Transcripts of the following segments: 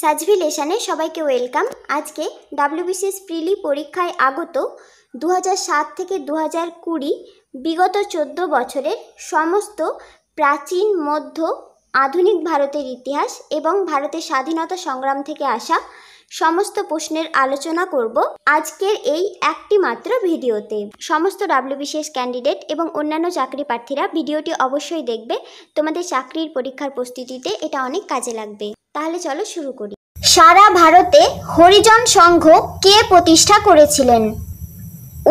সাজভি লেশানে সবাইকে ওয়েলকাম আজকে ডাব্লিউবিসিএস প্রিলি পরীক্ষায় আগত দু সাত থেকে দু কুড়ি বিগত চোদ্দ বছরের সমস্ত প্রাচীন মধ্য আধুনিক ভারতের ইতিহাস এবং ভারতের স্বাধীনতা সংগ্রাম থেকে আসা সমস্ত প্রশ্নের আলোচনা করব আজকের এই একটি মাত্র ভিডিওতে সমস্ত ডাব্লিউবিসিএস ক্যান্ডিডেট এবং অন্যান্য চাকরি প্রার্থীরা ভিডিওটি অবশ্যই দেখবে তোমাদের চাকরির পরীক্ষার প্রস্তুতিতে এটা অনেক কাজে লাগবে তাহলে চলো শুরু করি সারা ভারতে হরিজন সংঘ কে প্রতিষ্ঠা করেছিলেন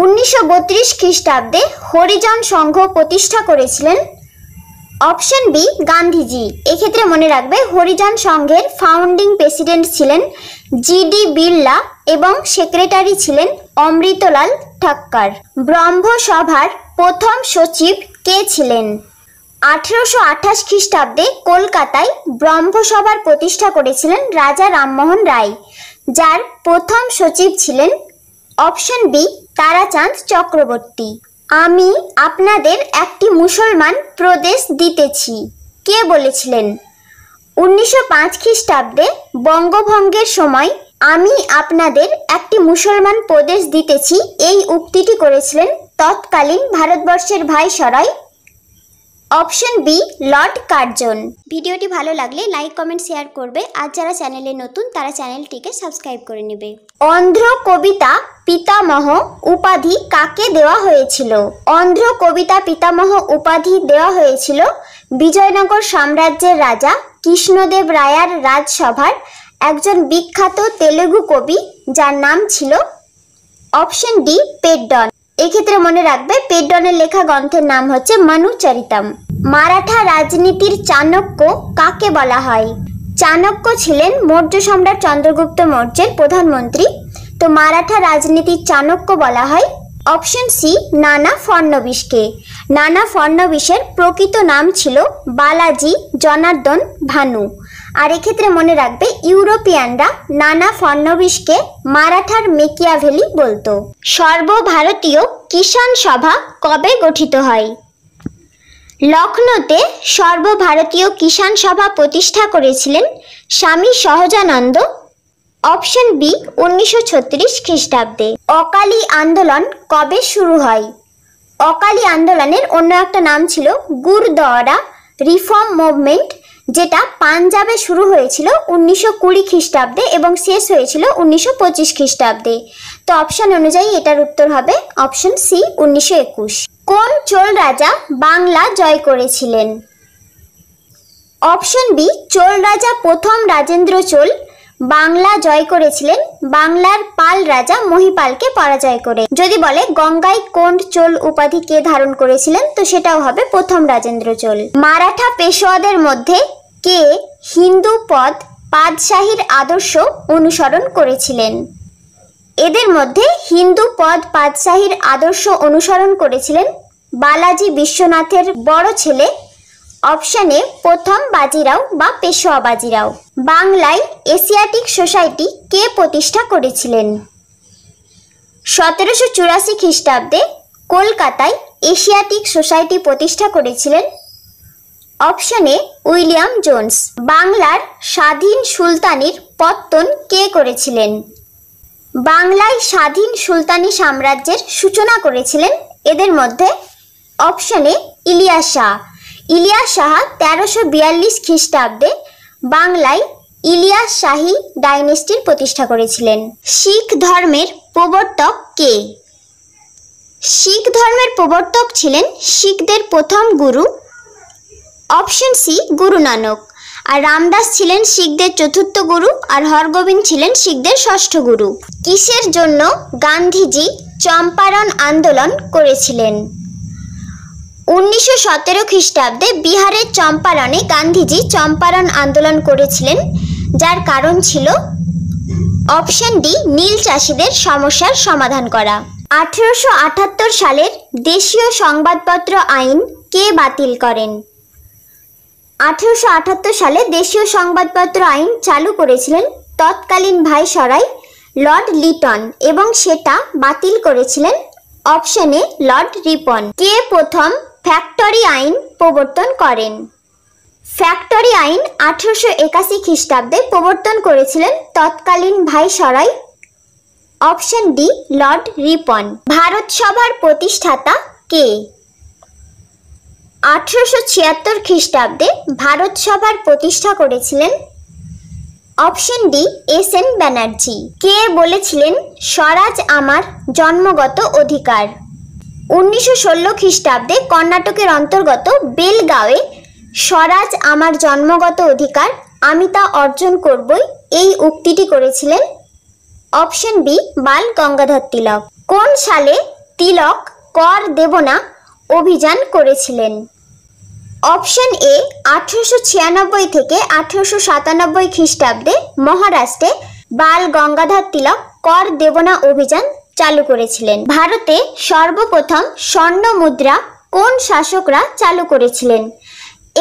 উনিশশো বত্রিশ খ্রিস্টাব্দে হরিজন সংঘ প্রতিষ্ঠা করেছিলেন অপশন বি গান্ধীজি এক্ষেত্রে মনে রাখবে হরিজন সংঘের ফাউন্ডিং প্রেসিডেন্ট ছিলেন জিডি বিড়লা এবং সেক্রেটারি ছিলেন অমৃতলাল ঠাক্কার ব্রহ্মসভার প্রথম সচিব কে ছিলেন আঠেরোশো আঠাশ খ্রিস্টাব্দে কলকাতায় ব্রহ্মসভার প্রতিষ্ঠা করেছিলেন রাজা রামমোহন রায় যার প্রথম সচিব ছিলেন অপশন বি তারাচাঁদ চক্রবর্তী আমি আপনাদের একটি মুসলমান প্রদেশ দিতেছি কে বলেছিলেন উনিশশো পাঁচ খ্রিস্টাব্দে বঙ্গভঙ্গের সময় আমি আপনাদের একটি মুসলমান প্রদেশ দিতেছি এই উক্তিটি করেছিলেন তৎকালীন ভারতবর্ষের viceroy option B Lord Curzon ভিডিওটি ভালো লাগলে লাইক কমেন্ট শেয়ার করবে আর যারা চ্যানেলে নতুন তারা চ্যানেলটিকে সাবস্ক্রাইব করে নেবে অন্ধ্র কবিতা পিতামহ উপাধি কাকে দেওয়া হয়েছিল অন্ধ্র কবিতা পিতামহ উপাধি দেওয়া হয়েছিল বিজয়নগর সাম্রাজ্যের রাজা কৃষ্ণদেব রায়ার রাজসভার একজন বিখ্যাত তেলেগু কবি যার নাম ছিল অপশন ডি পেডন এক্ষেত্রে মনে রাখবে পেডনের লেখা গ্রন্থের নাম হচ্ছে মানুচারিতাম মারাঠা রাজনীতির চাণক্য কাকে বলা হয় চাণক্য ছিলেন মৌর্য সম্রাট চন্দ্রগুপ্ত মৌর্যের প্রধানমন্ত্রী তো মারাঠা রাজনীতির চাণক্য বলা হয় অপশন সি নানা ফর্ণবিশকে নানা ফর্ণবিশের প্রকৃত নাম ছিল বালাজি জনার্দন ভানু আর এক্ষেত্রে মনে রাখবে ইউরোপিয়ানরা নানা ফডনবিশকে মারাঠার মেকিয়াভেলি বলতো সর্বভারতীয় কিষাণ সভা কবে গঠিত হয় লখনৌতে সর্বভারতীয় কিষাণ সভা প্রতিষ্ঠা করেছিলেন স্বামী সহজানন্দ অপশন বি উনিশশো ছত্রিশ খ্রিস্টাব্দে অকালি আন্দোলন কবে শুরু হয় অকালি আন্দোলনের অন্য একটা নাম ছিল গুরদরা রিফর্ম মুভমেন্ট যেটা পাঞ্জাবে শুরু হয়েছিল উনিশশো কুড়ি খ্রিস্টাব্দে এবং শেষ হয়েছিল উনিশশো পঁচিশ খ্রিস্টাব্দে তো অপশান অনুযায়ী এটার উত্তর হবে অপশন সি উনিশশো একুশ কোন চোল রাজা বাংলা জয় করেছিলেন অপশন বি চোল রাজা প্রথম রাজেন্দ্র চোল বাংলা জয় করেছিলেন বাংলার পাল রাজা মহিপালকে পরাজয় করে যদি বলে গঙ্গাই কোন্ড চোল উপাধি কে ধারণ করেছিলেন তো সেটাও হবে প্রথম রাজেন্দ্র চোল মারাঠা পেশোয়াদের মধ্যে কে হিন্দু পদ পাদশাহীর আদর্শ অনুসরণ করেছিলেন এদের মধ্যে হিন্দু পদ পাদশাহীর আদর্শ অনুসরণ করেছিলেন বালাজি বিশ্বনাথের বড় ছেলে অপশানে এ প্রথম বাজিরাও বা পেশোয়া বাজিরাও বাংলায় এশিয়াটিক সোসাইটি কে প্রতিষ্ঠা করেছিলেন সতেরোশো চুরাশি খ্রিস্টাব্দে কলকাতায় এশিয়াটিক সোসাইটি প্রতিষ্ঠা করেছিলেন অপশন এ উইলিয়াম জোনস বাংলার স্বাধীন সুলতানির পত্তন কে করেছিলেন বাংলায় স্বাধীন সুলতানি সাম্রাজ্যের সূচনা করেছিলেন এদের মধ্যে অপশন এ ইলিয়া শাহ ইলিয়াস শাহা তেরোশো বিয়াল্লিশ খ্রিস্টাব্দে বাংলায় ইলিয়াস শাহী ডাইনেস্টির প্রতিষ্ঠা করেছিলেন শিখ ধর্মের প্রবর্তক কে শিখ ধর্মের প্রবর্তক ছিলেন শিখদের প্রথম গুরু অপশন সি গুরু নানক আর রামদাস ছিলেন শিখদের চতুর্থ গুরু আর হরগোবিন্দ ছিলেন শিখদের ষষ্ঠ গুরু কিসের জন্য গান্ধীজি চম্পারণ আন্দোলন করেছিলেন উনিশশো সতেরো খ্রিস্টাব্দে বিহারের চম্পারণে গান্ধীজি চম্পারণ আন্দোলন করেছিলেন যার কারণ ছিল অপশন ডি নীল চাষিদের সমস্যার সমাধান করা আঠেরোশো সালের দেশীয় সংবাদপত্র আইন কে বাতিল করেন আঠেরোশো আটাত্তর সালে দেশীয় সংবাদপত্র আইন চালু করেছিলেন তৎকালীন সরাই লর্ড লিটন এবং সেটা বাতিল করেছিলেন অপশনে লর্ড রিপন কে প্রথম ফ্যাক্টরি আইন প্রবর্তন করেন ফ্যাক্টরি আইন আঠেরোশো একাশি খ্রিস্টাব্দে প্রবর্তন করেছিলেন তৎকালীন সরাই অপশন ডি লর্ড রিপন ভারত সভার প্রতিষ্ঠাতা কে আঠেরোশো ছিয়াত্তর খ্রিস্টাব্দে ভারত সভার প্রতিষ্ঠা করেছিলেন option D S N Banerjee কে বলেছিলেন স্বরাজ আমার জন্মগত অধিকার উনিশশো ষোলো খ্রিস্টাব্দে কর্ণাটকের অন্তর্গত বেলগাঁওয়ে স্বরাজ আমার জন্মগত অধিকার আমি তা অর্জন করবই এই উক্তিটি করেছিলেন অপশন বি বাল গঙ্গাধর তিলক কোন সালে তিলক কর দেব না অভিযান করেছিলেন অপশন এ আঠেরোশো ছিয়ানব্বই থেকে আঠেরোশো সাতানব্বই খ্রিস্টাব্দে মহারাষ্ট্রে বাল গঙ্গাধর তিলক কর দেবনা অভিযান চালু করেছিলেন ভারতে সর্বপ্রথম স্বর্ণ মুদ্রা কোন শাসকরা চালু করেছিলেন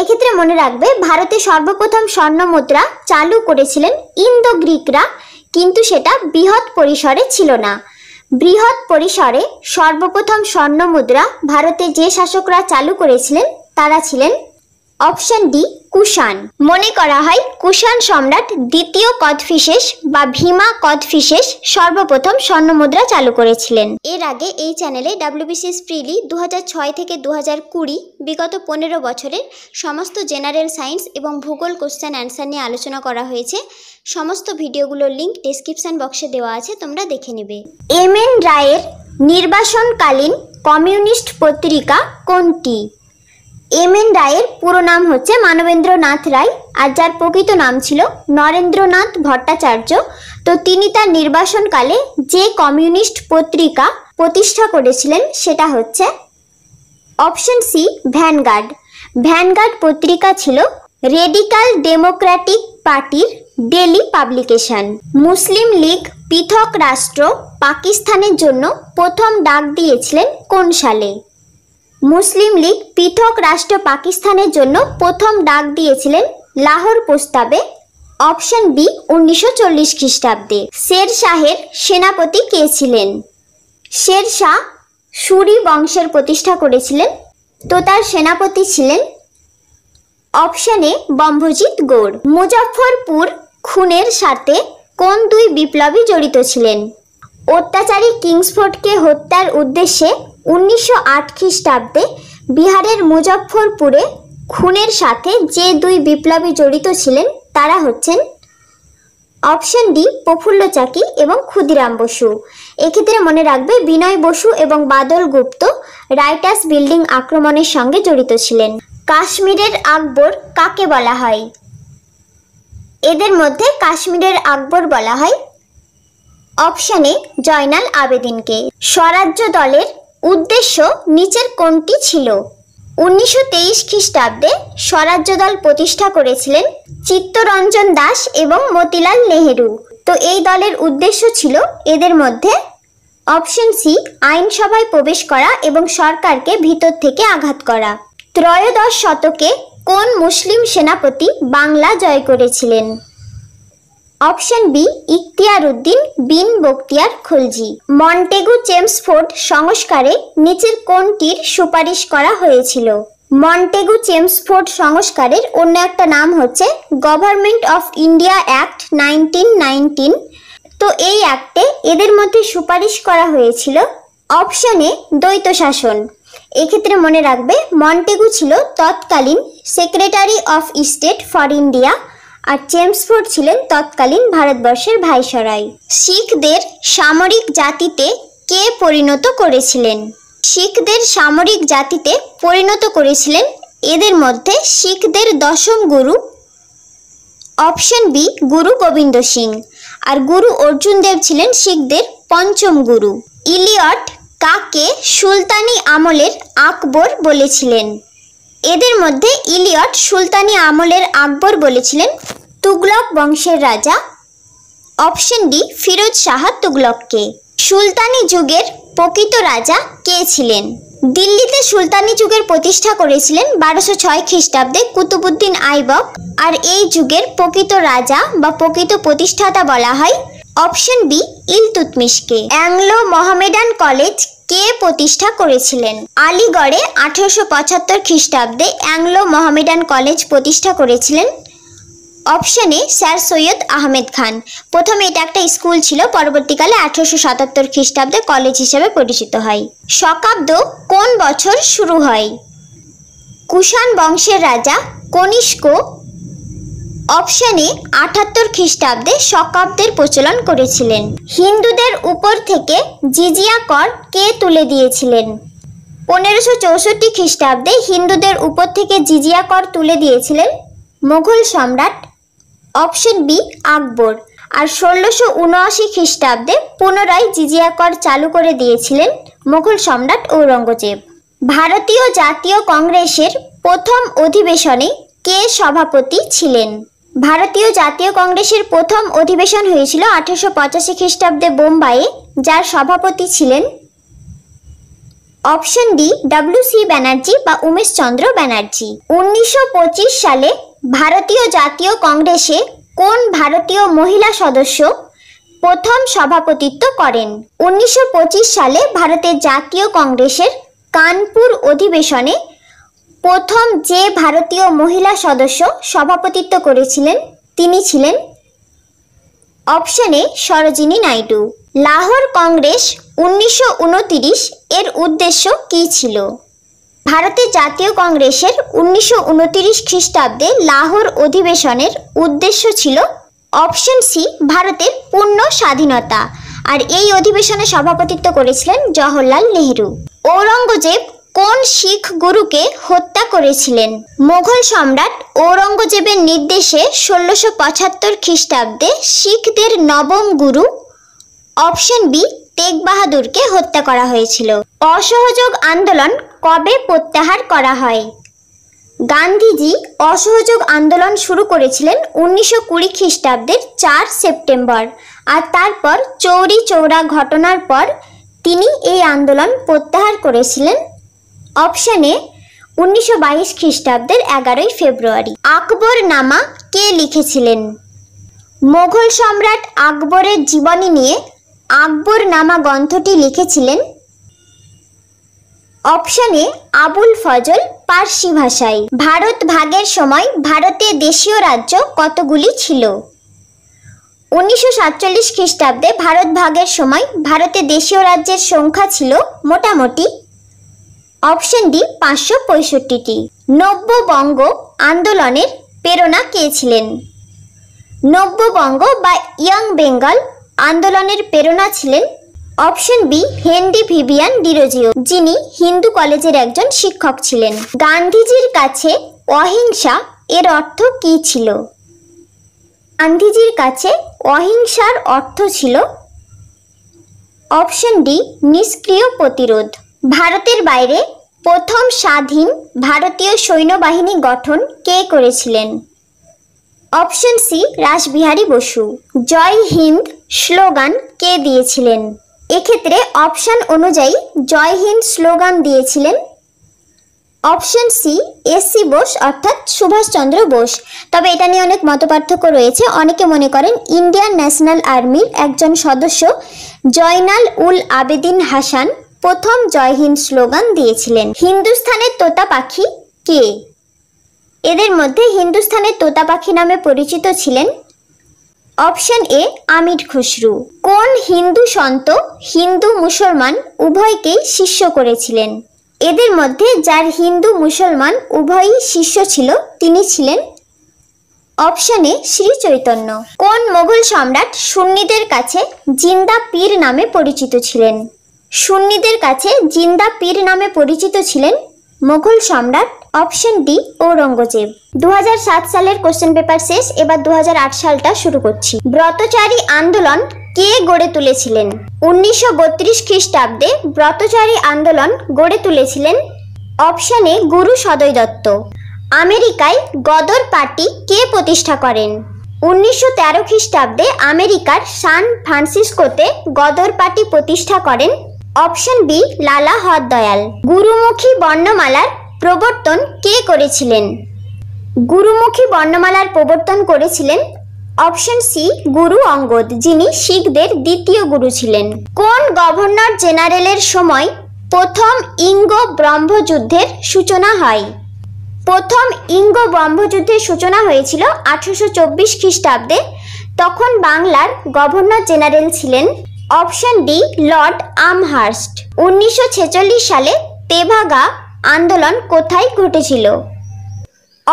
এক্ষেত্রে মনে রাখবে ভারতে সর্বপ্রথম স্বর্ণ মুদ্রা চালু করেছিলেন ইন্দো গ্রিকরা কিন্তু সেটা বৃহৎ পরিসরে ছিল না বৃহৎ পরিসরে সর্বপ্রথম স্বর্ণ মুদ্রা ভারতে যে শাসকরা চালু করেছিলেন তারা ছিলেন অপশন ডি কুষাণ মনে করা হয় কুষাণ সম্রাট দ্বিতীয় কথফিশেষ বা ভীমা কথফিশেষ সর্বপ্রথম স্বর্ণমুদ্রা চালু করেছিলেন এর আগে এই চ্যানেলে ডাব্লিউবিসিএস প্রিলি দু থেকে দু কুড়ি বিগত পনেরো বছরের সমস্ত জেনারেল সায়েন্স এবং ভূগোল কোশ্চেন অ্যান্সার নিয়ে আলোচনা করা হয়েছে সমস্ত ভিডিওগুলোর লিঙ্ক ডিসক্রিপশান বক্সে দেওয়া আছে তোমরা দেখে নেবে এম এন রায়ের নির্বাসনকালীন কমিউনিস্ট পত্রিকা কোনটি এম এন রায়ের পুরো নাম হচ্ছে মানবেন্দ্রনাথ রায় আর যার প্রকৃত নাম ছিল নরেন্দ্রনাথ ভট্টাচার্য তো তিনি তার নির্বাসনকালে যে কমিউনিস্ট পত্রিকা প্রতিষ্ঠা করেছিলেন সেটা হচ্ছে অপশন সি ভ্যানগার্ড ভ্যানগার্ড পত্রিকা ছিল রেডিকাল ডেমোক্র্যাটিক পার্টির ডেলি পাবলিকেশন মুসলিম লীগ পৃথক রাষ্ট্র পাকিস্তানের জন্য প্রথম ডাক দিয়েছিলেন কোন সালে মুসলিম লীগ পৃথক রাষ্ট্র পাকিস্তানের জন্য প্রথম ডাক দিয়েছিলেন লাহোর প্রস্তাবে অপশন বি উনিশশো চল্লিশ খ্রিস্টাব্দে শের শাহের সেনাপতি কে ছিলেন শের শাহ সুরি বংশের প্রতিষ্ঠা করেছিলেন তো তার সেনাপতি ছিলেন অপশানে বম্ভজিৎ গৌড় মুজফ্ফরপুর খুনের সাথে কোন দুই বিপ্লবী জড়িত ছিলেন অত্যাচারী কিংসফোর্ডকে হত্যার উদ্দেশ্যে উনিশশো আট খ্রিস্টাব্দে বিহারের মুজফ্ফরপুরে খুনের সাথে যে দুই বিপ্লবী জড়িত ছিলেন তারা হচ্ছেন অপশন ডি প্রফুল্ল চাকি এবং ক্ষুদিরাম বসু এক্ষেত্রে মনে রাখবে বিনয় বসু এবং বাদল গুপ্ত রাইটার্স বিল্ডিং আক্রমণের সঙ্গে জড়িত ছিলেন কাশ্মীরের আকবর কাকে বলা হয় এদের মধ্যে কাশ্মীরের আকবর বলা হয় অপশানে জয়নাল আবেদিনকে স্বরাজ্য দলের উদ্দেশ্য নিচের কোনটি ছিল উনিশশো তেইশ খ্রিস্টাব্দে স্বরাজ্য দল প্রতিষ্ঠা করেছিলেন চিত্তরঞ্জন দাস এবং মতিলাল নেহেরু তো এই দলের উদ্দেশ্য ছিল এদের মধ্যে অপশন সি আইনসভায় প্রবেশ করা এবং সরকারকে ভিতর থেকে আঘাত করা ত্রয়োদশ শতকে কোন মুসলিম সেনাপতি বাংলা জয় করেছিলেন option B Ikhtiyar Uddin bin Bakhtiyar Khilji Montagu Chelmsford সংস্কারে নিচের কোনটির সুপারিশ করা হয়েছিল মন্টেগু চেমসফোর্ড সংস্কারের অন্য একটা নাম হচ্ছে government of India act nineteen nineteen তো এই অ্যাক্টে এদের মধ্যে সুপারিশ করা হয়েছিল অপশানে দ্বৈত শাসন এক্ষেত্রে মনে রাখবে মন্টেগু ছিল তৎকালীন secretary of state for India আর চেমসফোর্ড ছিলেন তৎকালীন ভারতবর্ষের ভাইসরাই শিখদের সামরিক জাতিতে কে পরিণত করেছিলেন শিখদের সামরিক জাতিতে পরিণত করেছিলেন এদের মধ্যে শিখদের দশম গুরু অপশন বি গুরু গোবিন্দ সিং আর গুরু অর্জুন দেব ছিলেন শিখদের পঞ্চম গুরু ইলিয়ট কাকে সুলতানি আমলের আকবর বলেছিলেন এদের মধ্যে ইলিয়ট সুলতানি আমলের আকবর বলেছিলেন তুগলক বংশের রাজা অপশন ডি ফিরোজ শাহ তুগলককে সুলতানি যুগের প্রকৃত রাজা কে ছিলেন দিল্লিতে সুলতানি যুগের প্রতিষ্ঠা করেছিলেন বারোশো ছয় খ্রিস্টাব্দে কুতুবুদ্দিন আইবক আর এই যুগের প্রকৃত রাজা বা প্রকৃত প্রতিষ্ঠাতা বলা হয় অপশন বি ইলতুতমিশকে অ্যাংলো মহামেডান কলেজ কে প্রতিষ্ঠা করেছিলেন আলিগড়ে আঠেরোশো পঁচাত্তর খ্রিস্টাব্দে অ্যাংলো মোহামেডান কলেজ প্রতিষ্ঠা করেছিলেন অপশানে স্যার সৈয়দ আহমেদ খান প্রথমে এটা একটা স্কুল ছিল পরবর্তীকালে আঠারোশো সাতাত্তর খ্রিস্টাব্দে কলেজ হিসেবে পরিচিত হয় শকাব্দ কোন বছর শুরু হয় কুষাণ বংশের রাজা কনিষ্ক অপশান এ আটাত্তর খ্রিস্টাব্দে শকাব্দের প্রচলন করেছিলেন হিন্দুদের উপর থেকে জিজিয়া কর কে তুলে দিয়েছিলেন পনেরোশো চৌষট্টি খ্রিস্টাব্দে হিন্দুদের উপর থেকে জিজিয়া কর তুলে দিয়েছিলেন মুঘল সম্রাট অপশন বি আকবর আর ষোলোশো উনআশি খ্রিস্টাব্দে পুনরায় জিজিয়া কর চালু করে দিয়েছিলেন মুঘল সম্রাট ঔরঙ্গজেব ভারতীয় জাতীয় কংগ্রেসের প্রথম অধিবেশনে কে সভাপতি ছিলেন ভারতীয় জাতীয় কংগ্রেসের প্রথম অধিবেশন হয়েছিল আঠারোশো পঁচাশি খ্রিস্টাব্দে বোম্বাইয়ে যার সভাপতি ছিলেন option D W C Banerjee বা উমেশ চন্দ্র ব্যানার্জি উনিশশো সালে ভারতীয় জাতীয় কংগ্রেসে কোন ভারতীয় মহিলা সদস্য প্রথম সভাপতিত্ব করেন উনিশশো সালে ভারতের জাতীয় কংগ্রেসের কানপুর অধিবেশনে প্রথম যে ভারতীয় মহিলা সদস্য সভাপতিত্ব করেছিলেন তিনি ছিলেন অপশানে সরোজিনী নাইডু লাহোর কংগ্রেস উনিশশো এর উদ্দেশ্য কি ছিল ভারতের জাতীয় কংগ্রেসের উনিশশো খ্রিস্টাব্দে লাহোর অধিবেশনের উদ্দেশ্য ছিল অপশন সি ভারতের পূর্ণ স্বাধীনতা আর এই অধিবেশনে সভাপতিত্ব করেছিলেন জওহরলাল নেহরু ঔরঙ্গজেব কোন শিখ গুরুকে হত্যা করেছিলেন মোঘল সম্রাট ঔরঙ্গজেবের নির্দেশে ষোলোশো পঁচাত্তর খ্রিস্টাব্দে শিখদের নবম গুরু অপশন বি তেগ বাহাদুরকে হত্যা করা হয়েছিল অসহযোগ আন্দোলন কবে প্রত্যাহার করা হয় গান্ধীজি অসহযোগ আন্দোলন শুরু করেছিলেন উনিশশো কুড়ি খ্রিস্টাব্দের চার সেপ্টেম্বর আর তারপর চৌরি চৌরা ঘটনার পর তিনি এই আন্দোলন প্রত্যাহার করেছিলেন অপশানে উনিশশো বাইশ খ্রিস্টাব্দের এগারোই ফেব্রুয়ারি আকবর নামা কে লিখেছিলেন মোঘল সম্রাট আকবরের জীবনী নিয়ে আকবর নামা গ্রন্থটি লিখেছিলেন অপশানে আবুল ফজল পার্সি ভাষায় ভারত ভাগের সময় ভারতে দেশীয় রাজ্য কতগুলি ছিল উনিশশো সাতচল্লিশ খ্রিস্টাব্দে ভারত ভাগের সময় ভারতে দেশীয় রাজ্যের সংখ্যা ছিল মোটামুটি অপশন ডি পাঁচশো পঁয়ষট্টিটি নব্য বঙ্গ আন্দোলনের প্রেরণা কে ছিলেন নব্যবঙ্গ বা ইয়ং বেঙ্গল আন্দোলনের প্রেরণা ছিলেন option B Henry Vivian Derozio যিনি হিন্দু কলেজের একজন শিক্ষক ছিলেন গান্ধীজির কাছে অহিংসা এর অর্থ কি ছিল গান্ধীজির কাছে অহিংসার অর্থ ছিল অপশন ডি নিষ্ক্রিয় প্রতিরোধ ভারতের বাইরে প্রথম স্বাধীন ভারতীয় সৈন্যবাহিনী গঠন কে করেছিলেন option C Rashbehari Bose Jai Hind slogan কে দিয়েছিলেন এক্ষেত্রে অপশন অনুযায়ী জয় হিন্দ স্লোগান দিয়েছিলেন অপশন সি এসসি বোস অর্থাৎ সুভাষচন্দ্র বোস তবে এটা নিয়ে অনেক মতপার্থক্য রয়েছে অনেকে মনে করেন ইন্ডিয়ান ন্যাশনাল আর্মির একজন সদস্য জয়নাল উল আবেদিন হাসান প্রথম জয় হিন্দ স্লোগান দিয়েছিলেন হিন্দুস্থানের তোতা পাখি কে এদের মধ্যে হিন্দুস্থানের তোতা পাখি নামে পরিচিত ছিলেন অপশন এ আমির খুসরু কোন হিন্দু সন্ত হিন্দু মুসলমান উভয়কেই শিষ্য করেছিলেন এদের মধ্যে যার হিন্দু মুসলমান উভয়ই শিষ্য ছিল তিনি ছিলেন অপশনে শ্রী চৈতন্য কোন মোগল সম্রাট সুন্নিদের কাছে জিন্দা পীর নামে পরিচিত ছিলেন সুন্নিদের কাছে জিন্দা পীর নামে পরিচিত ছিলেন মোঘল সম্রাট অপশন ডি ঔরঙ্গজেব দু সালের কোশ্চেন পেপার শেষ এবার দু সালটা শুরু করছি ব্রতচারী আন্দোলন কে গড়ে তুলেছিলেন উনিশশো খ্রিস্টাব্দে ব্রতচারী আন্দোলন গড়ে তুলেছিলেন অপশানে গুরু সদয় দত্ত আমেরিকায় গদর পার্টি কে প্রতিষ্ঠা করেন উনিশশো তেরো খ্রিস্টাব্দে আমেরিকার সান ফ্রান্সিসকোতে গদর পার্টি প্রতিষ্ঠা করেন অপশন বি লালা হরদয়াল গুরুমুখী বর্ণমালার প্রবর্তন কে করেছিলেন গুরুমুখী বর্ণমালার প্রবর্তন করেছিলেন অপশন সি গুরু অঙ্গদ যিনি শিখদের দ্বিতীয় গুরু ছিলেন কোন গভর্নর জেনারেলের সময় প্রথম ইঙ্গ ব্রহ্মযুদ্ধের সূচনা হয় প্রথম ইঙ্গ ব্রহ্মযুদ্ধের সূচনা হয়েছিল আঠারোশো চব্বিশ খ্রিস্টাব্দে তখন বাংলার গভর্নর জেনারেল ছিলেন অপশন ডি লর্ড আমহার্স্ট উনিশশো সালে তেভাগা আন্দোলন কোথায় ঘটেছিল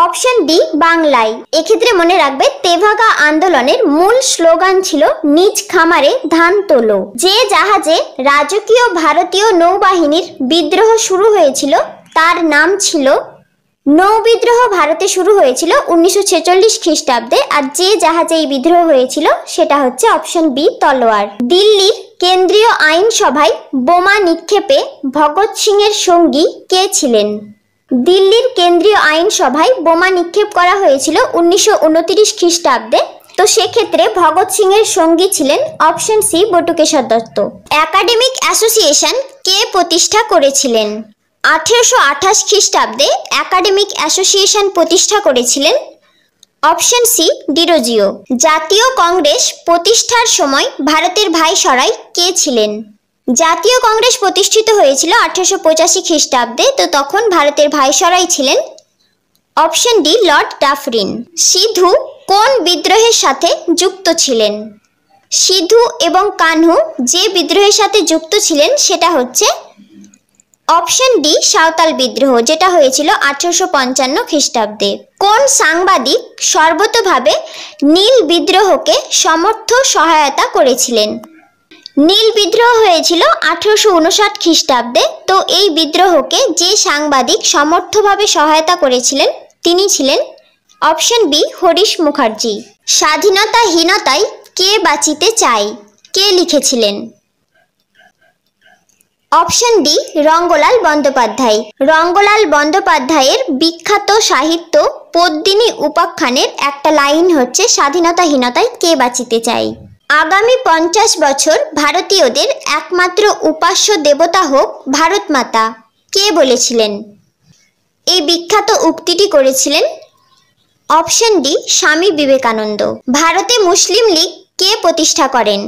অপশন ডি বাংলায় এক্ষেত্রে মনে রাখবে তেভাগা আন্দোলনের মূল স্লোগান ছিল নিজ খামারে ধান তোল যে জাহাজে রাজকীয় ভারতীয় নৌবাহিনীর বিদ্রোহ শুরু হয়েছিল তার নাম ছিল নৌ বিদ্রোহ ভারতে শুরু হয়েছিল উনিশশো ছেচল্লিশ খ্রিস্টাব্দে আর যে জাহাজে এই বিদ্রোহ হয়েছিল সেটা হচ্ছে অপশন বি তলোয়ার দিল্লির কেন্দ্রীয় আইনসভায় বোমা নিক্ষেপে ভগৎ সিং এর সঙ্গী কে ছিলেন দিল্লির কেন্দ্রীয় আইনসভায় বোমা নিক্ষেপ করা হয়েছিল উনিশশো খ্রিস্টাব্দে তো সেক্ষেত্রে ভগৎ সিং এর সঙ্গী ছিলেন option C Batukeshwar Dutt academic association কে প্রতিষ্ঠা করেছিলেন আঠেরোশো আঠাশ খ্রিস্টাব্দে একাডেমিক অ্যাসোসিয়েশন প্রতিষ্ঠা করেছিলেন অপশন সি ডিরোজিও জাতীয় কংগ্রেস প্রতিষ্ঠার সময় ভারতের ভাইসরাই কে ছিলেন জাতীয় কংগ্রেস প্রতিষ্ঠিত হয়েছিল আঠেরোশো পঁচাশি খ্রিস্টাব্দে তো তখন ভারতের ভাইসরাই ছিলেন option D Lord Dufferin Sidhu কোন বিদ্রোহের সাথে যুক্ত ছিলেন সিধু এবং কানহু যে বিদ্রোহের সাথে যুক্ত ছিলেন সেটা হচ্ছে অপশন ডি সাঁওতাল বিদ্রোহ যেটা হয়েছিল আঠারোশো পঞ্চান্ন খ্রিস্টাব্দে কোন সাংবাদিক সর্বতভাবে নীল বিদ্রোহকে সমর্থ সহায়তা করেছিলেন নীল বিদ্রোহ হয়েছিল আঠারোশো উনষাট খ্রিস্টাব্দে তো এই বিদ্রোহকে যে সাংবাদিক সমর্থভাবে সহায়তা করেছিলেন তিনি ছিলেন অপশন বি হরিশ মুখার্জি স্বাধীনতাহীনতায় কে বাঁচিতে চায় কে লিখেছিলেন অপশন ডি রঙ্গলাল বন্দ্যোপাধ্যায় রঙ্গলাল বন্দ্যোপাধ্যায়ের বিখ্যাত সাহিত্য পদ্মিনী উপাখ্যানের একটা লাইন হচ্ছে স্বাধীনতাহীনতায় কে বাঁচিতে চাই আগামী পঞ্চাশ বছর ভারতীয়দের একমাত্র উপাস্য দেবতা হোক ভারত মাতা কে বলেছিলেন এই বিখ্যাত উক্তিটি করেছিলেন অপশন ডি স্বামী বিবেকানন্দ ভারতে মুসলিম লীগ কে প্রতিষ্ঠা করেন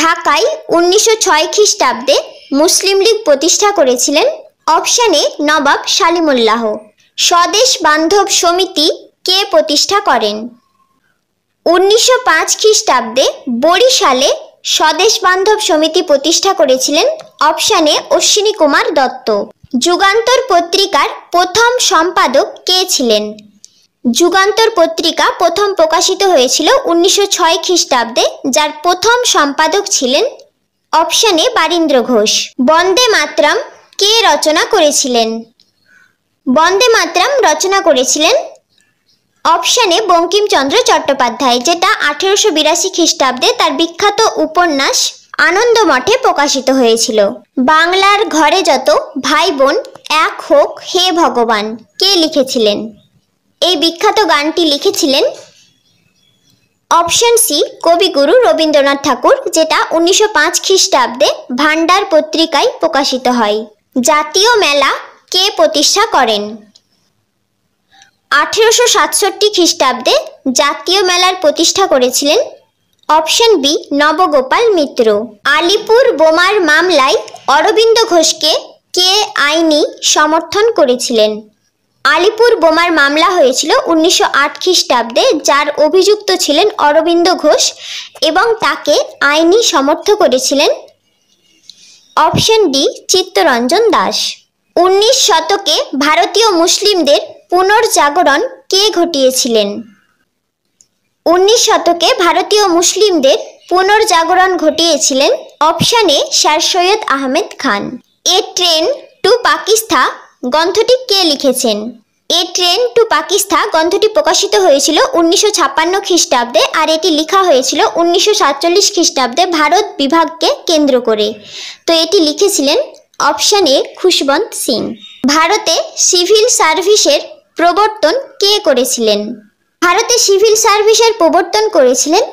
ঢাকায় উনিশশো ছয় খ্রিস্টাব্দে মুসলিম লীগ প্রতিষ্ঠা করেছিলেন অপশানে নবাব সালিমুল্লাহ স্বদেশ বান্ধব সমিতি কে প্রতিষ্ঠা করেন উনিশশো পাঁচ খ্রিস্টাব্দে বরিশালে স্বদেশ বান্ধব সমিতি প্রতিষ্ঠা করেছিলেন অপশানে অশ্বিনী কুমার দত্ত যুগান্তর পত্রিকার প্রথম সম্পাদক কে ছিলেন যুগান্তর পত্রিকা প্রথম প্রকাশিত হয়েছিল উনিশশো ছয় খ্রিস্টাব্দে যার প্রথম সম্পাদক ছিলেন অপশানে বারীন্দ্র ঘোষ বন্দে মাতরাম কে রচনা করেছিলেন বন্দে মাতরাম রচনা করেছিলেন অপশানে বঙ্কিমচন্দ্র চট্টোপাধ্যায় যেটা আঠেরোশো বিরাশি খ্রিস্টাব্দে তার বিখ্যাত উপন্যাস আনন্দ মঠে প্রকাশিত হয়েছিল বাংলার ঘরে যত ভাই বোন এক হোক হে ভগবান কে লিখেছিলেন এই বিখ্যাত গানটি লিখেছিলেন অপশন সি কবিগুরু রবীন্দ্রনাথ ঠাকুর যেটা উনিশশো পাঁচ খ্রিস্টাব্দে ভান্ডার পত্রিকায় প্রকাশিত হয় জাতীয় মেলা কে প্রতিষ্ঠা করেন আঠেরোশো সাতষট্টি খ্রিস্টাব্দে জাতীয় মেলার প্রতিষ্ঠা করেছিলেন অপশন বি নবগোপাল মিত্র আলিপুর বোমার মামলায় অরবিন্দ ঘোষকে কে আইনি সমর্থন করেছিলেন আলিপুর বোমার মামলা হয়েছিল উনিশশো আট খ্রিস্টাব্দে যার অভিযুক্ত ছিলেন অরবিন্দ ঘোষ এবং তাকে আইনি সমর্থ করেছিলেন অপশন ডি চিত্তরঞ্জন দাস উনিশ শতকে ভারতীয় মুসলিমদের পুনর্জাগরণ কে ঘটিয়েছিলেন উনিশ শতকে ভারতীয় মুসলিমদের পুনর্জাগরণ ঘটিয়েছিলেন অপশানে Sir Syed Ahmed Khan a train to Pakistan গ্রন্থটি কে লিখেছেন এ ট্রেন টু পাকিস্তান গ্রন্থটি প্রকাশিত হয়েছিল উনিশশো ছাপ্পান্ন খ্রিস্টাব্দে আর এটি লেখা হয়েছিল উনিশশো সাতচল্লিশ খ্রিস্টাব্দে ভারত বিভাগকে কেন্দ্র করে তো এটি লিখেছিলেন অপশান এ খুশবন্ত সিং ভারতে সিভিল সার্ভিসের প্রবর্তন কে করেছিলেন ভারতে সিভিল সার্ভিসের প্রবর্তন করেছিলেন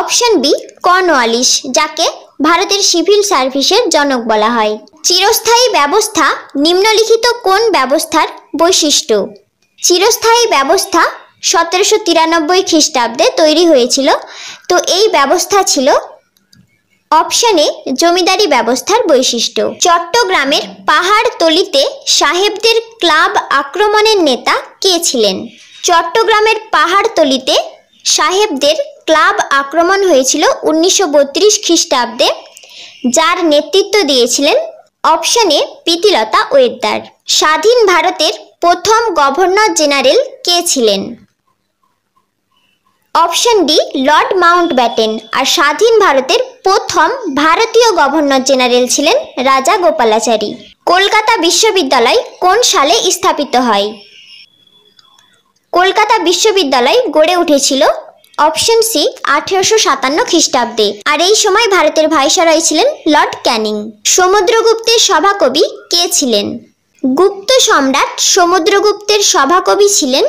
অপশান বি কর্নওয়ালিস যাকে ভারতের সিভিল সার্ভিসের জনক বলা হয় চিরস্থায়ী ব্যবস্থা নিম্নলিখিত কোন ব্যবস্থার বৈশিষ্ট্য চিরস্থায়ী ব্যবস্থা সতেরোশো তিরানব্বই খ্রিস্টাব্দে তৈরি হয়েছিল তো এই ব্যবস্থা ছিল অপশানে জমিদারি ব্যবস্থার বৈশিষ্ট্য চট্টগ্রামের পাহাড়তলিতে সাহেবদের ক্লাব আক্রমণের নেতা কে ছিলেন চট্টগ্রামের পাহাড়তলিতে সাহেবদের ক্লাব আক্রমণ হয়েছিল উনিশশো বত্রিশ খ্রিস্টাব্দে যার নেতৃত্ব দিয়েছিলেন অপশানে প্রীতিলতা ওয়েদার স্বাধীন ভারতের প্রথম গভর্নর জেনারেল কে ছিলেন option D Lord Mountbatten আর স্বাধীন ভারতের প্রথম ভারতীয় গভর্নর জেনারেল ছিলেন রাজা গোপালাচারী কলকাতা বিশ্ববিদ্যালয় কোন সালে স্থাপিত হয় কলকাতা বিশ্ববিদ্যালয় গড়ে উঠেছিল অপশন সি আঠেরোশো সাতান্ন খ্রিস্টাব্দে আর এই সময় ভারতের ভাইসরয় ছিলেন লর্ড ক্যানিং সমুদ্রগুপ্তের সভাকবি কে ছিলেন গুপ্ত সম্রাট সমুদ্রগুপ্তের সভাকবি ছিলেন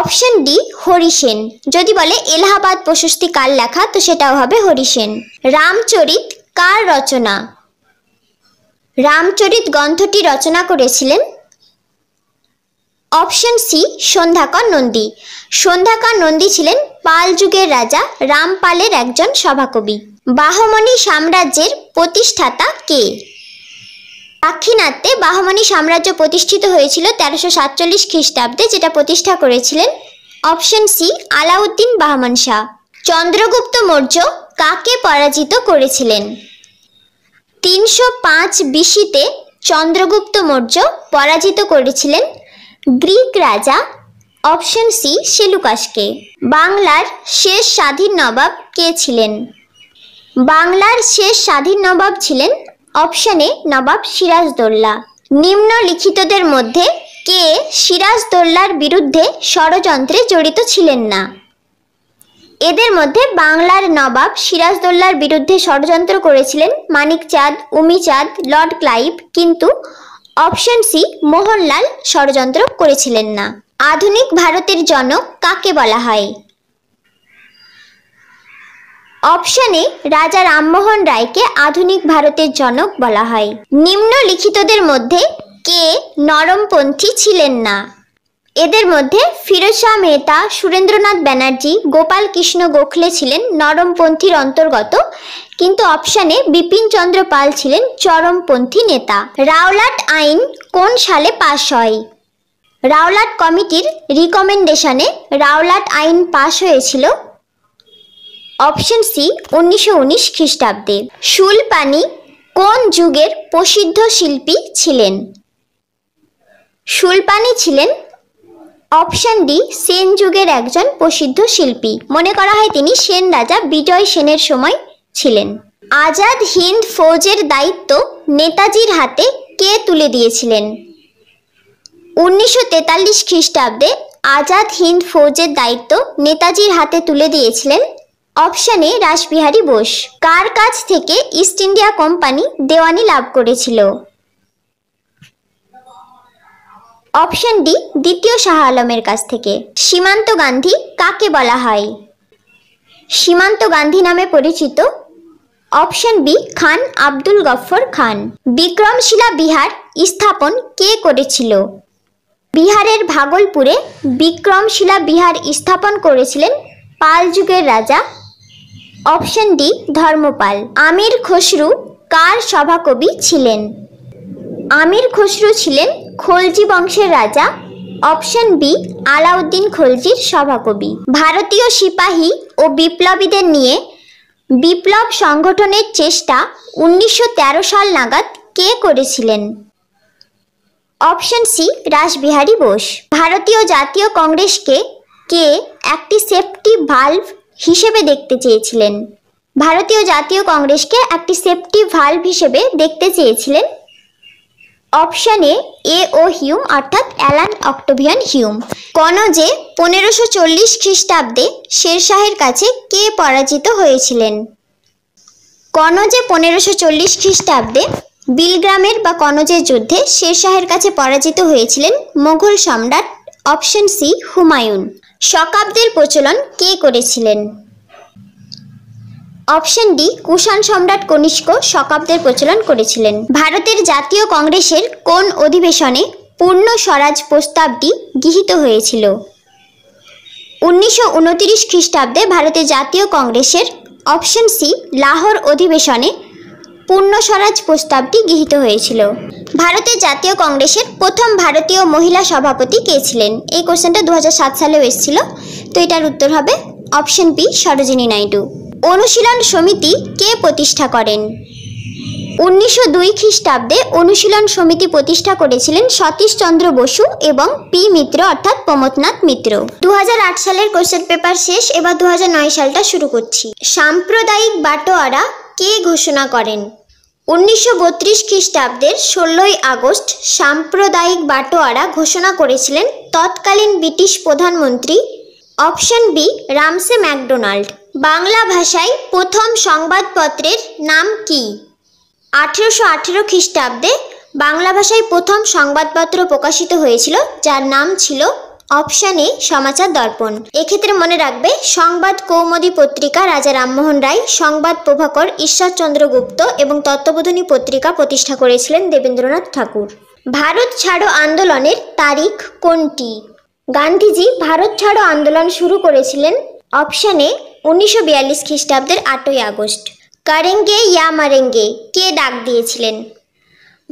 অপশন ডি হরিসেন যদি বলে এলাহাবাদ প্রশস্তি কার লেখা তো সেটাও হবে হরিসেন রামচরিত কার রচনা রামচরিত গ্রন্থটি রচনা করেছিলেন অপশন সি সন্ধ্যাকর নন্দী সন্ধ্যাকর নন্দী ছিলেন পাল যুগের রাজা রামপালের একজন সভাকবি বাহমণি সাম্রাজ্যের প্রতিষ্ঠাতা কে দাক্ষিণাত্যে বাহমণি সাম্রাজ্য প্রতিষ্ঠিত হয়েছিল তেরোশো সাতচল্লিশ খ্রিস্টাব্দে যেটা প্রতিষ্ঠা করেছিলেন অপশন সি আলাউদ্দিন বাহমান শাহ চন্দ্রগুপ্ত মৌর্য কাকে পরাজিত করেছিলেন তিনশো পাঁচ বিশিতে চন্দ্রগুপ্ত মৌর্য পরাজিত করেছিলেন গ্রিক রাজা অপশন সি সেলুকাসকে বাংলার শেষ স্বাধীন নবাব কে ছিলেন বাংলার শেষ স্বাধীন নবাব ছিলেন অপশানে নবাব সিরাজদৌল্লা নিম্নলিখিতদের মধ্যে কে সিরাজদৌল্লার বিরুদ্ধে ষড়যন্ত্রে জড়িত ছিলেন না এদের মধ্যে বাংলার নবাব সিরাজদৌল্লার বিরুদ্ধে ষড়যন্ত্র করেছিলেন মানিকচাঁদ উমিচাঁদ লর্ড ক্লাইভ কিন্তু অপশন সি মোহনলাল ষড়যন্ত্র করেছিলেন না আধুনিক ভারতের জনক কাকে বলা হয় অপশানে রাজা রামমোহন রায়কে আধুনিক ভারতের জনক বলা হয় নিম্নলিখিতদের মধ্যে কে নরমপন্থী ছিলেন না এদের মধ্যে ফিরোজ শাহ মেহতা সুরেন্দ্রনাথ ব্যানার্জি গোপাল কৃষ্ণ গোখলে ছিলেন নরমপন্থীর অন্তর্গত কিন্তু অপশানে বিপিন চন্দ্র পাল ছিলেন চরমপন্থী নেতা রাওলাট আইন কোন সালে পাশ হয় রাওলাট কমিটির রিকমেন্ডেশনে রাওলাট আইন পাশ হয়েছিল অপশন সি উনিশশো উনিশ খ্রিস্টাব্দে সুলপানি কোন যুগের প্রসিদ্ধ শিল্পী ছিলেন শুলপানি ছিলেন অপশন ডি সেন যুগের একজন প্রসিদ্ধ শিল্পী মনে করা হয় তিনি সেন রাজা বিজয় সেনের সময় ছিলেন আজাদ হিন্দ ফৌজের দায়িত্ব নেতাজির হাতে কে তুলে দিয়েছিলেন উনিশশো তেতাল্লিশ খ্রিস্টাব্দে আজাদ হিন্দ ফৌজের দায়িত্ব নেতাজির হাতে তুলে দিয়েছিলেন অপশানে রাসবিহারী বোস কার কাছ থেকে ইস্ট ইন্ডিয়া কোম্পানি দেওয়ানি লাভ করেছিল অপশন ডি দ্বিতীয় শাহ আলমের কাছ থেকে সীমান্ত গান্ধী কাকে বলা হয় সীমান্ত গান্ধী নামে পরিচিত অপশন বি খান আব্দুল গফর খান বিক্রমশিলা বিহার স্থাপন কে করেছিল বিহারের ভাগলপুরে বিক্রমশিলা বিহার স্থাপন করেছিলেন পাল যুগের রাজা অপশন ডি ধর্মপাল আমির খসরু কার সভাকবি ছিলেন আমির খসরু ছিলেন খলজি বংশের রাজা অপশন বি আলাউদ্দিন খলজির সভাকবি ভারতীয় সিপাহী ও বিপ্লবীদের নিয়ে বিপ্লব সংগঠনের চেষ্টা উনিশশো সাল নাগাদ কে করেছিলেন অপশন সি রাসবিহারী বোস ভারতীয় জাতীয় কংগ্রেসকে কে একটি সেফটি ভাল্ভ হিসেবে দেখতে চেয়েছিলেন ভারতীয় জাতীয় কংগ্রেসকে একটি সেফটি ভাল্ভ হিসেবে দেখতে চেয়েছিলেন option A A O Hume অর্থাৎ অ্যালান অক্টোভিয়ান হিউম কনজে পনেরোশো চল্লিশ খ্রিস্টাব্দে শেরশাহের কাছে কে পরাজিত হয়েছিলেন কনজে পনেরোশো চল্লিশ খ্রিস্টাব্দে বিলগ্রামের বা কনজের যুদ্ধে শেরশাহের কাছে পরাজিত হয়েছিলেন মোঘল সম্রাট অপশন সি হুমায়ুন শকাব্দের প্রচলন কে করেছিলেন অপশন ডি কুষাণ সম্রাট কনিষ্ক শকাব্দের প্রচলন করেছিলেন ভারতের জাতীয় কংগ্রেসের কোন অধিবেশনে পূর্ণ স্বরাজ প্রস্তাবটি গৃহীত হয়েছিল উনিশশো উনতিরিশ খ্রিস্টাব্দে ভারতের জাতীয় কংগ্রেসের অপশন সি লাহোর অধিবেশনে পূর্ণ স্বরাজ প্রস্তাবটি গৃহীত হয়েছিল ভারতের জাতীয় কংগ্রেসের প্রথম ভারতীয় মহিলা সভাপতি কে ছিলেন এই কোশ্চেনটা দু সালেও এসেছিল তো এটার উত্তর হবে অপশন বি সরোজিনী নাইডু অনুশীলন সমিতি কে প্রতিষ্ঠা করেন উনিশশো দুই খ্রিস্টাব্দে অনুশীলন সমিতি প্রতিষ্ঠা করেছিলেন সতীশচন্দ্র বসু এবং পি মিত্র অর্থাৎ প্রমথনাথ মিত্র দু সালের কোশ্চেন পেপার শেষ এবার দু সালটা শুরু করছি সাম্প্রদায়িক বাটোয়ারা কে ঘোষণা করেন উনিশশো বত্রিশ খ্রিস্টাব্দের ষোলোই আগস্ট সাম্প্রদায়িক বাটোয়ারা ঘোষণা করেছিলেন তৎকালীন ব্রিটিশ প্রধানমন্ত্রী option B Ramsay MacDonald Bangla ভাষায় প্রথম সংবাদপত্রের নাম কি আঠেরোশো আঠেরো খ্রিস্টাব্দে বাংলা ভাষায় প্রথম সংবাদপত্র প্রকাশিত হয়েছিল যার নাম ছিল অপশন এ সমাচার দর্পণ এক্ষেত্রে মনে রাখবে সংবাদ কৌমদী পত্রিকা রাজা রামমোহন রায় সংবাদ প্রভাকর ঈশ্বরচন্দ্র গুপ্ত এবং তত্ত্ববোধনী পত্রিকা প্রতিষ্ঠা করেছিলেন দেবেন্দ্রনাথ ঠাকুর ভারত ছাড়ো আন্দোলনের তারিখ কোনটি গান্ধীজি ভারত ছাড়ো আন্দোলন শুরু করেছিলেন অপশানে উনিশশো বিয়াল্লিশ খ্রিস্টাব্দের আটই আগস্ট কারেঙ্গে ইয়া মারেঙ্গে কে ডাক দিয়েছিলেন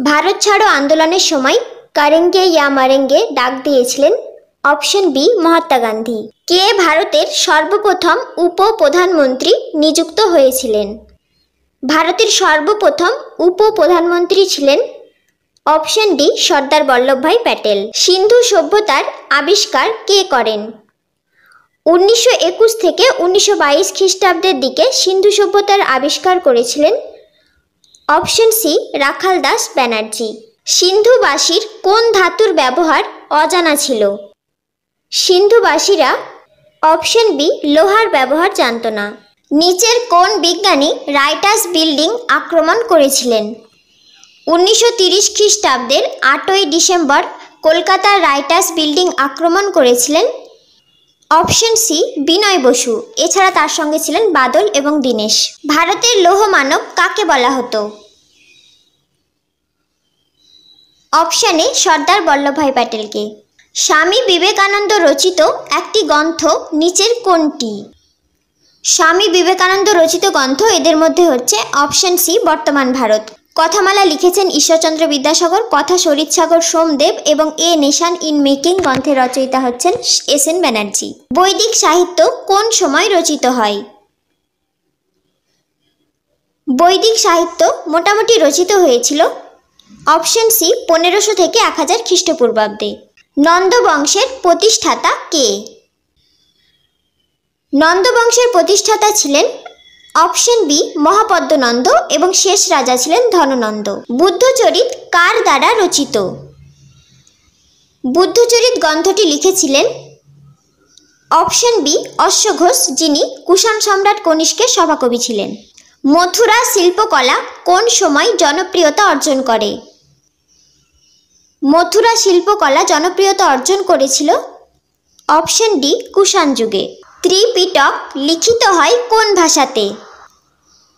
ভারত ছাড়ো আন্দোলনের সময় কারেঙ্গে ইয়া মারেঙ্গে ডাক দিয়েছিলেন অপশন বি মহাত্মা গান্ধী কে ভারতের সর্বপ্রথম উপ প্রধানমন্ত্রী নিযুক্ত হয়েছিলেন ভারতের সর্বপ্রথম উপ প্রধানমন্ত্রী ছিলেন অপশন ডি সর্দার বল্লভভাই প্যাটেল সিন্ধু সভ্যতার আবিষ্কার কে করেন উনিশশো একুশ থেকে উনিশশো বাইশ খ্রিস্টাব্দের দিকে সিন্ধু সভ্যতার আবিষ্কার করেছিলেন অপশন সি রাখাল দাস ব্যানার্জি সিন্ধুবাসীর কোন ধাতুর ব্যবহার অজানা ছিল সিন্ধুবাসীরা অপশন বি লোহার ব্যবহার জানত না নিচের কোন বিজ্ঞানী রাইটার্স বিল্ডিং আক্রমণ করেছিলেন উনিশশো তিরিশ খ্রিস্টাব্দের আটই ডিসেম্বর কলকাতার রাইটার্স বিল্ডিং আক্রমণ করেছিলেন অপশন সি বিনয় বসু এছাড়া তার সঙ্গে ছিলেন বাদল এবং দীনেশ ভারতের লৌহ মানব কাকে বলা হতো অপশানে এ সর্দার বল্লভভাই প্যাটেলকে স্বামী বিবেকানন্দ রচিত একটি গ্রন্থ নিচের কোনটি স্বামী বিবেকানন্দ রচিত গ্রন্থ এদের মধ্যে হচ্ছে অপশন সি বর্তমান ভারত কথামালা লিখেছেন ঈশ্বরচন্দ্র বিদ্যাসাগর কথা সাগর সোমদেব এবং এ নেশান ইন মেকিং গ্রন্থের রচয়িতা হচ্ছেন এস এন ব্যানার্জি বৈদিক সাহিত্য কোন সময় রচিত হয় বৈদিক সাহিত্য মোটামুটি রচিত হয়েছিল অপশন সি পনেরোশো থেকে এক হাজার খ্রিস্টপূর্বাব্দে নন্দবংশের প্রতিষ্ঠাতা কে নন্দবংশের প্রতিষ্ঠাতা ছিলেন অপশন বি মহাপদ্মনন্দ এবং শেষ রাজা ছিলেন ধননন্দ বুদ্ধচরিত কার দ্বারা রচিত বুদ্ধচরিত গ্রন্থটি লিখেছিলেন অপশন বি অশ্বঘোষ যিনি কুষাণ সম্রাট কনিষ্কের সভাকবি ছিলেন মথুরা শিল্পকলা কোন সময় জনপ্রিয়তা অর্জন করে মথুরা শিল্পকলা জনপ্রিয়তা অর্জন করেছিল অপশন ডি কুষাণ যুগে ত্রিপিটক লিখিত হয় কোন ভাষাতে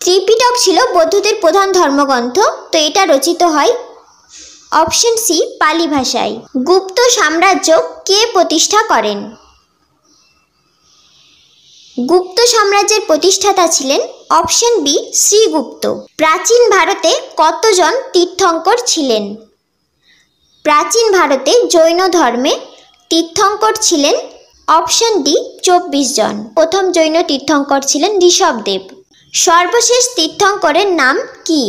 ত্রিপিটক ছিল বৌদ্ধদের প্রধান ধর্মগ্রন্থ তো এটা রচিত হয় অপশন সি পালি ভাষায় গুপ্ত সাম্রাজ্য কে প্রতিষ্ঠা করেন গুপ্ত সাম্রাজ্যের প্রতিষ্ঠাতা ছিলেন অপশন বি শ্রীগুপ্ত প্রাচীন ভারতে কতজন তীর্থঙ্কর ছিলেন প্রাচীন ভারতে জৈন ধর্মে তীর্থঙ্কর ছিলেন অপশন ডি চব্বিশ জন প্রথম জৈন তীর্থঙ্কর ছিলেন ঋষভদেব সর্বশেষ তীর্থঙ্করের নাম কি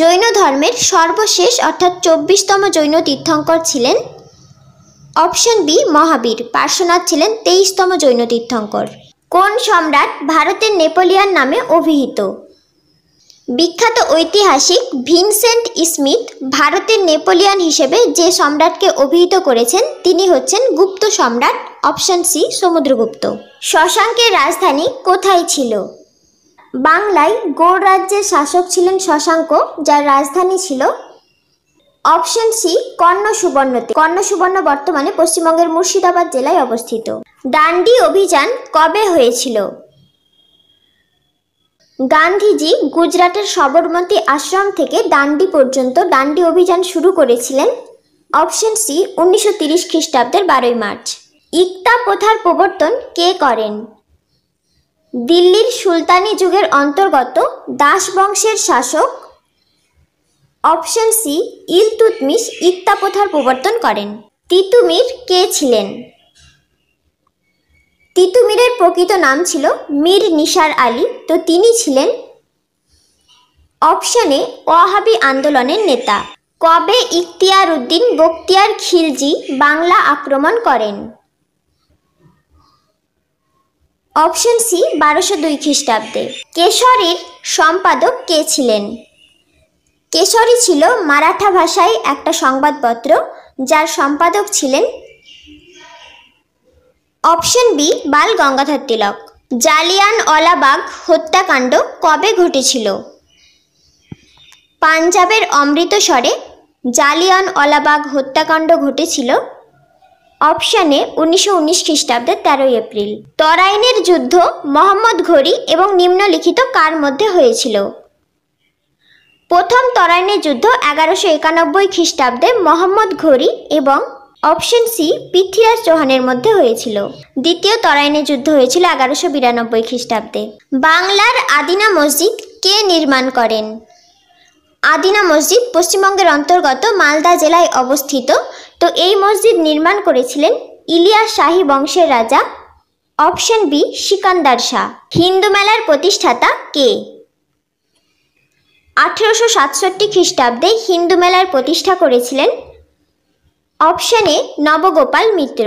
জৈন ধর্মের সর্বশেষ অর্থাৎ চব্বিশতম জৈন তীর্থঙ্কর ছিলেন অপশন বি মহাবীর পার্শ্বনাথ ছিলেন তেইশতম জৈন তীর্থঙ্কর কোন সম্রাট ভারতের নেপোলিয়ান নামে অভিহিত বিখ্যাত ঐতিহাসিক ভিনসেন্ট স্মিথ ভারতের নেপোলিয়ান হিসেবে যে সম্রাটকে অভিহিত করেছেন তিনি হচ্ছেন গুপ্ত সম্রাট অপশন সি সমুদ্রগুপ্ত শশাঙ্কের রাজধানী কোথায় ছিল বাংলায় গৌড় রাজ্যের শাসক ছিলেন শশাঙ্ক যার রাজধানী ছিল অপশন সি কর্ণ সুবর্ণতে কর্ণ সুবর্ণ বর্তমানে পশ্চিমবঙ্গের মুর্শিদাবাদ জেলায় অবস্থিত দান্ডি অভিযান কবে হয়েছিল গান্ধীজি গুজরাটের সবরমতী আশ্রম থেকে দান্ডি পর্যন্ত দান্ডি অভিযান শুরু করেছিলেন অপশন সি উনিশশো তিরিশ খ্রিস্টাব্দের বারোই মার্চ ইকতা প্রথার প্রবর্তন কে করেন দিল্লির সুলতানি যুগের অন্তর্গত দাস বংশের শাসক অপশন সি ইলতুতমিশ ইকতা প্রথার প্রবর্তন করেন তিতুমির কে ছিলেন তিতুমিরের প্রকৃত নাম ছিল মীর নিসার আলী তো তিনি ছিলেন অপশানে ওয়াহাবি আন্দোলনের নেতা কবে ইখতিয়ার উদ্দিন বক্তিয়ার খিলজি বাংলা আক্রমণ করেন অপশন সি বারোশো দুই খ্রিস্টাব্দে কেশরীর সম্পাদক কে ছিলেন কেশরী ছিল মারাঠা ভাষায় একটা সংবাদপত্র যার সম্পাদক ছিলেন অপশন বি বাল গঙ্গাধর তিলক জালিয়ানওয়ালাবাগ হত্যাকাণ্ড কবে ঘটেছিল পাঞ্জাবের অমৃতসরে জালিয়ানওয়ালাবাগ হত্যাকাণ্ড ঘটেছিল অপশানে উনিশশো উনিশ খ্রিস্টাব্দে তেরোই এপ্রিল তরাইনের যুদ্ধ মোহাম্মদ ঘড়ি এবং নিম্নলিখিত কার মধ্যে হয়েছিল প্রথম তরাইনের যুদ্ধ এগারোশো একানব্বই খ্রিস্টাব্দে মোহাম্মদ ঘড়ি এবং অপশন সি পৃথ্বীরাজ চৌহানের মধ্যে হয়েছিল দ্বিতীয় তরাইনে যুদ্ধ হয়েছিল এগারোশো বিরানব্বই খ্রিস্টাব্দে বাংলার আদিনা মসজিদ কে নির্মাণ করেন আদিনা মসজিদ পশ্চিমবঙ্গের অন্তর্গত মালদা জেলায় অবস্থিত তো এই মসজিদ নির্মাণ করেছিলেন ইলিয়া শাহী বংশের রাজা অপশন বি সিকান্দার শাহ হিন্দু মেলার প্রতিষ্ঠাতা কে আঠেরোশো সাতষট্টি খ্রিস্টাব্দে হিন্দু মেলার প্রতিষ্ঠা করেছিলেন অপশানে নবগোপাল মিত্র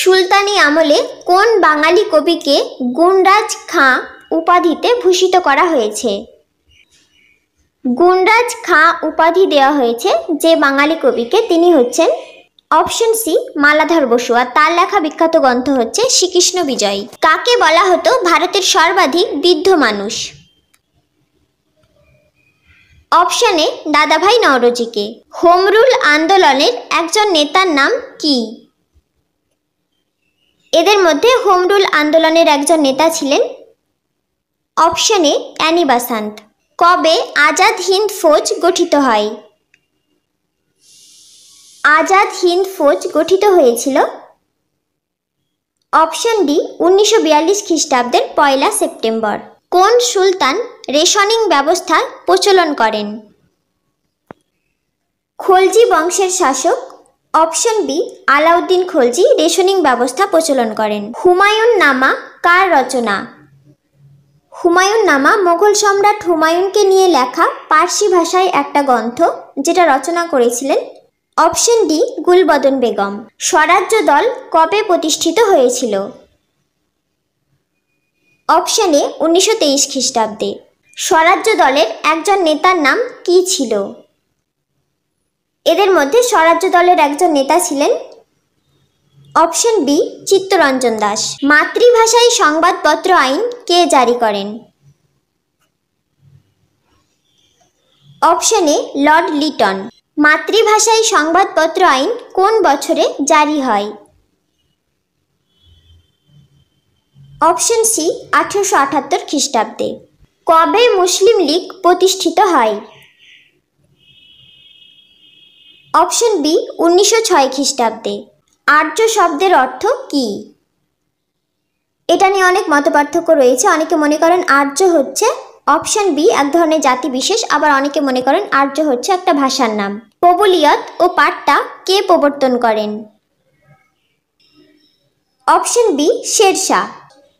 সুলতানি আমলে কোন বাঙালি কবিকে গুণরাজ খাঁ উপাধিতে ভূষিত করা হয়েছে গুণরাজ খাঁ উপাধি দেওয়া হয়েছে যে বাঙালি কবিকে তিনি হচ্ছেন অপশন সি মালাধর বসু আর তার লেখা বিখ্যাত গ্রন্থ হচ্ছে শ্রীকৃষ্ণ বিজয়ী কাকে বলা হতো ভারতের সর্বাধিক বৃদ্ধ মানুষ অপশন এ দাদাভাই নওরোজিকে হোম রুল আন্দোলনের একজন নেতার নাম কি এদের মধ্যে হোম রুল আন্দোলনের একজন নেতা ছিলেন অপশন এ অ্যানি বাসান্ত কবে আজাদ হিন্দ ফৌজ গঠিত হয় আজাদ হিন্দ ফৌজ গঠিত হয়েছিল অপশন ডি উনিশশো খ্রিস্টাব্দের পয়লা সেপ্টেম্বর কোন সুলতান রেশনিং ব্যবস্থা প্রচলন করেন খলজি বংশের শাসক option B Alauddin Khilji rationing ব্যবস্থা প্রচলন করেন হুমায়ুন নামা কার রচনা হুমায়ুন নামা মোগল সম্রাট হুমায়ুনকে নিয়ে লেখা পার্সি ভাষায় একটা গ্রন্থ যেটা রচনা করেছিলেন অপশন ডি গুলবদন বেগম স্বরাজ্য দল কবে প্রতিষ্ঠিত হয়েছিল অপশানে উনিশশো তেইশ খ্রিস্টাব্দে স্বরাজ্য দলের একজন নেতার নাম কি ছিল এদের মধ্যে স্বরাজ্য দলের একজন নেতা ছিলেন অপশন বি চিত্তরঞ্জন দাস মাতৃভাষায় সংবাদপত্র আইন কে জারি করেন অপশন এ লর্ড লিটন মাতৃভাষায় সংবাদপত্র আইন কোন বছরে জারি হয় অপশন সি আঠেরোশো আটাত্তর খ্রিস্টাব্দে কবে মুসলিম লীগ প্রতিষ্ঠিত হয় অপশন বি উনিশশো ছয় খ্রিস্টাব্দে আর্য শব্দের অর্থ কি এটা নিয়ে অনেক মতপার্থক্য রয়েছে অনেকে মনে করেন আর্য হচ্ছে অপশন বি এক ধরনের জাতি বিশেষ আবার অনেকে মনে করেন আর্য হচ্ছে একটা ভাষার নাম প্রবলিয়ত ও পাট্টা কে প্রবর্তন করেন অপশন বি শেরশাহ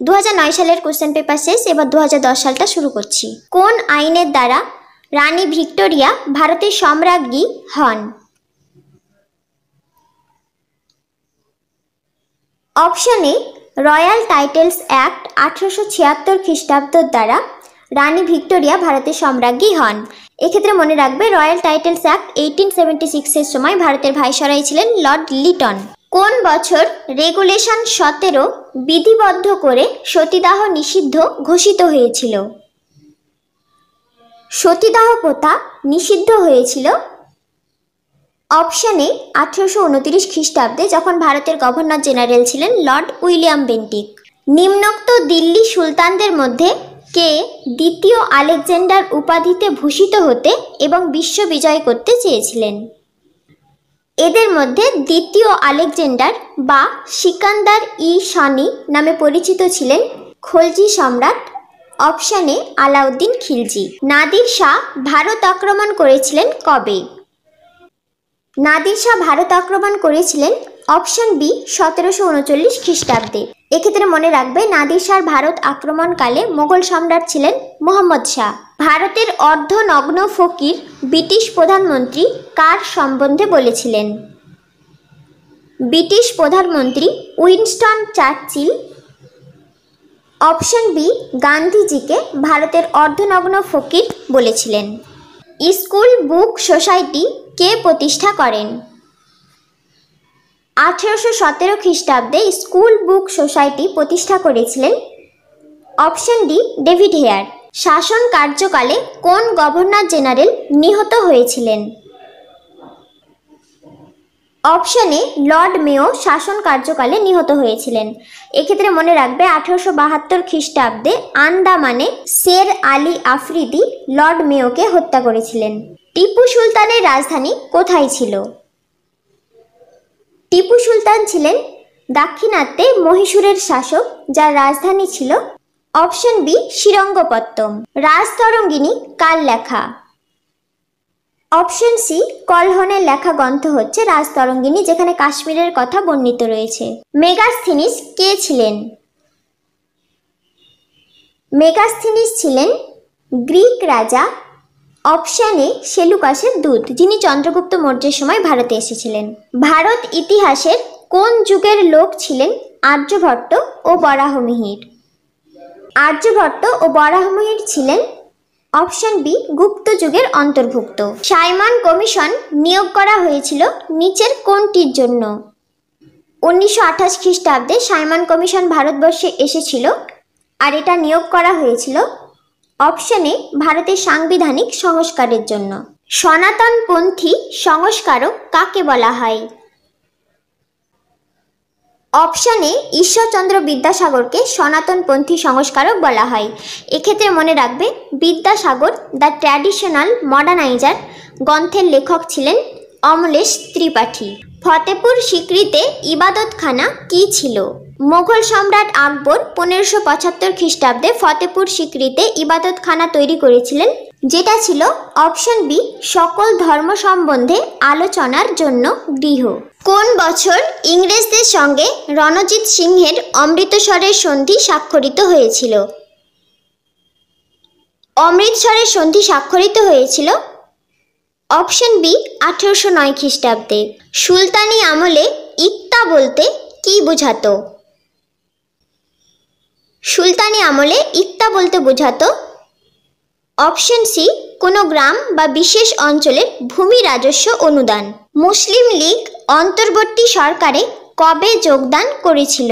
দু সালের কোশ্চেন পেপার শেষ এবার দু সালটা শুরু করছি কোন আইনের দ্বারা রানী ভিক্টোরিয়া ভারতের সম্রাজ্ঞী হন অপশনে রয়্যাল টাইটেলস অ্যাক্ট আঠেরোশো ছিয়াত্তর খ্রিস্টাব্দর দ্বারা রানী ভিক্টোরিয়া ভারতের সম্রাজ্ঞী হন এক্ষেত্রে মনে রাখবে royal titles act eighteen seventy সিক্সের সময় ভারতের ভাইসরাই ছিলেন লর্ড লিটন কোন বছর রেগুলেশন সতেরো বিধিবদ্ধ করে সতীদাহ নিষিদ্ধ ঘোষিত হয়েছিল সতীদাহ প্রথা নিষিদ্ধ হয়েছিল অপশানে আঠেরোশো উনত্রিশ খ্রিস্টাব্দে যখন ভারতের গভর্নর জেনারেল ছিলেন লর্ড উইলিয়াম বেন্টিক নিম্নোক্ত দিল্লি সুলতানদের মধ্যে কে দ্বিতীয় আলেকজান্ডার উপাধিতে ভূষিত হতে এবং বিশ্ব বিজয় করতে চেয়েছিলেন এদের মধ্যে দ্বিতীয় আলেকজেন্ডার বা সিকান্দার ই শানি নামে পরিচিত ছিলেন খলজি সম্রাট অপশানে আলাউদ্দিন খিলজি নাদির শাহ ভারত আক্রমণ করেছিলেন কবে নাদির শাহ ভারত আক্রমণ করেছিলেন অপশন বি সতেরোশো উনচল্লিশ খ্রিস্টাব্দে এক্ষেত্রে মনে রাখবে নাদির শাহ ভারত আক্রমণকালে মোগল সম্রাট ছিলেন মোহাম্মদ শাহ ভারতের অর্ধনগ্ন ফকির ব্রিটিশ প্রধানমন্ত্রী কার সম্বন্ধে বলেছিলেন ব্রিটিশ প্রধানমন্ত্রী উইনস্টন চার্চিল অপশন বি গান্ধীজিকে ভারতের অর্ধনগ্ন ফকির বলেছিলেন স্কুল বুক সোসাইটি কে প্রতিষ্ঠা করেন আঠেরোশো সতেরো খ্রিস্টাব্দে স্কুল বুক সোসাইটি প্রতিষ্ঠা করেছিলেন অপশন ডি ডেভিড হেয়ার শাসন কার্যকালে কোন গভর্নর জেনারেল নিহত হয়েছিলেন অপশানে লর্ড মেও শাসন কার্যকালে নিহত হয়েছিলেন এক্ষেত্রে মনে রাখবে আঠারোশো বাহাত্তর খ্রিস্টাব্দে আন্দামানে শের আলী আফ্রিদি লর্ড মেওকে হত্যা করেছিলেন টিপু সুলতানের রাজধানী কোথায় ছিল টিপু সুলতান ছিলেন দাক্ষিণাত্যে মহীশূরের শাসক যার রাজধানী ছিল অপশন বি শিরঙ্গপত্তম রাজতরঙ্গিনী কার লেখা অপশন সি কলহনের লেখা গ্রন্থ হচ্ছে রাজতরঙ্গিনী যেখানে কাশ্মীরের কথা বর্ণিত রয়েছে মেগাস্থিনিস কে ছিলেন মেগাস্থিনিস ছিলেন গ্রিক রাজা অপশানে সেলুকাসের দূত যিনি চন্দ্রগুপ্ত মৌর্যের সময় ভারতে এসেছিলেন ভারত ইতিহাসের কোন যুগের লোক ছিলেন আর্যভট্ট ও বরাহমিহির আর্যভট্ট ও বরাহমহির ছিলেন অপশন বি গুপ্ত যুগের অন্তর্ভুক্ত সাইমন কমিশন নিয়োগ করা হয়েছিল নিচের কোনটির জন্য উনিশশো আঠাশ খ্রিস্টাব্দে সাইমন কমিশন ভারতবর্ষে এসেছিল আর এটা নিয়োগ করা হয়েছিল অপশনে ভারতের সাংবিধানিক সংস্কারের জন্য সনাতনপন্থী সংস্কারক কাকে বলা হয় অপশানে এ ঈশ্বরচন্দ্র বিদ্যাসাগরকে সনাতনপন্থী সংস্কারক বলা হয় এক্ষেত্রে মনে রাখবে বিদ্যাসাগর দ্য ট্র্যাডিশনাল মডার্নাইজার গ্রন্থের লেখক ছিলেন অমলেশ ত্রিপাঠী ফতেপুর সিকরিতে ইবাদতখানা কি ছিল মোঘল সম্রাট আকবর পনেরোশো পঁচাত্তর খ্রিস্টাব্দে ফতেপুর সিকরিতে ইবাদতখানা তৈরি করেছিলেন যেটা ছিল অপশন বি সকল ধর্ম সম্বন্ধে আলোচনার জন্য গৃহ কোন বছর ইংরেজদের সঙ্গে রণজিৎ সিংহের অমৃতসরের সন্ধি স্বাক্ষরিত হয়েছিল অমৃতসরের সন্ধি স্বাক্ষরিত হয়েছিল অপশন বি আঠেরোশো নয় খ্রিস্টাব্দে সুলতানি আমলে ইক্তা বলতে কি বোঝাতো সুলতানি আমলে ইক্তা বলতে বোঝাতো অপশন সি কোনো গ্রাম বা বিশেষ অঞ্চলের ভূমি রাজস্ব অনুদান মুসলিম লীগ অন্তর্বর্তী সরকারে কবে যোগদান করেছিল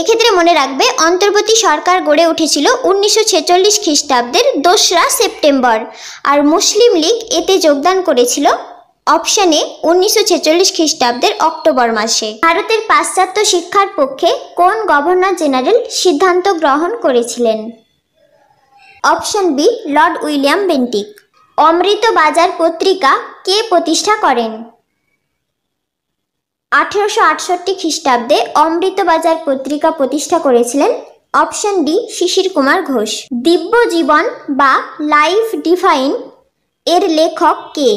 এক্ষেত্রে মনে রাখবে অন্তর্বর্তী সরকার গড়ে উঠেছিল উনিশশো ছেচল্লিশ খ্রিস্টাব্দের দোসরা সেপ্টেম্বর আর মুসলিম লীগ এতে যোগদান করেছিল অপশানে উনিশশো ছেচল্লিশ খ্রিস্টাব্দের অক্টোবর মাসে ভারতের পাশ্চাত্য শিক্ষার পক্ষে কোন গভর্নর জেনারেল সিদ্ধান্ত গ্রহণ করেছিলেন option B Lord William Bentinck Amrita Bazar Patrika কে প্রতিষ্ঠা করেন আঠেরোশো আটষট্টি খ্রিস্টাব্দে অমৃতবাজার পত্রিকা প্রতিষ্ঠা করেছিলেন অপশন ডি শিশির কুমার ঘোষ দিব্য জীবন বা লাইফ ডিফাইন এর লেখক কে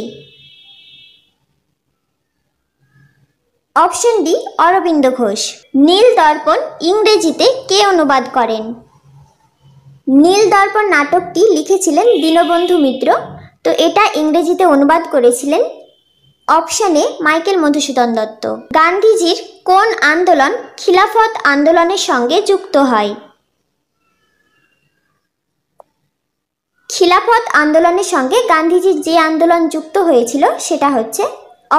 অপশন ডি অরবিন্দ ঘোষ নীল দর্পণ ইংরেজিতে কে অনুবাদ করেন নীল দর্পণ নাটকটি লিখেছিলেন দীনবন্ধু মিত্র তো এটা ইংরেজিতে অনুবাদ করেছিলেন অপশানে মাইকেল মধুসূদন দত্ত গান্ধীজির কোন আন্দোলন খিলাফত আন্দোলনের সঙ্গে যুক্ত হয় খিলাফত আন্দোলনের সঙ্গে গান্ধীজির যে আন্দোলন যুক্ত হয়েছিল সেটা হচ্ছে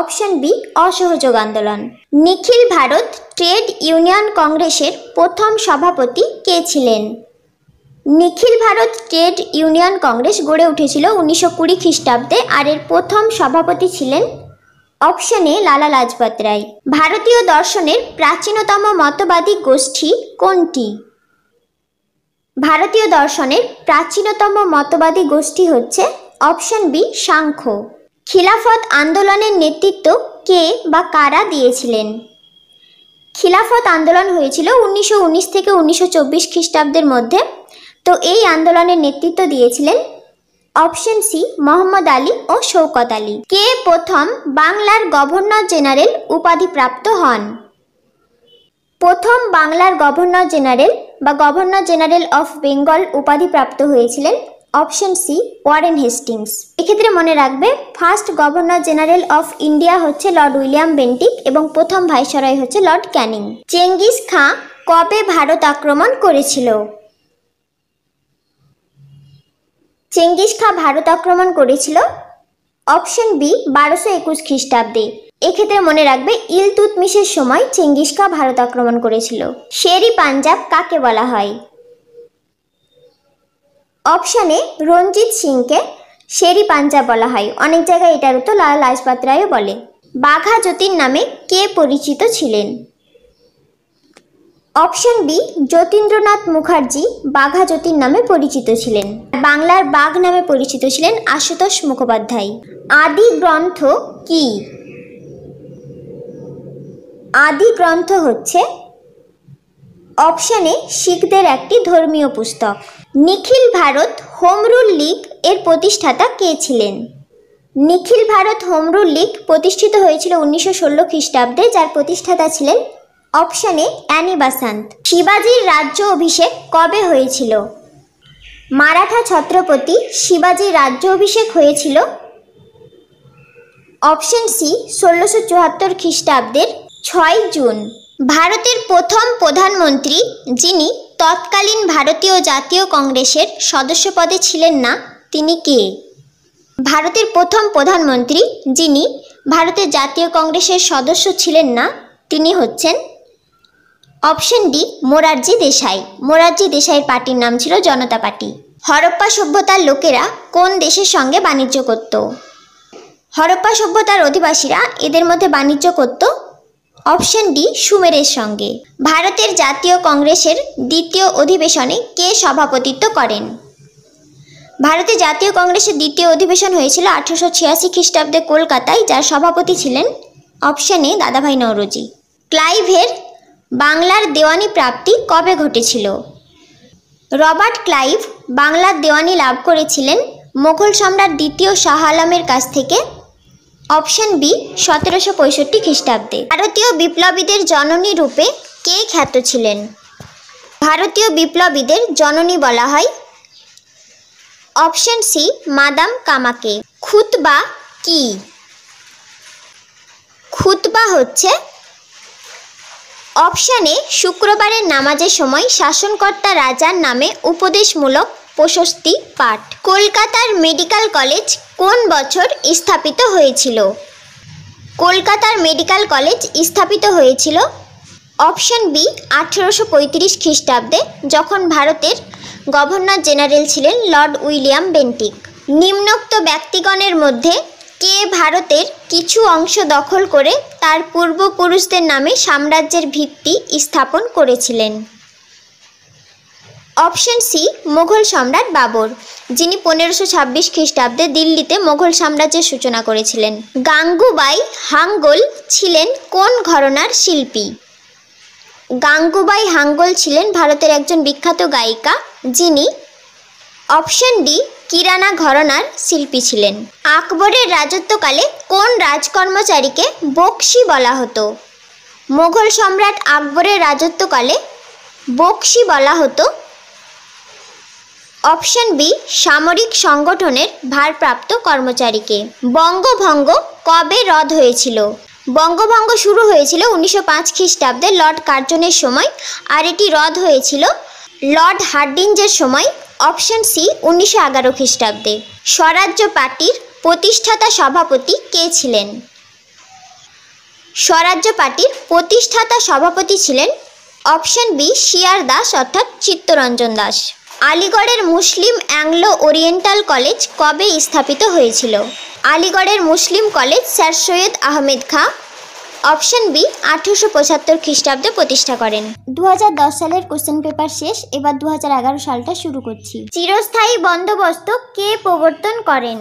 অপশন বি অসহযোগ আন্দোলন নিখিল ভারত ট্রেড ইউনিয়ন কংগ্রেসের প্রথম সভাপতি কে ছিলেন Nikhil Bharat trade union congress গড়ে উঠেছিল উনিশশো কুড়ি খ্রিস্টাব্দে আর এর প্রথম সভাপতি ছিলেন অপশনে লালা লাজপত রায় ভারতীয় দর্শনের প্রাচীনতম মতবাদী গোষ্ঠী কোনটি ভারতীয় দর্শনের প্রাচীনতম মতবাদী গোষ্ঠী হচ্ছে অপশন বি সাংখ্য খিলাফত আন্দোলনের নেতৃত্ব কে বা কারা দিয়েছিলেন খিলাফত আন্দোলন হয়েছিল উনিশশো থেকে উনিশশো খ্রিস্টাব্দের মধ্যে তো এই আন্দোলনের নেতৃত্ব দিয়েছিলেন অপশন সি মোহাম্মদ আলী ও শৌকত আলী কে প্রথম বাংলার গভর্নর জেনারেল উপাধি প্রাপ্ত হন প্রথম বাংলার গভর্নর জেনারেল বা গভর্নর জেনারেল অফ বেঙ্গল উপাধি প্রাপ্ত হয়েছিলেন অপশন সি ওয়ারেন হেস্টিংস এক্ষেত্রে মনে রাখবে first governor general of India হচ্ছে লর্ড উইলিয়াম বেন্টিক এবং প্রথম ভাইসরয় হচ্ছে লর্ড ক্যানিং চেঙ্গিস খাঁ কবে ভারত আক্রমণ করেছিল চেঙ্গিস খা ভারত আক্রমণ করেছিল অপশন বি বারোশো একুশ খ্রিস্টাব্দে এক্ষেত্রে মনে রাখবে ইলতুতমিশের সময় চেঙ্গিস খা ভারত আক্রমণ করেছিল শেরি পাঞ্জাব কাকে বলা হয় অপশানে রঞ্জিত সিংকে শেরি পাঞ্জাব বলা হয় অনেক জায়গায় এটার উত্তর লাল লাজপাত রায়ও বলে বাঘা যতীর নামে কে পরিচিত ছিলেন অপশন বি যতীন্দ্রনাথ মুখার্জি বাঘা যতীন নামে পরিচিত ছিলেন বাংলার বাঘ নামে পরিচিত ছিলেন আশুতোষ মুখোপাধ্যায় আদি গ্রন্থ কি আদি গ্রন্থ হচ্ছে অপশানে শিখদের একটি ধর্মীয় পুস্তক নিখিল ভারত হোমরুল লীগ এর প্রতিষ্ঠাতা কে ছিলেন নিখিল ভারত হোমরুল লীগ প্রতিষ্ঠিত হয়েছিল উনিশশো ষোলো খ্রিস্টাব্দে যার প্রতিষ্ঠাতা ছিলেন অপশানে এ অ্যানি বাসান্ত শিবাজির রাজ্য অভিষেক কবে হয়েছিল মারাঠা ছত্রপতি শিবাজির রাজ্য অভিষেক হয়েছিল অপশন সি ষোলোশো চুয়াত্তর খ্রিস্টাব্দের ছয় জুন ভারতের প্রথম প্রধানমন্ত্রী যিনি তৎকালীন ভারতীয় জাতীয় কংগ্রেসের সদস্য পদে ছিলেন না তিনি কে ভারতের প্রথম প্রধানমন্ত্রী যিনি ভারতের জাতীয় কংগ্রেসের সদস্য ছিলেন না তিনি হচ্ছেন অপশন ডি মোরারজি দেশাই মোরারজি দেশাইয়ের পার্টির নাম ছিল জনতা পার্টি হরপ্পা সভ্যতার লোকেরা কোন দেশের সঙ্গে বাণিজ্য করত হরপ্পা সভ্যতার অধিবাসীরা এদের মধ্যে বাণিজ্য করত অপশন ডি সুমেরের সঙ্গে ভারতের জাতীয় কংগ্রেসের দ্বিতীয় অধিবেশনে কে সভাপতিত্ব করেন ভারতের জাতীয় কংগ্রেসের দ্বিতীয় অধিবেশন হয়েছিল আঠারোশো ছিয়াশি খ্রিস্টাব্দে কলকাতায় যার সভাপতি ছিলেন অপশন এ দাদাভাই নওরোজি ক্লাইভের বাংলার দেওয়ানি প্রাপ্তি কবে ঘটেছিল রবার্ট ক্লাইভ বাংলার দেওয়ানি লাভ করেছিলেন মোঘল সম্রাট দ্বিতীয় শাহ আলমের কাছ থেকে অপশন বি সতেরোশো পঁয়ষট্টি খ্রিস্টাব্দে ভারতীয় বিপ্লবীদের জননী রূপে কে খ্যাত ছিলেন ভারতীয় বিপ্লবীদের জননী বলা হয় অপশন সি মাদাম কামাকে খুতবা কি খুতবা হচ্ছে অপশানে শুক্রবারের নামাজের সময় শাসনকর্তা রাজার নামে উপদেশমূলক প্রশস্তি পাঠ কলকাতার মেডিকেল কলেজ কোন বছর স্থাপিত হয়েছিল কলকাতার মেডিকেল কলেজ স্থাপিত হয়েছিল অপশন বি আঠেরোশো পঁয়ত্রিশ খ্রিস্টাব্দে যখন ভারতের গভর্নর জেনারেল ছিলেন লর্ড উইলিয়াম বেন্টিক নিম্নোক্ত ব্যক্তিগণের মধ্যে কে ভারতের কিছু অংশ দখল করে তার পূর্বপুরুষদের নামে সাম্রাজ্যের ভিত্তি স্থাপন করেছিলেন অপশন সি মুঘল সম্রাট বাবর যিনি পনেরোশো ছাব্বিশ খ্রিস্টাব্দে দিল্লিতে মোঘল সাম্রাজ্যের সূচনা করেছিলেন গাঙ্গুবাই হাঙ্গল ছিলেন কোন ঘরনার শিল্পী গাঙ্গুবাই হাঙ্গল ছিলেন ভারতের একজন বিখ্যাত গায়িকা যিনি অপশন ডি কিরানা ঘরনার শিল্পী ছিলেন আকবরের রাজত্বকালে কোন রাজকর্মচারীকে বক্সি বলা হতো মোঘল সম্রাট আকবরের রাজত্বকালে বক্সি বলা হতো অপশন বি সামরিক সংগঠনের ভারপ্রাপ্ত কর্মচারীকে বঙ্গভঙ্গ কবে রদ হয়েছিল বঙ্গভঙ্গ শুরু হয়েছিল উনিশশো পাঁচ খ্রিস্টাব্দে লর্ড কার্জনের সময় আর এটি রদ হয়েছিল লর্ড হার্ডিঞ্জের সময় অপশন সি উনিশশো এগারো খ্রিস্টাব্দে স্বরাজ্য পার্টির প্রতিষ্ঠাতা সভাপতি কে ছিলেন স্বরাজ্য পার্টির প্রতিষ্ঠাতা সভাপতি ছিলেন অপশন বি শিয়ার দাস অর্থাৎ চিত্তরঞ্জন দাস আলিগড়ের মুসলিম অ্যাংলো ওরিয়েন্টাল কলেজ কবে স্থাপিত হয়েছিল আলিগড়ের Muslim college Sir Syed Ahmed Khan option B আঠেরোশো পঁচাত্তর খ্রিস্টাব্দে প্রতিষ্ঠা করেন দু সালের কোশ্চেন পেপার শেষ এবার দু সালটা শুরু করছি চিরস্থায়ী বন্দোবস্ত কে প্রবর্তন করেন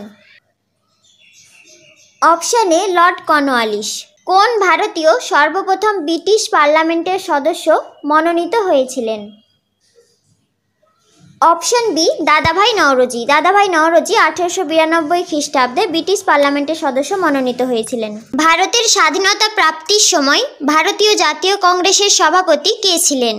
অপশানে লর্ড কর্নওয়ালিস কোন ভারতীয় সর্বপ্রথম ব্রিটিশ পার্লামেন্টের সদস্য মনোনীত হয়েছিলেন অপশন বি দাদাভাই নওরোজি দাদাভাই নওরোজি আঠেরোশো বিরানব্বই খ্রিস্টাব্দে ব্রিটিশ পার্লামেন্টের সদস্য মনোনীত হয়েছিলেন ভারতের স্বাধীনতা প্রাপ্তির সময় ভারতীয় জাতীয় কংগ্রেসের সভাপতি কে ছিলেন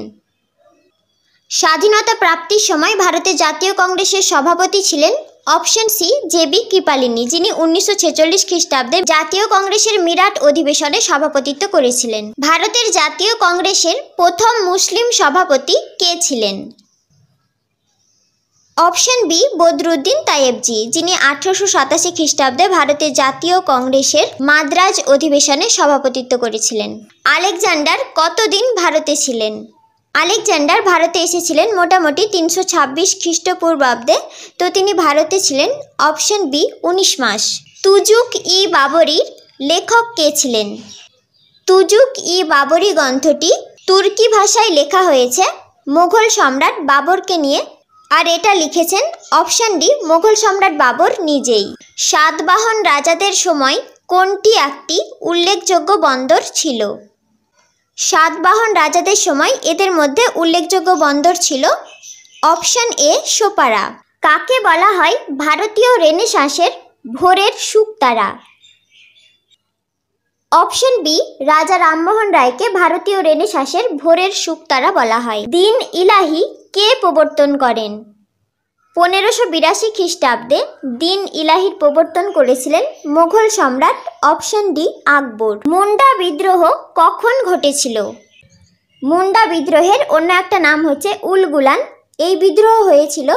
স্বাধীনতা প্রাপ্তির সময় ভারতের জাতীয় কংগ্রেসের সভাপতি ছিলেন option C J B Kripalani যিনি উনিশশো ছেচল্লিশ খ্রিস্টাব্দে জাতীয় কংগ্রেসের মিরাট অধিবেশনে সভাপতিত্ব করেছিলেন ভারতের জাতীয় কংগ্রেসের প্রথম মুসলিম সভাপতি কে ছিলেন অপশন বি বদরুদ্দিন তায়েবজি যিনি আঠারোশো সাতাশি খ্রিস্টাব্দে ভারতের জাতীয় কংগ্রেসের মাদ্রাজ অধিবেশনে সভাপতিত্ব করেছিলেন আলেকজান্ডার কতদিন ভারতে ছিলেন আলেকজান্ডার ভারতে এসেছিলেন মোটামুটি তিনশো ছাব্বিশ খ্রিস্টপূর্বাব্দে তো তিনি ভারতে ছিলেন অপশন বি উনিশ মাস তুজুক ই বাবরির লেখক কে ছিলেন তুজুক ই বাবরি গ্রন্থটি তুর্কি ভাষায় লেখা হয়েছে মোঘল সম্রাট বাবরকে নিয়ে আর এটা লিখেছেন অপশান ডি মোগল সম্রাট বাবর নিজেই সাতবাহন রাজাদের সময় কোনটি একটি উল্লেখযোগ্য বন্দর ছিল সাতবাহন রাজাদের সময় এদের মধ্যে উল্লেখযোগ্য বন্দর ছিল অপশান এ সোপারা কাকে বলা হয় ভারতীয় রেনেসাঁসের ভোরের সুক্তারা অপশন বি রাজা রামমোহন রায়কে ভারতীয় রেনেসাঁসের ভোরের সুক্তারা বলা হয় দিন ইলাহি কে প্রবর্তন করেন পনেরোশো বিরাশি খ্রিস্টাব্দে দিন ইলাহির প্রবর্তন করেছিলেন মুঘল সম্রাট অপশন ডি আকবর মুন্ডা বিদ্রোহ কখন ঘটেছিল মুন্ডা বিদ্রোহের অন্য একটা নাম হচ্ছে উলগুলান এই বিদ্রোহ হয়েছিল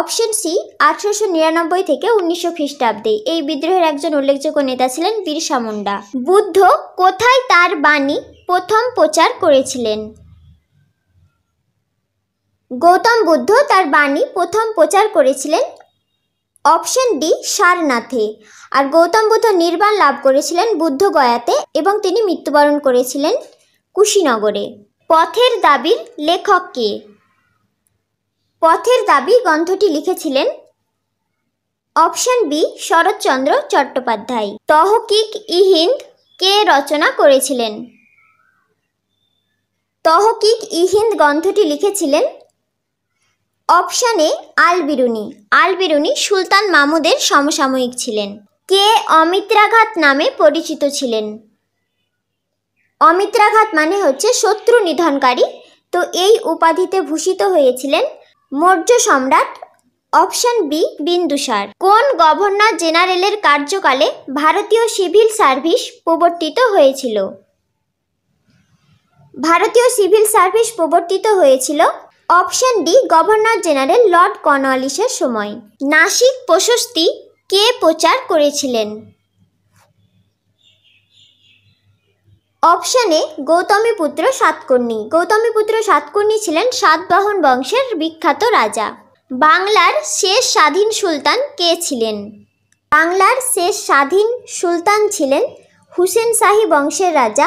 অপশন সি আঠেরোশো নিরানব্বই থেকে উনিশশো খ্রিস্টাব্দে এই বিদ্রোহের একজন উল্লেখযোগ্য নেতা ছিলেন বীরসা মুন্ডা বুদ্ধ কোথায় তার বাণী প্রথম প্রচার করেছিলেন গৌতম বুদ্ধ তার বাণী প্রথম প্রচার করেছিলেন অপশন ডি সারনাথে আর গৌতম বুদ্ধ নির্বাণ লাভ করেছিলেন বুদ্ধগয়াতে এবং তিনি মৃত্যুবরণ করেছিলেন কুশিনগরে পথের দাবির লেখক কে পথের দাবি গ্রন্থটি লিখেছিলেন অপশন বি শরৎচন্দ্র চট্টোপাধ্যায় তহকিক ইহিন্দ কে রচনা করেছিলেন তহকিক ইহিন্দ গ্রন্থটি লিখেছিলেন অপশান এ আল বিরুনি আল বিরুনি সুলতান মামুদের সমসাময়িক ছিলেন কে অমিত্রাঘাত নামে পরিচিত ছিলেন অমিত্রাঘাত মানে হচ্ছে শত্রু নিধনকারী তো এই উপাধিতে ভূষিত হয়েছিলেন মৌর্য সম্রাট অপশান বি বিন্দুসার কোন গভর্নর জেনারেলের কার্যকালে ভারতীয় সিভিল সার্ভিস প্রবর্তিত হয়েছিল ভারতীয় সিভিল সার্ভিস প্রবর্তিত হয়েছিল option D governor general Lord কর্নওয়ালিসের সময় নাসিক প্রশস্তি কে প্রচার করেছিলেন অপশানে গৌতমীপুত্র সাতকর্ণী গৌতমীপুত্র সাতকর্ণী ছিলেন সাতবাহন বংশের বিখ্যাত রাজা বাংলার শেষ স্বাধীন সুলতান কে ছিলেন বাংলার শেষ স্বাধীন সুলতান ছিলেন হুসেন শাহী বংশের রাজা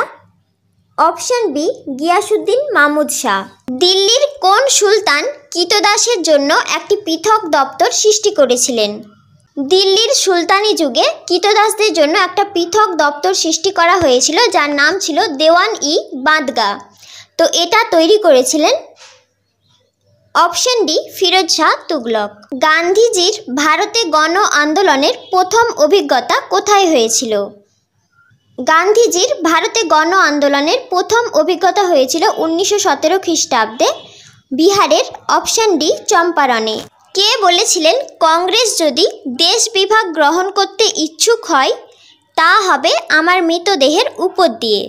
অপশন বি গিয়াসুদ্দিন মাহমুদ শাহ দিল্লির কোন সুলতান কিতদাসের জন্য একটি পৃথক দপ্তর সৃষ্টি করেছিলেন দিল্লির সুলতানি যুগে কিতদাসদের জন্য একটা পৃথক দপ্তর সৃষ্টি করা হয়েছিল যার নাম ছিল দেওয়ান ই বাঁদগা তো এটা তৈরি করেছিলেন অপশন ডি ফিরোজ শাহ তুগলক গান্ধীজির ভারতে গণ আন্দোলনের প্রথম অভিজ্ঞতা কোথায় হয়েছিল গান্ধীজির ভারতে গণ আন্দোলনের প্রথম অভিজ্ঞতা হয়েছিল উনিশশো সতেরো খ্রিস্টাব্দে বিহারের অপশান ডি চম্পারণে কে বলেছিলেন কংগ্রেস যদি দেশ বিভাগ গ্রহণ করতে ইচ্ছুক হয় তা হবে আমার মৃতদেহের উপর দিয়ে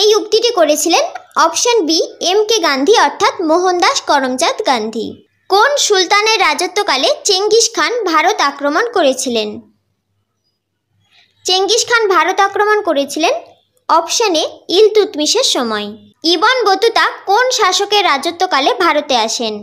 এই উক্তিটি করেছিলেন option B M K Gandhi অর্থাৎ মোহনদাস করমচাঁদ গান্ধী কোন সুলতানের রাজত্বকালে চেঙ্গিস খান ভারত আক্রমণ করেছিলেন চেঙ্গিস খান ভারত আক্রমণ করেছিলেন অপশানে এ ইলতুতমিশের সময় ইবন বতুতা কোন শাসকের রাজত্বকালে ভারতে আসেন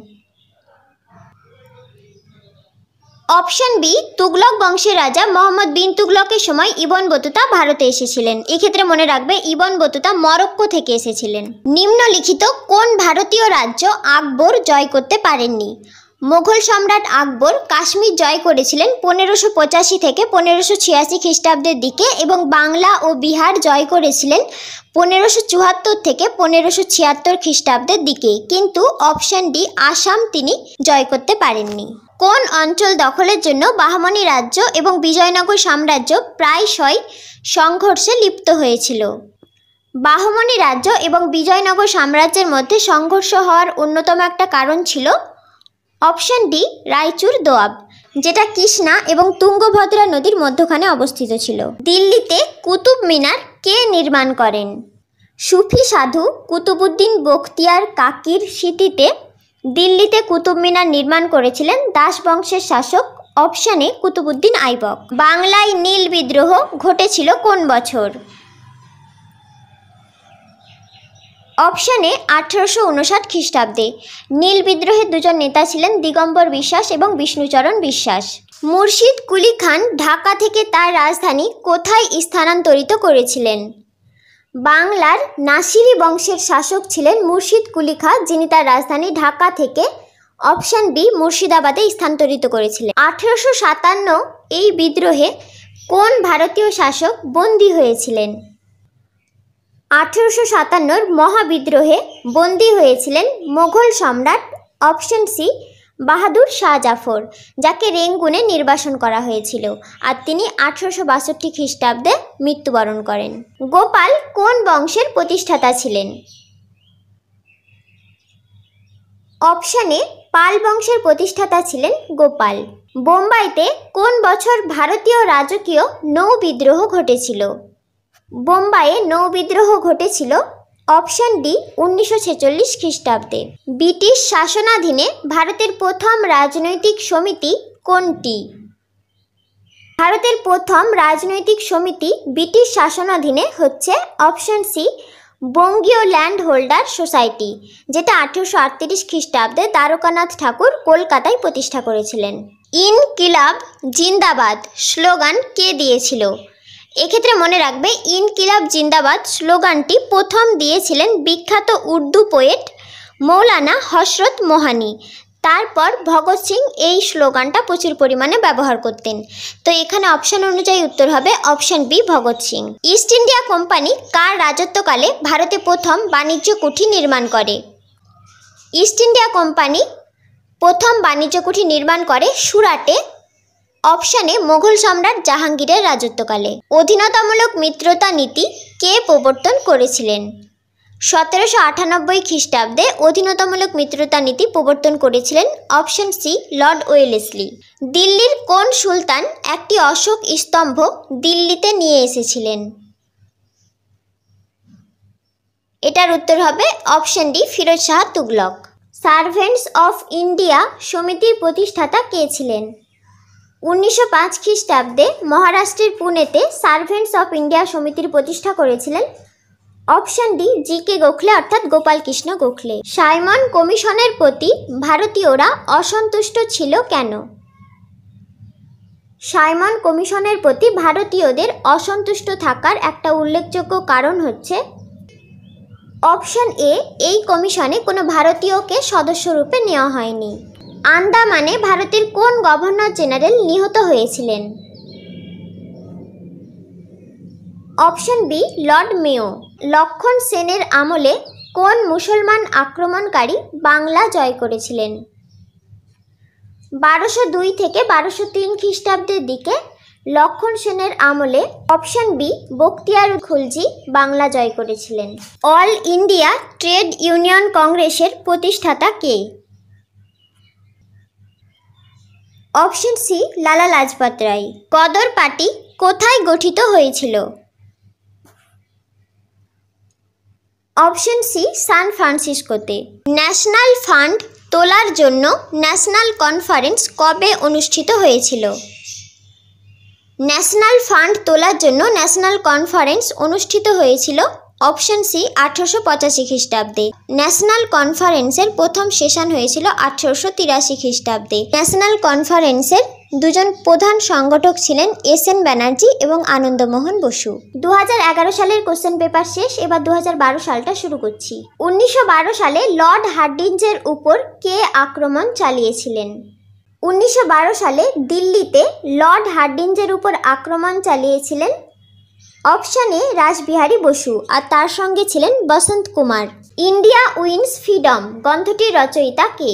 অপশান বি তুগলক বংশের রাজা মোহাম্মদ বিন তুগলকের সময় ইবন বতুতা ভারতে এসেছিলেন এক্ষেত্রে মনে রাখবে ইবন বতুতা মরক্কো থেকে এসেছিলেন নিম্নলিখিত কোন ভারতীয় রাজ্য আকবর জয় করতে পারেননি মোঘল সম্রাট আকবর কাশ্মীর জয় করেছিলেন পনেরোশো পঁচাশি থেকে পনেরোশো ছিয়াশি খ্রিস্টাব্দের দিকে এবং বাংলা ও বিহার জয় করেছিলেন পনেরোশো চুয়াত্তর থেকে পনেরোশো ছিয়াত্তর খ্রিস্টাব্দের দিকে কিন্তু অপশান ডি আসাম তিনি জয় করতে পারেননি কোন অঞ্চল দখলের জন্য বাহমনি রাজ্য এবং বিজয়নগর সাম্রাজ্য প্রায়শই সংঘর্ষে লিপ্ত হয়েছিল বাহমনি রাজ্য এবং বিজয়নগর সাম্রাজ্যের মধ্যে সংঘর্ষ হওয়ার অন্যতম একটা কারণ ছিল অপশন ডি রায়চুর দোয়াব যেটা কৃষ্ণা এবং তুঙ্গভদ্রা নদীর মধ্যখানে অবস্থিত ছিল দিল্লিতে কুতুব মিনার কে নির্মাণ করেন সুফি সাধু কুতুবুদ্দিন বখতিয়ার কাকির স্মৃতিতে দিল্লিতে কুতুব মিনার নির্মাণ করেছিলেন দাস বংশের শাসক অপশানে কুতুবুদ্দিন আইবক বাংলায় নীল বিদ্রোহ ঘটেছিল কোন বছর অপশানে আঠারোশো উনষাট খ্রিস্টাব্দে নীল বিদ্রোহের দুজন নেতা ছিলেন দিগম্বর বিশ্বাস এবং বিষ্ণুচরণ বিশ্বাস মুর্শিদ কুলি খান ঢাকা থেকে তার রাজধানী কোথায় স্থানান্তরিত করেছিলেন বাংলার নাসিরি বংশের শাসক ছিলেন মুর্শিদ কুলি খান যিনি তার রাজধানী ঢাকা থেকে অপশান বি মুর্শিদাবাদে স্থানান্তরিত করেছিলেন আঠেরোশো সাতান্ন এই বিদ্রোহে কোন ভারতীয় শাসক বন্দী হয়েছিলেন আঠেরোশো সাতান্নর মহাবিদ্রোহে বন্দী হয়েছিলেন মোঘল সম্রাট অপশন সি বাহাদুর শাহ জাফর যাকে রেঙ্গুনে নির্বাসন করা হয়েছিল আর তিনি আঠেরোশো বাষট্টি খ্রিস্টাব্দে মৃত্যুবরণ করেন গোপাল কোন বংশের প্রতিষ্ঠাতা ছিলেন অপশানে পাল বংশের প্রতিষ্ঠাতা ছিলেন গোপাল বোম্বাইতে কোন বছর ভারতীয় রাজকীয় নৌ বিদ্রোহ ঘটেছিল বোম্বাইয়ে নৌবিদ্রোহ ঘটেছিল অপশন ডি উনিশশো ছেচল্লিশ খ্রিস্টাব্দে ব্রিটিশ শাসনাধীনে ভারতের প্রথম রাজনৈতিক সমিতি কোনটি ভারতের প্রথম রাজনৈতিক সমিতি ব্রিটিশ শাসনাধীনে হচ্ছে option C Bangiya land holder society যেটা আঠেরোশো আটত্রিশ খ্রিস্টাব্দে দ্বারকানাথ ঠাকুর কলকাতায় প্রতিষ্ঠা করেছিলেন ইনকিলাব জিন্দাবাদ স্লোগান কে দিয়েছিল এক্ষেত্রে মনে রাখবে ইনকিলাব জিন্দাবাদ স্লোগানটি প্রথম দিয়েছিলেন বিখ্যাত উর্দু পোয়েট মৌলানা হসরত মোহানি তারপর ভগৎ সিং এই স্লোগানটা প্রচুর পরিমাণে ব্যবহার করতেন তো এখানে অপশান অনুযায়ী উত্তর হবে option B Bhagat Singh East India company কার রাজত্বকালে ভারতে প্রথম বাণিজ্য কুঠি নির্মাণ করে ইস্ট ইন্ডিয়া কোম্পানি প্রথম বাণিজ্য কুঠি নির্মাণ করে সুরাটে অপশানে মোঘল সম্রাট জাহাঙ্গীরের রাজত্বকালে অধীনতামূলক মিত্রতা নীতি কে প্রবর্তন করেছিলেন সতেরোশো আটানব্বই খ্রিস্টাব্দে অধীনতামূলক মিত্রতা নীতি প্রবর্তন করেছিলেন অপশন সি লর্ড ওয়েলেসলি দিল্লির কোন সুলতান একটি অশোক স্তম্ভ দিল্লিতে নিয়ে এসেছিলেন এটার উত্তর হবে option D Firoz Shah Tughlaq servants of India সমিতির প্রতিষ্ঠাতা কে ছিলেন উনিশশো পাঁচ খ্রিস্টাব্দে মহারাষ্ট্রের পুনেতে সার্ভেন্টস অফ ইন্ডিয়া সমিতির প্রতিষ্ঠা করেছিলেন option D G K Gokhale অর্থাৎ গোপাল কৃষ্ণ গোখলে সাইমন কমিশনের প্রতি ভারতীয়রা অসন্তুষ্ট ছিল কেন সাইমন কমিশনের প্রতি ভারতীয়দের অসন্তুষ্ট থাকার একটা উল্লেখযোগ্য কারণ হচ্ছে অপশন এ এই কমিশনে কোনো ভারতীয়কে সদস্যরূপে নেওয়া হয়নি আন্দামানে ভারতের কোন গভর্নর জেনারেল নিহত হয়েছিলেন অপশন বি লর্ড মেয়ো লক্ষণ সেনের আমলে কোন মুসলমান আক্রমণকারী বাংলা জয় করেছিলেন বারোশো দুই থেকে বারোশো তিন খ্রিস্টাব্দের দিকে লক্ষণ সেনের আমলে অপশন বি বক্তিয়ার খুলজি বাংলা জয় করেছিলেন অল ইন্ডিয়া ট্রেড ইউনিয়ন কংগ্রেসের প্রতিষ্ঠাতা কে অপশন সি লালা লাজপত রায় কদর পার্টি কোথায় গঠিত হয়েছিল অপশন সি সান ফ্রান্সিসকোতে ন্যাশনাল ফান্ড তোলার জন্য ন্যাশনাল কনফারেন্স কবে অনুষ্ঠিত হয়েছিল ন্যাশনাল ফান্ড তোলার জন্য ন্যাশনাল কনফারেন্স অনুষ্ঠিত হয়েছিল অপশন সি আঠারোশো পঁচাশি খ্রিস্টাব্দে ন্যাশনাল কনফারেন্সের প্রথম সেশন হয়েছিল আঠারোশো তিরাশি খ্রিস্টাব্দে ন্যাশনাল কনফারেন্সের দুজন প্রধান সংগঠক ছিলেন এস এন ব্যানার্জি এবং আনন্দমোহন বসু দু সালের কোশ্চেন পেপার শেষ এবার দু সালটা শুরু করছি উনিশশো সালে লর্ড হার্ডিঞ্জের উপর কে আক্রমণ চালিয়েছিলেন উনিশশো সালে দিল্লিতে লর্ড হার্ডিঞ্জের উপর আক্রমণ চালিয়েছিলেন অপশানে রাসবিহারী বসু আর তার সঙ্গে ছিলেন Basanta Kumar India wins freedom গ্রন্থটির রচয়িতা কে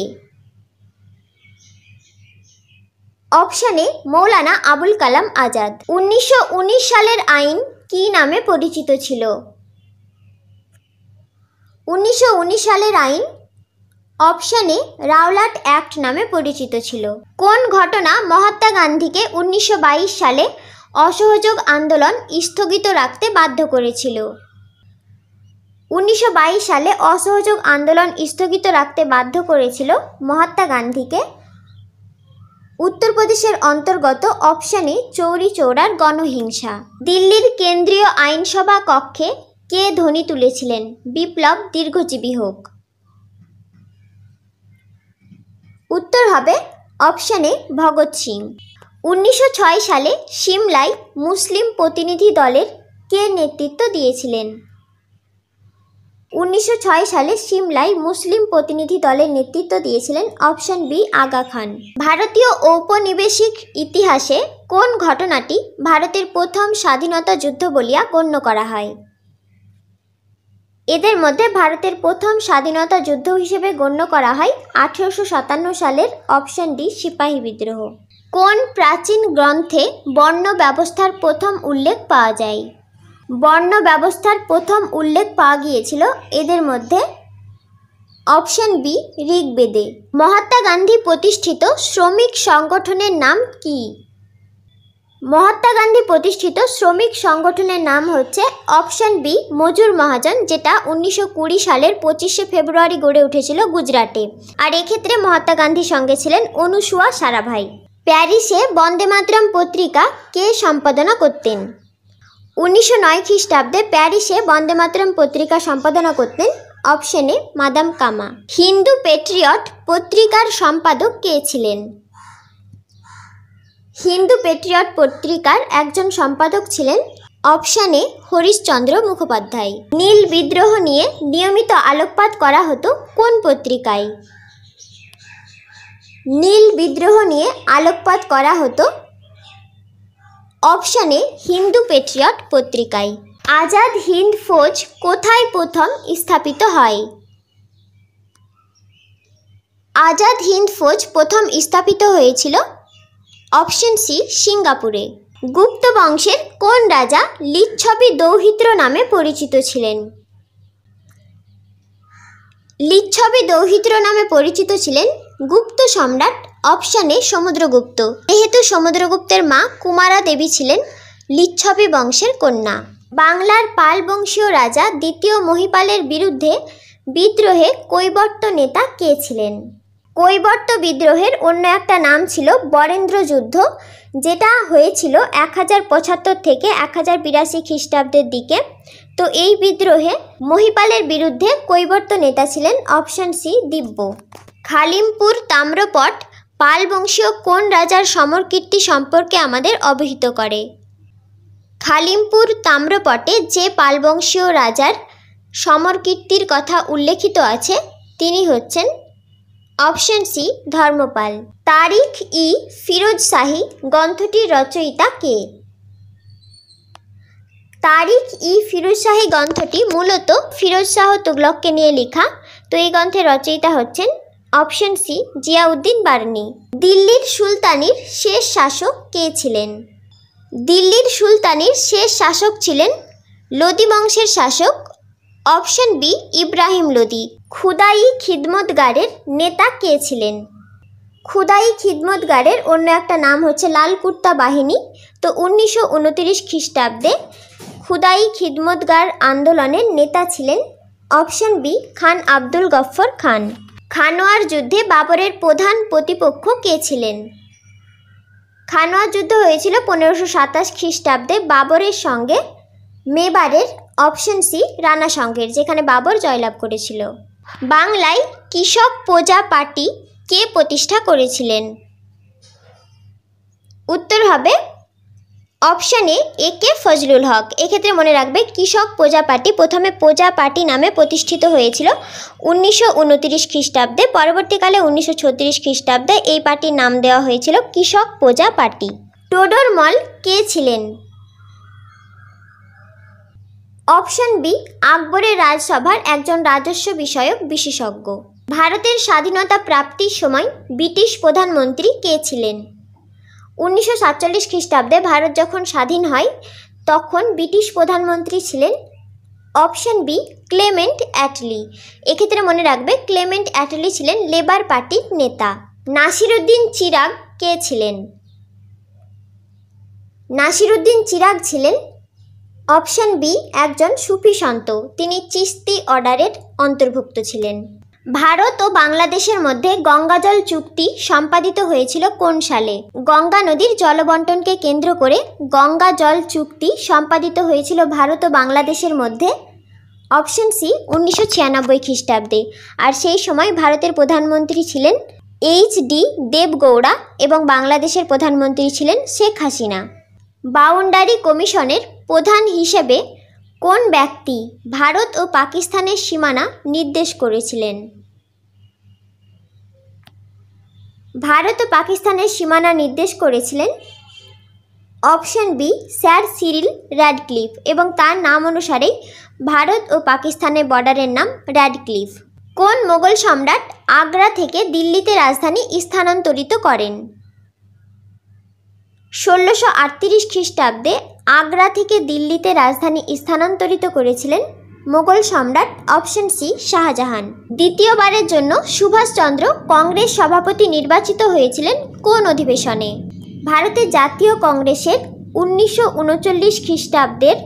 অপশানে মৌলানা আবুল কালাম আজাদ উনিশশো সালের আইন কি নামে পরিচিত ছিল উনিশশো সালের আইন অপশানে রাওলাট অ্যাক্ট নামে পরিচিত ছিল কোন ঘটনা মহাত্মা গান্ধীকে উনিশশো সালে অসহযোগ আন্দোলন স্থগিত রাখতে বাধ্য করেছিল উনিশশো সালে অসহযোগ আন্দোলন স্থগিত রাখতে বাধ্য করেছিল মহাত্মা গান্ধীকে উত্তরপ্রদেশের অন্তর্গত অপশানে চৌরি চৌড়ার গণহিংসা দিল্লির কেন্দ্রীয় আইনসভা কক্ষে কে ধ্বনি তুলেছিলেন বিপ্লব দীর্ঘজীবী হোক উত্তর হবে অপশানে ভগৎ সিং উনিশশো সালে সিমলায় মুসলিম প্রতিনিধি দলের কে নেতৃত্ব দিয়েছিলেন উনিশশো সালে সিমলায় মুসলিম প্রতিনিধি দলের নেতৃত্ব দিয়েছিলেন অপশন বি আগা খান ভারতীয় ঔপনিবেশিক ইতিহাসে কোন ঘটনাটি ভারতের প্রথম স্বাধীনতা যুদ্ধ বলিয়া গণ্য করা হয় এদের মধ্যে ভারতের প্রথম স্বাধীনতা যুদ্ধ হিসেবে গণ্য করা হয় আঠেরোশো সাতান্ন সালের অপশন ডি সিপাহী বিদ্রোহ কোন প্রাচীন গ্রন্থে বর্ণ ব্যবস্থার প্রথম উল্লেখ পাওয়া যায় বর্ণ ব্যবস্থার প্রথম উল্লেখ পাওয়া গিয়েছিল এদের মধ্যে অপশন বি ঋগ্বেদে মহাত্মা গান্ধী প্রতিষ্ঠিত শ্রমিক সংগঠনের নাম কি মহাত্মা গান্ধী প্রতিষ্ঠিত শ্রমিক সংগঠনের নাম হচ্ছে অপশন বি মজুর মহাজন যেটা উনিশশো সালের পঁচিশে ফেব্রুয়ারি গড়ে উঠেছিল গুজরাটে আর এক্ষেত্রে মহাত্মা গান্ধীর সঙ্গে ছিলেন অনুসুয়া সারাভাই প্যারিসে বন্দে মাতরম পত্রিকা কে সম্পাদনা করতেন উনিশশো নয় খ্রিস্টাব্দে প্যারিসে বন্দে মাতরম পত্রিকা সম্পাদনা করতেন অপশনে মাদাম কামা হিন্দু পেট্রিয়ট পত্রিকার সম্পাদক কে ছিলেন হিন্দু পেট্রিয়ট পত্রিকার একজন সম্পাদক ছিলেন অপশানে হরিশচন্দ্র মুখোপাধ্যায় নীল বিদ্রোহ নিয়ে নিয়মিত আলোকপাত করা হতো কোন পত্রিকায় নীল বিদ্রোহ নিয়ে আলোকপাত করা হতো অপশানে হিন্দু পেট্রিয়ট পত্রিকায় আজাদ হিন্দ ফৌজ কোথায় প্রথম স্থাপিত হয় আজাদ হিন্দ ফৌজ প্রথম স্থাপিত হয়েছিল অপশন সি সিঙ্গাপুরে গুপ্ত বংশের কোন রাজা লিচ্ছবি দৌহিত্র নামে পরিচিত ছিলেন লিচ্ছবি দৌহিত্র নামে পরিচিত ছিলেন গুপ্ত সম্রাট অপশানে সমুদ্রগুপ্ত যেহেতু সমুদ্রগুপ্তের মা কুমারা দেবী ছিলেন লিচ্ছবি বংশের কন্যা বাংলার পাল বংশীয় রাজা দ্বিতীয় মহিপালের বিরুদ্ধে বিদ্রোহে কৈবর্ত নেতা কে ছিলেন কৈবর্ত বিদ্রোহের অন্য একটা নাম ছিল বরেন্দ্র যুদ্ধ যেটা হয়েছিল এক হাজার পঁচাত্তর থেকে এক হাজার বিরাশি খ্রিস্টাব্দের দিকে তো এই বিদ্রোহে মহিপালের বিরুদ্ধে কৈবর্ত নেতা ছিলেন অপশান সি দিব্য খালিমপুর তাম্রপট পাল বংশীয় কোন রাজার সমরকীর্তি সম্পর্কে আমাদের অবহিত করে খালিমপুর তাম্রপটে যে পাল বংশীয় রাজার সমরকীর্তির কথা উল্লেখিত আছে তিনি হচ্ছেন অপশন সি ধর্মপাল তারিখ ই ফিরোজ শাহী গ্রন্থটির রচয়িতা কে তারিখ ই ফিরোজ শাহি গ্রন্থটি মূলত ফিরোজ শাহ তুগলককে নিয়ে লেখা তো এই গ্রন্থের রচয়িতা হচ্ছেন অপশন সি জিয়াউদ্দিন বার্নি দিল্লির সুলতানির শেষ শাসক কে ছিলেন দিল্লির সুলতানির শেষ শাসক ছিলেন লোদি বংশের শাসক অপশন বি ইব্রাহিম লোদি খুদাই খিদমতগারের নেতা কে ছিলেন খুদাই খিদমতগারের অন্য একটা নাম হচ্ছে লাল কুর্তা বাহিনী তো উনিশশো উনতিরিশ খ্রিস্টাব্দে খুদাই খিদমতগার আন্দোলনের নেতা ছিলেন অপশন বি খান আব্দুল গফর খান খানোয়ার যুদ্ধে বাবরের প্রধান প্রতিপক্ষ কে ছিলেন খানোয়ার যুদ্ধ হয়েছিল পনেরোশো সাতাশ খ্রিস্টাব্দে বাবরের সঙ্গে মেবারের অপশন সি রানা সংঘের যেখানে বাবর জয়লাভ করেছিল বাংলায় কৃষক প্রজা পার্টি কে প্রতিষ্ঠা করেছিলেন উত্তর হবে অপশানে এ কে ফজলুল হক এক্ষেত্রে মনে রাখবে কৃষক প্রজা পার্টি প্রথমে প্রজা পার্টি নামে প্রতিষ্ঠিত হয়েছিল উনিশশো খ্রিস্টাব্দে পরবর্তীকালে উনিশশো ছত্রিশ খ্রিস্টাব্দে এই পার্টির নাম দেওয়া হয়েছিল কৃষক প্রজা পার্টি টোডরমল কে ছিলেন অপশন বি আকবরের রাজসভার একজন রাজস্ব বিষয়ক বিশেষজ্ঞ ভারতের স্বাধীনতা প্রাপ্তির সময় ব্রিটিশ প্রধানমন্ত্রী কে ছিলেন উনিশশো সাতচল্লিশ খ্রিস্টাব্দে ভারত যখন স্বাধীন হয় তখন ব্রিটিশ প্রধানমন্ত্রী ছিলেন অপশন বি ক্লেমেন্ট অ্যাটলি এক্ষেত্রে মনে রাখবে ক্লেমেন্ট অ্যাটলি ছিলেন লেবার পার্টির নেতা নাসিরুদ্দিন চিরাগ কে ছিলেন নাসিরুদ্দিন চিরাগ ছিলেন অপশন বি একজন সুফি সন্ত তিনি চিস্তি অর্ডারের অন্তর্ভুক্ত ছিলেন ভারত ও বাংলাদেশের মধ্যে গঙ্গাজল চুক্তি সম্পাদিত হয়েছিল কোন সালে গঙ্গা নদীর জলবন্টনকে কেন্দ্র করে গঙ্গা জল চুক্তি সম্পাদিত হয়েছিল ভারত ও বাংলাদেশের মধ্যে অপশন সি উনিশশো ছিয়ানব্বই খ্রিস্টাব্দে আর সেই সময় ভারতের প্রধানমন্ত্রী ছিলেন এইচ ডি দেবগৌড়া এবং বাংলাদেশের প্রধানমন্ত্রী ছিলেন শেখ হাসিনা বাউন্ডারি কমিশনের প্রধান হিসেবে কোন ব্যক্তি ভারত ও পাকিস্তানের সীমানা নির্দেশ করেছিলেন ভারত ও পাকিস্তানের সীমানা নির্দেশ করেছিলেন option B sir Cyril Radcliffe এবং তার নাম অনুসারেই ভারত ও পাকিস্তানের বর্ডারের নাম র্যাডক্লিফ কোন মোগল সম্রাট আগ্রা থেকে দিল্লিতে রাজধানী স্থানান্তরিত করেন ষোলোশো আটত্রিশ খ্রিস্টাব্দে আগ্রা থেকে দিল্লিতে রাজধানী স্থানান্তরিত করেছিলেন মোগল সম্রাট অপশন সি শাহজাহান দ্বিতীয়বারের জন্য সুভাষচন্দ্র কংগ্রেস সভাপতি নির্বাচিত হয়েছিলেন কোন অধিবেশনে ভারতের জাতীয় কংগ্রেসের উনিশশো উনচল্লিশ খ্রিস্টাব্দের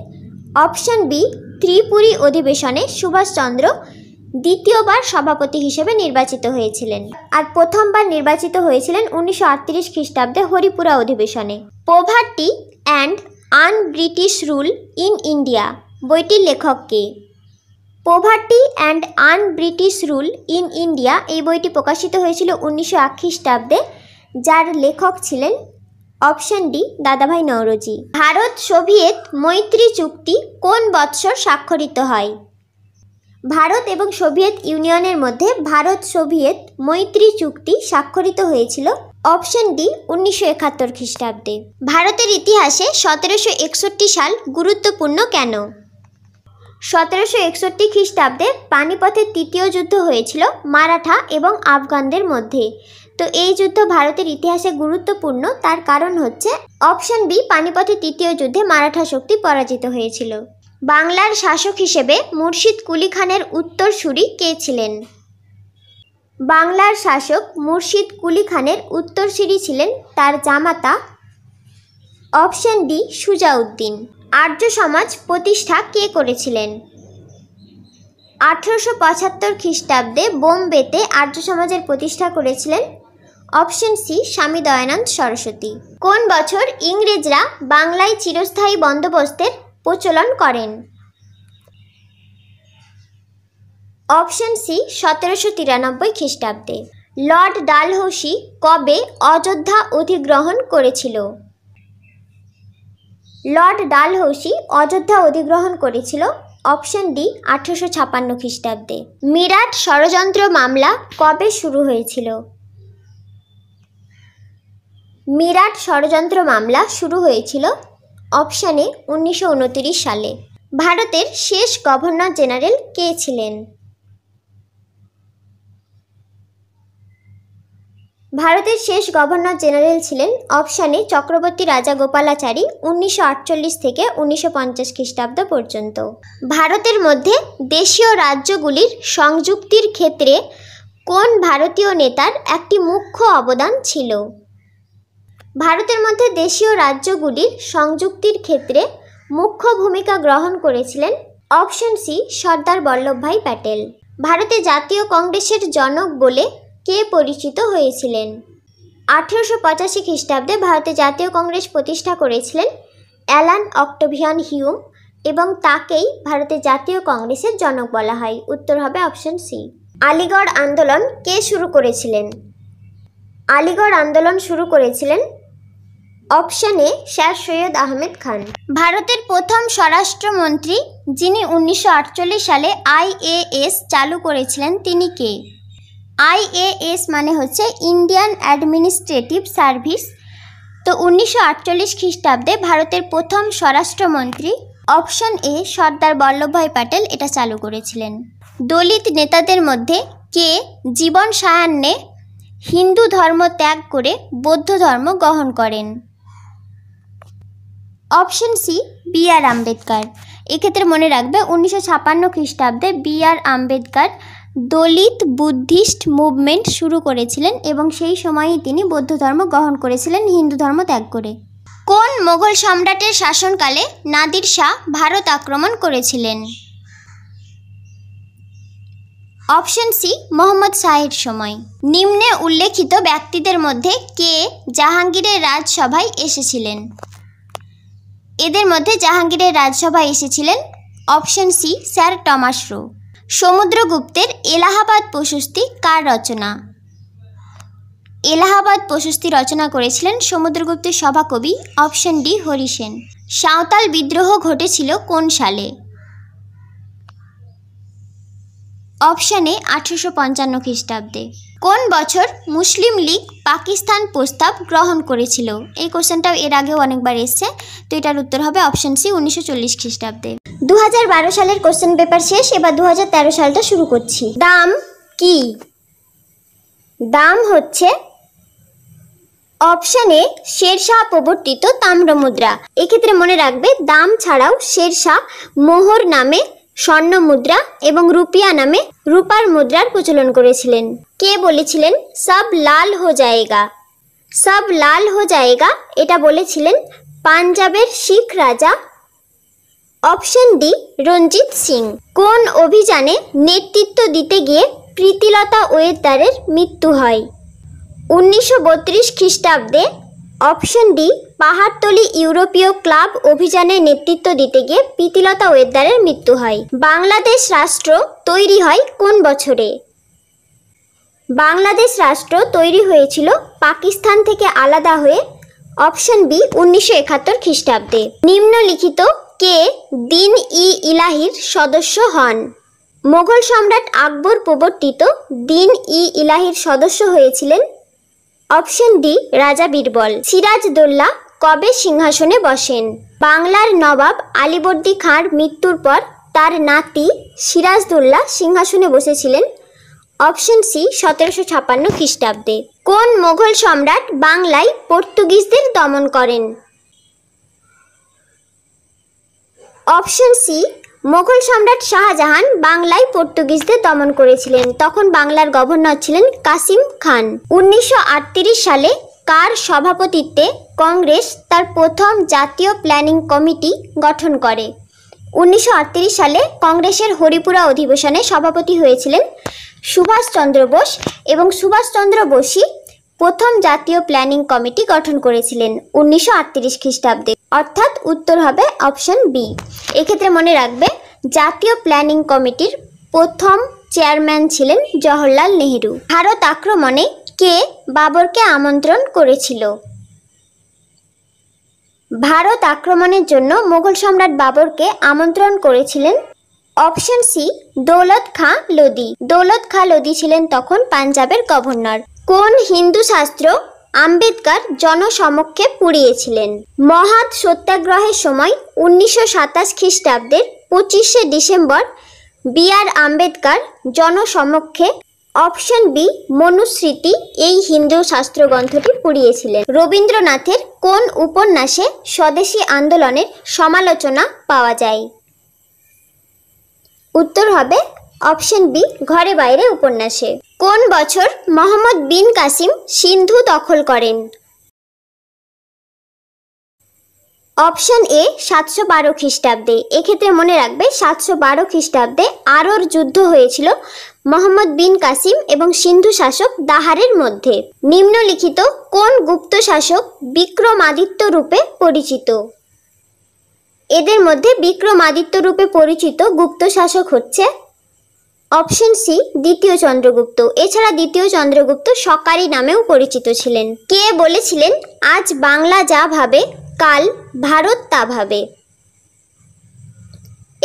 অপশন বি ত্রিপুরী অধিবেশনে সুভাষচন্দ্র দ্বিতীয়বার সভাপতি হিসেবে নির্বাচিত হয়েছিলেন আর প্রথমবার নির্বাচিত হয়েছিলেন উনিশশো আটত্রিশ খ্রিস্টাব্দে হরিপুরা অধিবেশনে poverty and un British rule in India বইটির লেখক কে poverty and un British rule in India এই বইটি প্রকাশিত হয়েছিল উনিশশো আট খ্রিস্টাব্দে যার লেখক ছিলেন অপশন ডি দাদাভাই নওরোজি ভারত সোভিয়েত মৈত্রী চুক্তি কোন বৎসর স্বাক্ষরিত হয় ভারত এবং সোভিয়েত ইউনিয়নের মধ্যে ভারত সোভিয়েত মৈত্রী চুক্তি স্বাক্ষরিত হয়েছিল অপশন ডি উনিশশো একাত্তর খ্রিস্টাব্দে ভারতের ইতিহাসে সতেরোশো একষট্টি সাল গুরুত্বপূর্ণ কেন সতেরোশো একষট্টি খ্রিস্টাব্দে পানিপথের তৃতীয় যুদ্ধ হয়েছিল মারাঠা এবং আফগানদের মধ্যে তো এই যুদ্ধ ভারতের ইতিহাসে গুরুত্বপূর্ণ তার কারণ হচ্ছে অপশন বি পানিপথের তৃতীয় যুদ্ধে মারাঠা শক্তি পরাজিত হয়েছিল বাংলার শাসক হিসেবে মুর্শিদ কুলি খানের উত্তরসূরি কে ছিলেন বাংলার শাসক মুর্শিদ কুলি খানের উত্তরসিরি ছিলেন তার জামাতা অপশন ডি সুজাউদ্দিন আর্য সমাজ প্রতিষ্ঠা কে করেছিলেন আঠেরোশো পঁচাত্তর খ্রিস্টাব্দে বোম্বেতে আর্য সমাজের প্রতিষ্ঠা করেছিলেন অপশন সি স্বামী দয়ানন্দ সরস্বতী কোন বছর ইংরেজরা বাংলায় চিরস্থায়ী বন্দোবস্তের প্রচলন করেন অপশন সি সতেরোশো তিরানব্বই খ্রিস্টাব্দে লর্ড ডালহৌসি কবে অযোধ্যা অধিগ্রহণ করেছিল লর্ড ডালহৌসি অযোধ্যা অধিগ্রহণ করেছিল অপশন ডি আঠেরোশো ছাপান্ন খ্রিস্টাব্দে মিরাট ষড়যন্ত্র মামলা কবে শুরু হয়েছিল মিরাট ষড়যন্ত্র মামলা শুরু হয়েছিল অপশানে উনিশশো সালে ভারতের শেষ গভর্নর জেনারেল কে ছিলেন ভারতের শেষ গভর্নর জেনারেল ছিলেন অপশানে চক্রবর্তী রাজা গোপালাচারী উনিশশো থেকে উনিশশো খ্রিস্টাব্দ পর্যন্ত ভারতের মধ্যে দেশীয় রাজ্যগুলির সংযুক্তির ক্ষেত্রে কোন ভারতীয় নেতার একটি মুখ্য অবদান ছিল ভারতের মধ্যে দেশীয় রাজ্যগুলির সংযুক্তির ক্ষেত্রে মুখ্য ভূমিকা গ্রহণ করেছিলেন অপশন সি সর্দার বল্লভভাই প্যাটেল ভারতে জাতীয় কংগ্রেসের জনক বলে কে পরিচিত হয়েছিলেন আঠেরোশো পঁচাশি খ্রিস্টাব্দে ভারতে জাতীয় কংগ্রেস প্রতিষ্ঠা করেছিলেন অ্যালান অক্টোভিয়ান হিউম এবং তাকেই ভারতের জাতীয় কংগ্রেসের জনক বলা হয় উত্তর হবে অপশন সি আলিগড় আন্দোলন কে শুরু করেছিলেন আলিগড় আন্দোলন শুরু করেছিলেন অপশানে স্যার সৈয়দ আহমেদ খান ভারতের প্রথম স্বরাষ্ট্রমন্ত্রী যিনি উনিশশো সালে আইএএস চালু করেছিলেন তিনি কে আইএএস মানে হচ্ছে ইন্ডিয়ান অ্যাডমিনিস্ট্রেটিভ সার্ভিস তো উনিশশো আটচল্লিশ খ্রিস্টাব্দে ভারতের প্রথম স্বরাষ্ট্রমন্ত্রী অপশন এ সর্দার বল্লভভাই প্যাটেল এটা চালু করেছিলেন দলিত নেতাদের মধ্যে কে জীবন সায়ান্নে হিন্দু ধর্ম ত্যাগ করে বৌদ্ধ ধর্ম গ্রহণ করেন option C B R Ambedkar এক্ষেত্রে মনে রাখবে উনিশশো ছাপান্ন খ্রিস্টাব্দে B R Ambedkar Dalit Buddhist movement শুরু করেছিলেন এবং সেই সময়ই তিনি বৌদ্ধ ধর্ম গ্রহণ করেছিলেন হিন্দু ধর্ম ত্যাগ করে কোন মোগল সম্রাটের শাসনকালে নাদির শাহ ভারত আক্রমণ করেছিলেন অপশন সি মোহাম্মদ শাহের সময় নিম্নে উল্লেখিত ব্যক্তিদের মধ্যে কে জাহাঙ্গীরের রাজসভায় এসেছিলেন এদের মধ্যে জাহাঙ্গীরের রাজসভায় এসেছিলেন option C sir Thomas Roe সমুদ্রগুপ্তের এলাহাবাদ প্রশস্তি কার রচনা এলাহাবাদ প্রশস্তি রচনা করেছিলেন সমুদ্রগুপ্তের সভাকবি অপশন ডি হরিসেন সাঁওতাল বিদ্রোহ ঘটেছিল কোন সালে অপশানে আঠেরোশো পঞ্চান্ন খ্রিস্টাব্দে কোন বছর মুসলিম লীগ পাকিস্তান প্রস্তাব গ্রহণ করেছিল এই কোশ্চেনটাও এর আগেও অনেকবার এসছে তো এটার উত্তর হবে অপশন সি উনিশশো চল্লিশ খ্রিস্টাব্দে দু সালের কোশ্চেন পেপার শেষ এবার দু সালটা শুরু করছি দাম কি দাম হচ্ছে অপশানে শেরশাহ প্রবর্তিত তাম্র মুদ্রা এক্ষেত্রে মনে রাখবে দাম ছাড়াও শেরশাহ মোহর নামে স্বর্ণ মুদ্রা এবং রুপিয়া নামে রূপার মুদ্রার প্রচলন করেছিলেন কে বলেছিলেন সব লাল হো জায়গা সব লাল হো জায়গা এটা বলেছিলেন পাঞ্জাবের শিখ রাজা অপশন ডি রঞ্জিত সিং কোন অভিযানে নেতৃত্ব দিতে গিয়ে প্রীতিলতা ওয়েদারের মৃত্যু হয় উনিশশো খ্রিস্টাব্দে অপশন ডি পাহাড়তলি ইউরোপীয় ক্লাব অভিযানে নেতৃত্ব দিতে গিয়ে প্রীতিলতা ওয়েদারের মৃত্যু হয় বাংলাদেশ রাষ্ট্র তৈরি হয় কোন বছরে বাংলাদেশ রাষ্ট্র তৈরি হয়েছিল পাকিস্তান থেকে আলাদা হয়ে অপশন বি উনিশশো একাত্তর খ্রিস্টাব্দে নিম্নলিখিত কে দিন ই ইলাহির সদস্য হন মোগল সম্রাট আকবর প্রবর্তিত দিন ই ইলাহির সদস্য হয়েছিলেন অপশন ডি রাজা বীরবল দোল্লা কবে সিংহাসনে বসেন বাংলার নবাব আলিবর্দী খাঁর মৃত্যুর পর তার নাতি সিরাজদোল্লা সিংহাসনে বসেছিলেন অপশন সি সতেরোশো ছাপান্ন খ্রিস্টাব্দে কোন মোঘল সম্রাট বাংলায় পর্তুগিজদের দমন করেন অপশন সি মোগল সম্রাট শাহজাহান বাংলায় পর্তুগিজদের দমন করেছিলেন তখন বাংলার গভর্নর ছিলেন কাসিম খান উনিশশো সালে কার সভাপতিত্বে কংগ্রেস তার প্রথম জাতীয় প্ল্যানিং কমিটি গঠন করে উনিশশো সালে কংগ্রেসের হরিপুরা অধিবেশনে সভাপতি হয়েছিলেন সুভাষচন্দ্র বোস এবং সুভাষচন্দ্র বোসই প্রথম জাতীয় প্ল্যানিং কমিটি গঠন করেছিলেন উনিশশো খ্রিস্টাব্দে অর্থাৎ উত্তর হবে অপশন বি এক্ষেত্রে মনে রাখবে জাতীয় প্ল্যানিং কমিটির প্রথম চেয়ারম্যান ছিলেন জওহরলাল নেহেরু ভারত আক্রমণে কে বাবরকে আমন্ত্রণ করেছিল ভারত আক্রমণের জন্য মুঘল সম্রাট বাবরকে আমন্ত্রণ করেছিলেন অপশন সি দৌলত খাঁ লোদি দৌলত খাঁ লোদি ছিলেন তখন পাঞ্জাবের গভর্নর কোন হিন্দু শাস্ত্র আম্বেদকর জনসমক্ষে পুড়িয়েছিলেন মহাত সত্যাগ্রহের সময় উনিশশো সাতাশ খ্রিস্টাব্দের পঁচিশে ডিসেম্বর বি আর আম্বেদকর জনসমক্ষে অপশন বি মনুস্মৃতি এই হিন্দু শাস্ত্র গ্রন্থটি পুড়িয়েছিলেন রবীন্দ্রনাথের কোন উপন্যাসে স্বদেশী আন্দোলনের সমালোচনা পাওয়া যায় উত্তর হবে অপশন বি ঘরে বাইরে উপন্যাসে কোন বছর মোহাম্মদ বিন কাসিম সিন্ধু দখল করেন অপশন এ সাতশো বারো খ্রিস্টাব্দে এক্ষেত্রে মনে রাখবে সাতশো বারো খ্রিস্টাব্দে আরোর যুদ্ধ হয়েছিল মোহাম্মদ বিন কাসিম এবং সিন্ধু শাসক দাহারের মধ্যে নিম্নলিখিত কোন গুপ্ত শাসক বিক্রমাদিত্য রূপে পরিচিত এদের মধ্যে বিক্রমাদিত্য রূপে পরিচিত গুপ্ত শাসক হচ্ছে অপশন সি দ্বিতীয় চন্দ্রগুপ্ত এছাড়া দ্বিতীয় চন্দ্রগুপ্ত সকারি নামেও পরিচিত ছিলেন কে বলেছিলেন আজ বাংলা যা ভাবে কাল ভারত তা ভাবে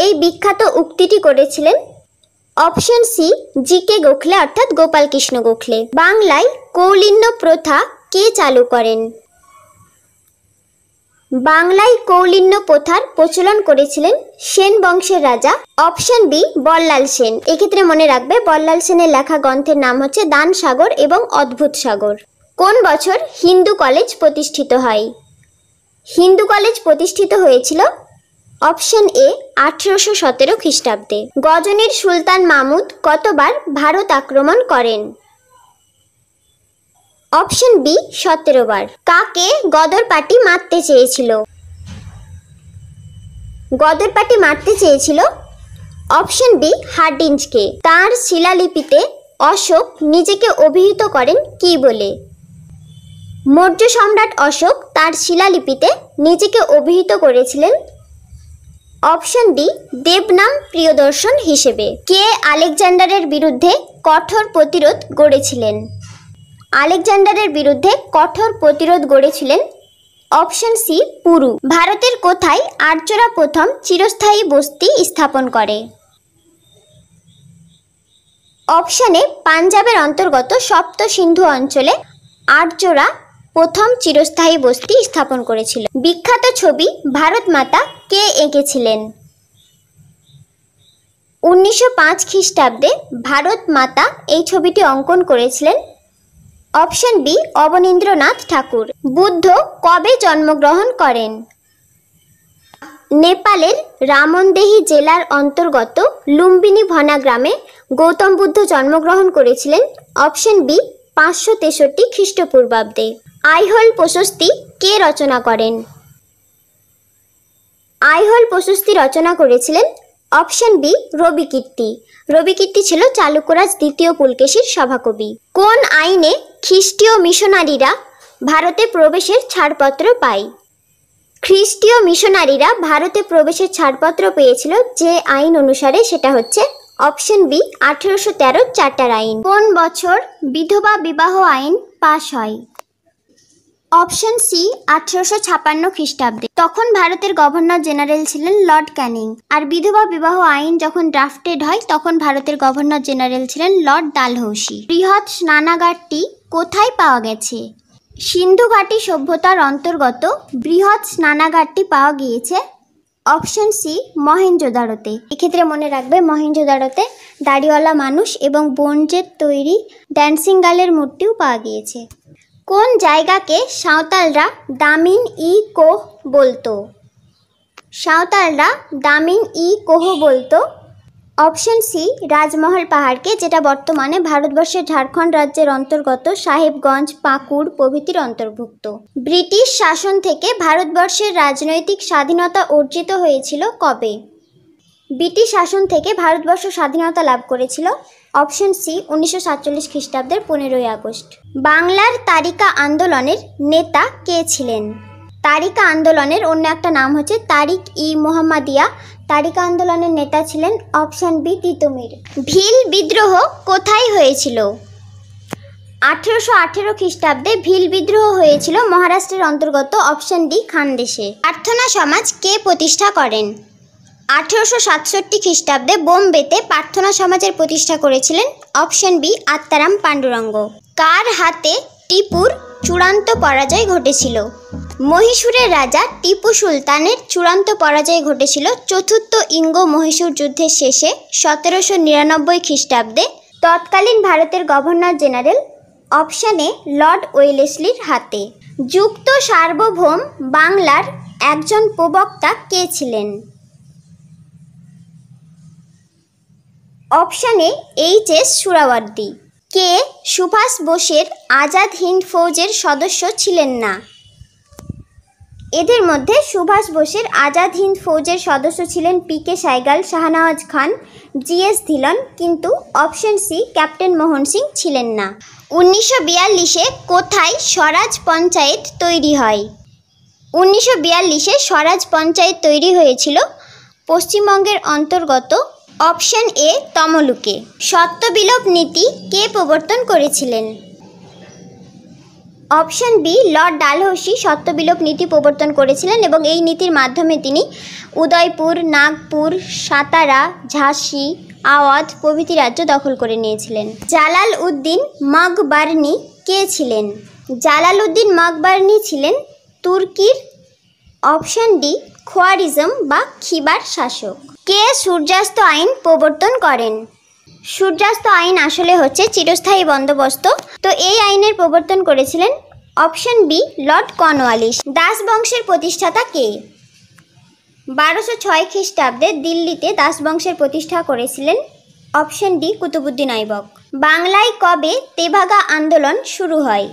এই বিখ্যাত উক্তিটি করেছিলেন option C G K Gokhale অর্থাৎ গোপালকৃষ্ণ গোখলে বাংলায় কৌলিন্য প্রথা কে চালু করেন বাংলায় কৌলিন্য প্রথার প্রচলন করেছিলেন সেন বংশের রাজা অপশন বি বল্লাল সেন এক্ষেত্রে মনে রাখবে বল্লাল সেনের লেখা গ্রন্থের নাম হচ্ছে দান সাগর এবং অদ্ভুত সাগর কোন বছর হিন্দু কলেজ প্রতিষ্ঠিত হয় হিন্দু কলেজ প্রতিষ্ঠিত হয়েছিল অপশন এ আঠেরোশো সতেরো খ্রিস্টাব্দে গজনের সুলতান মামুদ কতবার ভারত আক্রমণ করেন অপশন বি সতেরো বার কাকে পাটি মারতে চেয়েছিল গদর পাটি মারতে চেয়েছিল অপশন বি হার্ডিঞ্জকে তার শিলালিপিতে অশোক নিজেকে অভিহিত করেন কি বলে মৌর্য সম্রাট অশোক তার শিলালিপিতে নিজেকে অভিহিত করেছিলেন অপশন ডি দেবনাম প্রিয়দর্শন হিসেবে কে আলেকজান্ডারের বিরুদ্ধে কঠোর প্রতিরোধ গড়েছিলেন আলেকজান্ডারের বিরুদ্ধে কঠোর প্রতিরোধ গড়েছিলেন অপশন সি পুরু ভারতের কোথায় আর্যরা প্রথম চিরস্থায়ী বস্তি স্থাপন করে অপশানে পাঞ্জাবের অন্তর্গত সপ্ত সিন্ধু অঞ্চলে আর্যরা প্রথম চিরস্থায়ী বস্তি স্থাপন করেছিল বিখ্যাত ছবি ভারত মাতা কে এঁকেছিলেন উনিশশো খ্রিস্টাব্দে ভারত মাতা এই ছবিটি অঙ্কন করেছিলেন অপশন বি অবনীন্দ্রনাথ ঠাকুর বুদ্ধ কবে জন্মগ্রহণ করেন নেপালের রামনদেহি জেলার অন্তর্গত লুম্বিনী ভনা গ্রামে গৌতম বুদ্ধ জন্মগ্রহণ করেছিলেন অপশন বি পাঁচশো তেষট্টি খ্রিস্টপূর্বাব্দে আইহল প্রশস্তি কে রচনা করেন আইহল প্রশস্তি রচনা করেছিলেন অপশন বি রবি কীর্তি রবিকীর্তি ছিল চালুকরাজ দ্বিতীয় পুলকেশীর সভাকবি কোন আইনে খ্রিস্টীয় মিশনারিরা ভারতে প্রবেশের ছাড়পত্র পায় খ্রিস্টীয় মিশনারিরা ভারতে প্রবেশের ছাড়পত্র পেয়েছিল যে আইন অনুসারে সেটা হচ্ছে অপশন বি আঠেরোশো তেরো চার্টার আইন কোন বছর বিধবা বিবাহ আইন পাশ হয় অপশন সি আঠারোশো ছাপান্ন খ্রিস্টাব্দে তখন ভারতের গভর্নর জেনারেল ছিলেন লর্ড ক্যানিং আর বিধবা বিবাহ আইন যখন ড্রাফটেড হয় তখন ভারতের গভর্নর জেনারেল ছিলেন লর্ড দালহৌসি বৃহৎ স্নানাগারটি কোথায় পাওয়া গেছে সিন্ধু ঘাটি সভ্যতার অন্তর্গত বৃহৎ স্নানাগারটি পাওয়া গিয়েছে অপশন সি মহেঞ্জোদারোতে এক্ষেত্রে মনে রাখবে মহেঞ্জোদারোতে দাড়িওয়ালা মানুষ এবং বঞ্জের তৈরি ড্যান্সিং গালের মূর্তিও পাওয়া গিয়েছে কোন জায়গাকে সাঁওতালরা দামিন ই কোহ বলতো সাঁওতালরা দামিন ই কোহ বলতো অপশন সি রাজমহল পাহাড়কে যেটা বর্তমানে ভারতবর্ষের ঝাড়খণ্ড রাজ্যের অন্তর্গত সাহেবগঞ্জ পাকুড় প্রভৃতির অন্তর্ভুক্ত ব্রিটিশ শাসন থেকে ভারতবর্ষের রাজনৈতিক স্বাধীনতা অর্জিত হয়েছিল কবে ব্রিটিশ শাসন থেকে ভারতবর্ষ স্বাধীনতা লাভ করেছিল অপশন সি উনিশশো সাতচল্লিশ খ্রিস্টাব্দের পনেরোই আগস্ট বাংলার তারিকা আন্দোলনের নেতা কে ছিলেন তারিকা আন্দোলনের অন্য একটা নাম হচ্ছে তারিক ই মোহাম্মদিয়া তারিকা আন্দোলনের নেতা ছিলেন অপশন বি তিতুমির ভিল বিদ্রোহ কোথায় হয়েছিল আঠেরোশো আঠেরো খ্রিস্টাব্দে ভিল বিদ্রোহ হয়েছিল মহারাষ্ট্রের অন্তর্গত অপশন ডি খানদেশে প্রার্থনা সমাজ কে প্রতিষ্ঠা করেন আঠেরোশো সাতষট্টি খ্রিস্টাব্দে বোম্বেতে প্রার্থনা সমাজের প্রতিষ্ঠা করেছিলেন অপশন বি আত্মারাম পাণ্ডুরঙ্গ কার হাতে টিপুর চূড়ান্ত পরাজয় ঘটেছিল মহীশূরের রাজা টিপু সুলতানের চূড়ান্ত পরাজয় ঘটেছিল চতুর্থ ইঙ্গ মহীশূর যুদ্ধের শেষে সতেরোশো নিরানব্বই খ্রিস্টাব্দে তৎকালীন ভারতের গভর্নর জেনারেল অপশানে লর্ড ওয়েলেসলির হাতে যুক্ত সার্বভৌম বাংলার একজন প্রবক্তা কে ছিলেন অপশানে এইচ এস সুরাওয়ার্দি কে সুভাষ বোসের আজাদ হিন্দ ফৌজের সদস্য ছিলেন না এদের মধ্যে সুভাষ বোসের আজাদ হিন্দ ফৌজের সদস্য ছিলেন P K Sahgal Shahnawaz Khan GS Dhillon কিন্তু option C captain Mohan Singh ছিলেন না উনিশশো বিয়াল্লিশে কোথায় স্বরাজ পঞ্চায়েত তৈরি হয় উনিশশো বিয়াল্লিশে স্বরাজ পঞ্চায়েত তৈরি হয়েছিল পশ্চিমবঙ্গের অন্তর্গত অপশন এ তমলুকে বিলোপ নীতি কে প্রবর্তন করেছিলেন অপশন বি লর্ড ডালহৌসি বিলোপ নীতি প্রবর্তন করেছিলেন এবং এই নীতির মাধ্যমে তিনি উদয়পুর নাগপুর সাতারা ঝাঁসি আওয়াধ প্রভৃতি রাজ্য দখল করে নিয়েছিলেন জালাল উদ্দিন মকবার্নি কে ছিলেন জালাল উদ্দিন মকবার্নি ছিলেন তুর্কির অপশন ডি খোয়ারিজম বা খিবার শাসক কে সূর্যাস্ত আইন প্রবর্তন করেন সূর্যাস্ত আইন আসলে হচ্ছে চিরস্থায়ী বন্দোবস্ত তো এই আইনের প্রবর্তন করেছিলেন অপশন বি লর্ড কর্নওয়ালিস দাস বংশের প্রতিষ্ঠাতা কে বারোশো ছয় খ্রিস্টাব্দে দিল্লিতে দাস বংশের প্রতিষ্ঠা করেছিলেন অপশন ডি কুতুবুদ্দিন আইবক বাংলায় কবে তেভাগা আন্দোলন শুরু হয়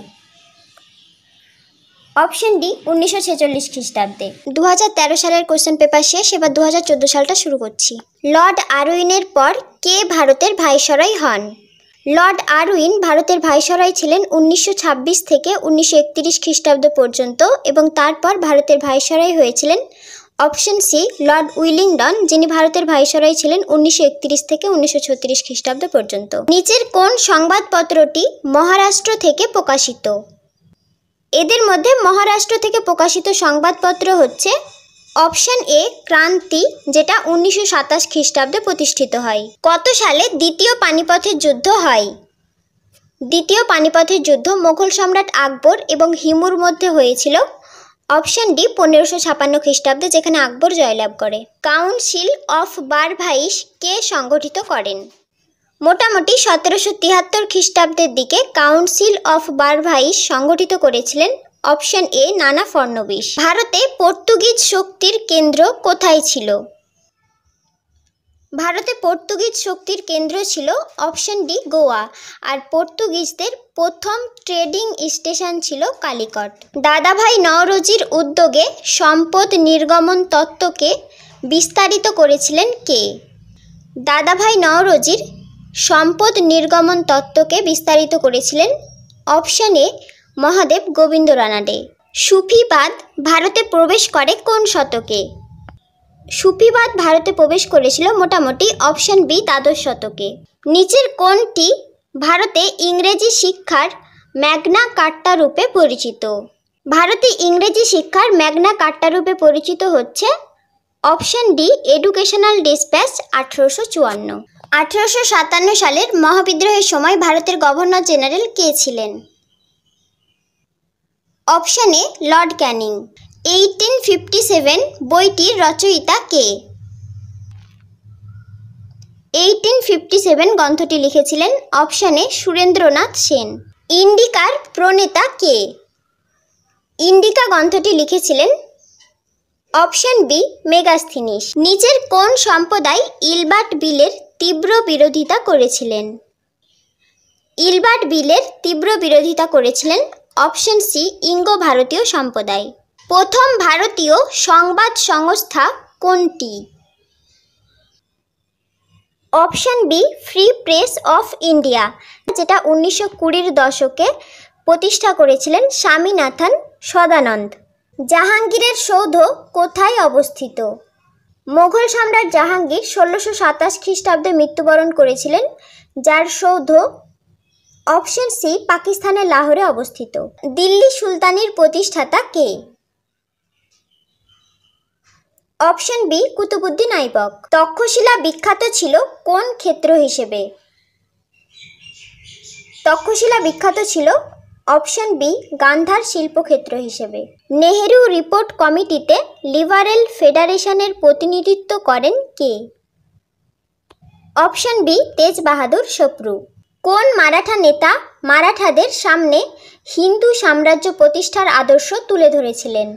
অপশন ডি উনিশশো ছেচল্লিশ খ্রিস্টাব্দে দু সালের কোশ্চেন পেপার শেষ এবার দু সালটা শুরু করছি লর্ড আরউইনের পর কে ভারতের ভাইসরাই হন লর্ড আরউইন ভারতের ভাইসরাই ছিলেন উনিশশো থেকে উনিশশো খ্রিস্টাব্দ পর্যন্ত এবং তারপর ভারতের ভাইসরাই হয়েছিলেন অপশন সি লর্ড উইলিংডন যিনি ভারতের ভাইসরাই ছিলেন উনিশশো থেকে উনিশশো খ্রিস্টাব্দ পর্যন্ত নিচের কোন সংবাদপত্রটি মহারাষ্ট্র থেকে প্রকাশিত এদের মধ্যে মহারাষ্ট্র থেকে প্রকাশিত সংবাদপত্র হচ্ছে অপশন এ ক্রান্তি যেটা উনিশশো সাতাশ খ্রিস্টাব্দে প্রতিষ্ঠিত হয় কত সালে দ্বিতীয় পানিপথের যুদ্ধ হয় দ্বিতীয় পানিপথের যুদ্ধ মোঘল সম্রাট আকবর এবং হিমুর মধ্যে হয়েছিল অপশন ডি পনেরোশো ছাপান্ন খ্রিস্টাব্দে যেখানে আকবর জয়লাভ করে কাউন্সিল অফ বারভাইশ কে সংগঠিত করেন মোটামুটি সতেরোশো তিয়াত্তর খ্রিস্টাব্দের দিকে কাউন্সিল অফ বারভাইস সংগঠিত করেছিলেন অপশন এ নানা ফর্ণবিশ ভারতে পর্তুগিজ শক্তির কেন্দ্র কোথায় ছিল ভারতে পর্তুগিজ শক্তির কেন্দ্র ছিল অপশন ডি গোয়া আর পর্তুগিজদের প্রথম ট্রেডিং স্টেশন ছিল কালিকট দাদাভাই নওরোজির উদ্যোগে সম্পদ নির্গমন তত্ত্বকে বিস্তারিত করেছিলেন কে দাদাভাই নওরোজির সম্পদ নির্গমন তত্ত্বকে বিস্তারিত করেছিলেন অপশানে মহাদেব গোবিন্দ রানাডে সুফিবাদ ভারতে প্রবেশ করে কোন শতকে সুফিবাদ ভারতে প্রবেশ করেছিল মোটামুটি অপশান বি দ্বাদশ শতকে নিচের কোনটি ভারতে ইংরেজি শিক্ষার ম্যাগনা কাট্টা রূপে পরিচিত ভারতে ইংরেজি শিক্ষার ম্যাগনা কাট্টা রূপে পরিচিত হচ্ছে অপশান ডি এডুকেশনাল ডিসপ্যাচ আঠেরোশো চুয়ান্ন আঠেরোশো সাতান্ন সালের মহাবিদ্রোহের সময় ভারতের গভর্নর জেনারেল কে ছিলেন অপশানে lord Canning eighteen fifty seven বইটির রচয়িতা কে এইটিন ফিফটি সেভেন গ্রন্থটি লিখেছিলেন অপশানে সুরেন্দ্রনাথ সেন ইন্ডিকার প্রণেতা কে ইন্ডিকা গ্রন্থটি লিখেছিলেন অপশান বি মেগাস্থিনিস নিচের কোন সম্প্রদায় ইলবার্ট বিলের তীব্র বিরোধিতা করেছিলেন ইলবার্ট বিলের তীব্র বিরোধিতা করেছিলেন অপশন সি ইঙ্গো ভারতীয় সম্প্রদায় প্রথম ভারতীয় সংবাদ সংস্থা কোনটি option B free press of India যেটা উনিশশো কুড়ির দশকে প্রতিষ্ঠা করেছিলেন স্বামীনাথন সদানন্দ জাহাঙ্গীরের সৌধ কোথায় অবস্থিত মোঘল সম্রাট জাহাঙ্গীর ষোলোশো সাতাশ খ্রিস্টাব্দে মৃত্যুবরণ করেছিলেন যার সৌধ অপশন সি পাকিস্তানের লাহোরে অবস্থিত দিল্লি সুলতানির প্রতিষ্ঠাতা কে অপশন বি কুতুবুদ্দিন আইবক তক্ষশিলা বিখ্যাত ছিল কোন ক্ষেত্র হিসেবে তক্ষশিলা বিখ্যাত ছিল অপশন বি গান্ধার শিল্পক্ষেত্র হিসেবে নেহেরু রিপোর্ট কমিটিতে লিবারেল ফেডারেশনের প্রতিনিধিত্ব করেন কে অপশন বি তেজ বাহাদুর সপ্রু কোন মারাঠা নেতা মারাঠাদের সামনে হিন্দু সাম্রাজ্য প্রতিষ্ঠার আদর্শ তুলে ধরেছিলেন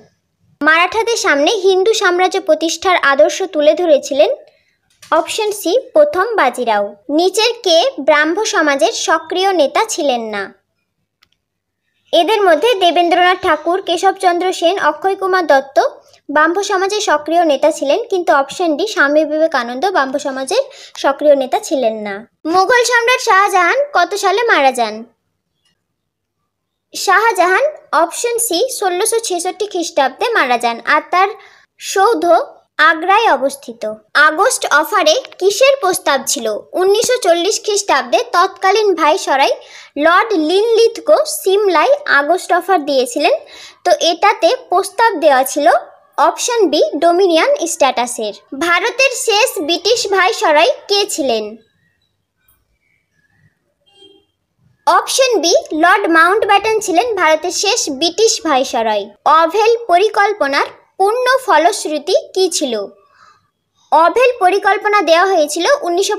মারাঠাদের সামনে হিন্দু সাম্রাজ্য প্রতিষ্ঠার আদর্শ তুলে ধরেছিলেন অপশন সি প্রথম বাজিরাও নিচের কে ব্রাহ্ম সমাজের সক্রিয় নেতা ছিলেন না এদের মধ্যে দেবেন্দ্রনাথ ঠাকুর কেশবচন্দ্র সেন অক্ষয় কুমার দত্ত বাম্ভ সমাজের সক্রিয় নেতা ছিলেন কিন্তু অপশন ডি স্বামী বিবেকানন্দ বাম্ভ সমাজের সক্রিয় নেতা ছিলেন না মুঘল সম্রাট শাহজাহান কত সালে মারা যান শাহজাহান অপশন সি ষোলোশো ছেষট্টি খ্রিস্টাব্দে মারা যান আর তার সৌধ আগ্রায় অবস্থিত আগস্ট অফারে কিসের প্রস্তাব ছিল উনিশশো চল্লিশ খ্রিস্টাব্দে তৎকালীন ভাইসরাই লর্ড লিনলিথকো সিমলায় আগস্ট অফার দিয়েছিলেন তো এটাতে প্রস্তাব দেওয়া ছিল অপশন বি ডোমিনিয়ান স্ট্যাটাসের ভারতের শেষ ব্রিটিশ ভাইসরাই কে ছিলেন option B lord Mountbatten ছিলেন ভারতের শেষ ব্রিটিশ ভাইসরয় অভেল পরিকল্পনার পূর্ণ ফলশ্রুতি কী ছিল অভেল পরিকল্পনা দেওয়া হয়েছিল উনিশশো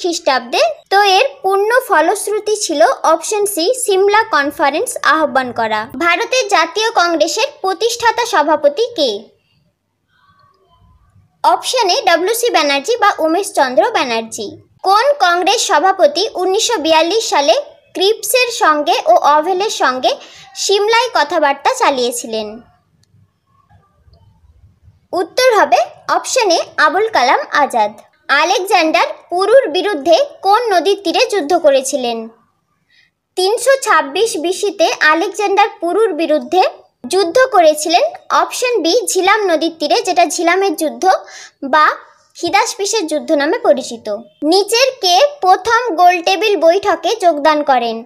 খ্রিস্টাব্দে তো এর পূর্ণ ফলশ্রুতি ছিল অপশন সি সিমলা কনফারেন্স আহ্বান করা ভারতের জাতীয় কংগ্রেসের প্রতিষ্ঠাতা সভাপতি কে অপশানে ডব্লিউসি ব্যানার্জি বা উমেশচন্দ্র ব্যানার্জি কোন কংগ্রেস সভাপতি উনিশশো সালে ক্রিপসের সঙ্গে ও অভেলের সঙ্গে সিমলায় কথাবার্তা চালিয়েছিলেন উত্তর হবে অপশানে আবুল কালাম আজাদ আলেকজান্ডার পুরুর বিরুদ্ধে কোন নদীর তীরে যুদ্ধ করেছিলেন তিনশো ছাব্বিশ বিশিতে আলেকজান্ডার পুরুর বিরুদ্ধে যুদ্ধ করেছিলেন অপশন বি ঝিলাম নদীর তীরে যেটা ঝিলামের যুদ্ধ বা হিদাসপিসের যুদ্ধ নামে পরিচিত নিচের কে প্রথম গোলটেবিল বৈঠকে যোগদান করেন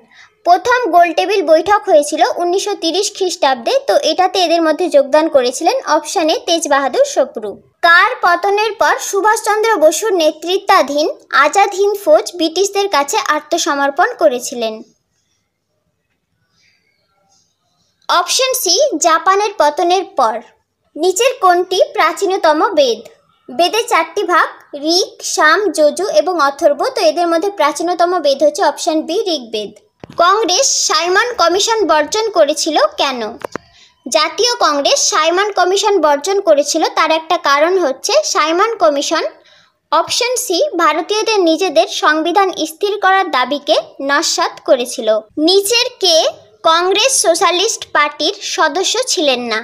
প্রথম গোলটেবিল বৈঠক হয়েছিল উনিশশো তিরিশ খ্রিস্টাব্দে তো এটাতে এদের মধ্যে যোগদান করেছিলেন অপশানে তেজ বাহাদুর সপ্রু কার পতনের পর সুভাষচন্দ্র বসুর নেতৃত্বাধীন আজাদ হিন্দ ফৌজ ব্রিটিশদের কাছে আত্মসমর্পণ করেছিলেন অপশন সি জাপানের পতনের পর নিচের কোনটি প্রাচীনতম বেদ বেদে চারটি ভাগ ঋক সাম যজু এবং অথর্ব তো এদের মধ্যে প্রাচীনতম বেদ হচ্ছে option B Rigveda Congress Simon commission বর্জন করেছিল কেন জাতীয় কংগ্রেস সাইমন কমিশন বর্জন করেছিল তার একটা কারণ হচ্ছে সাইমন কমিশন অপশন সি ভারতীয়দের নিজেদের সংবিধান স্থির করার দাবিকে নস্বাত করেছিল নিচের কে কংগ্রেস সোশ্যালিস্ট পার্টির সদস্য ছিলেন না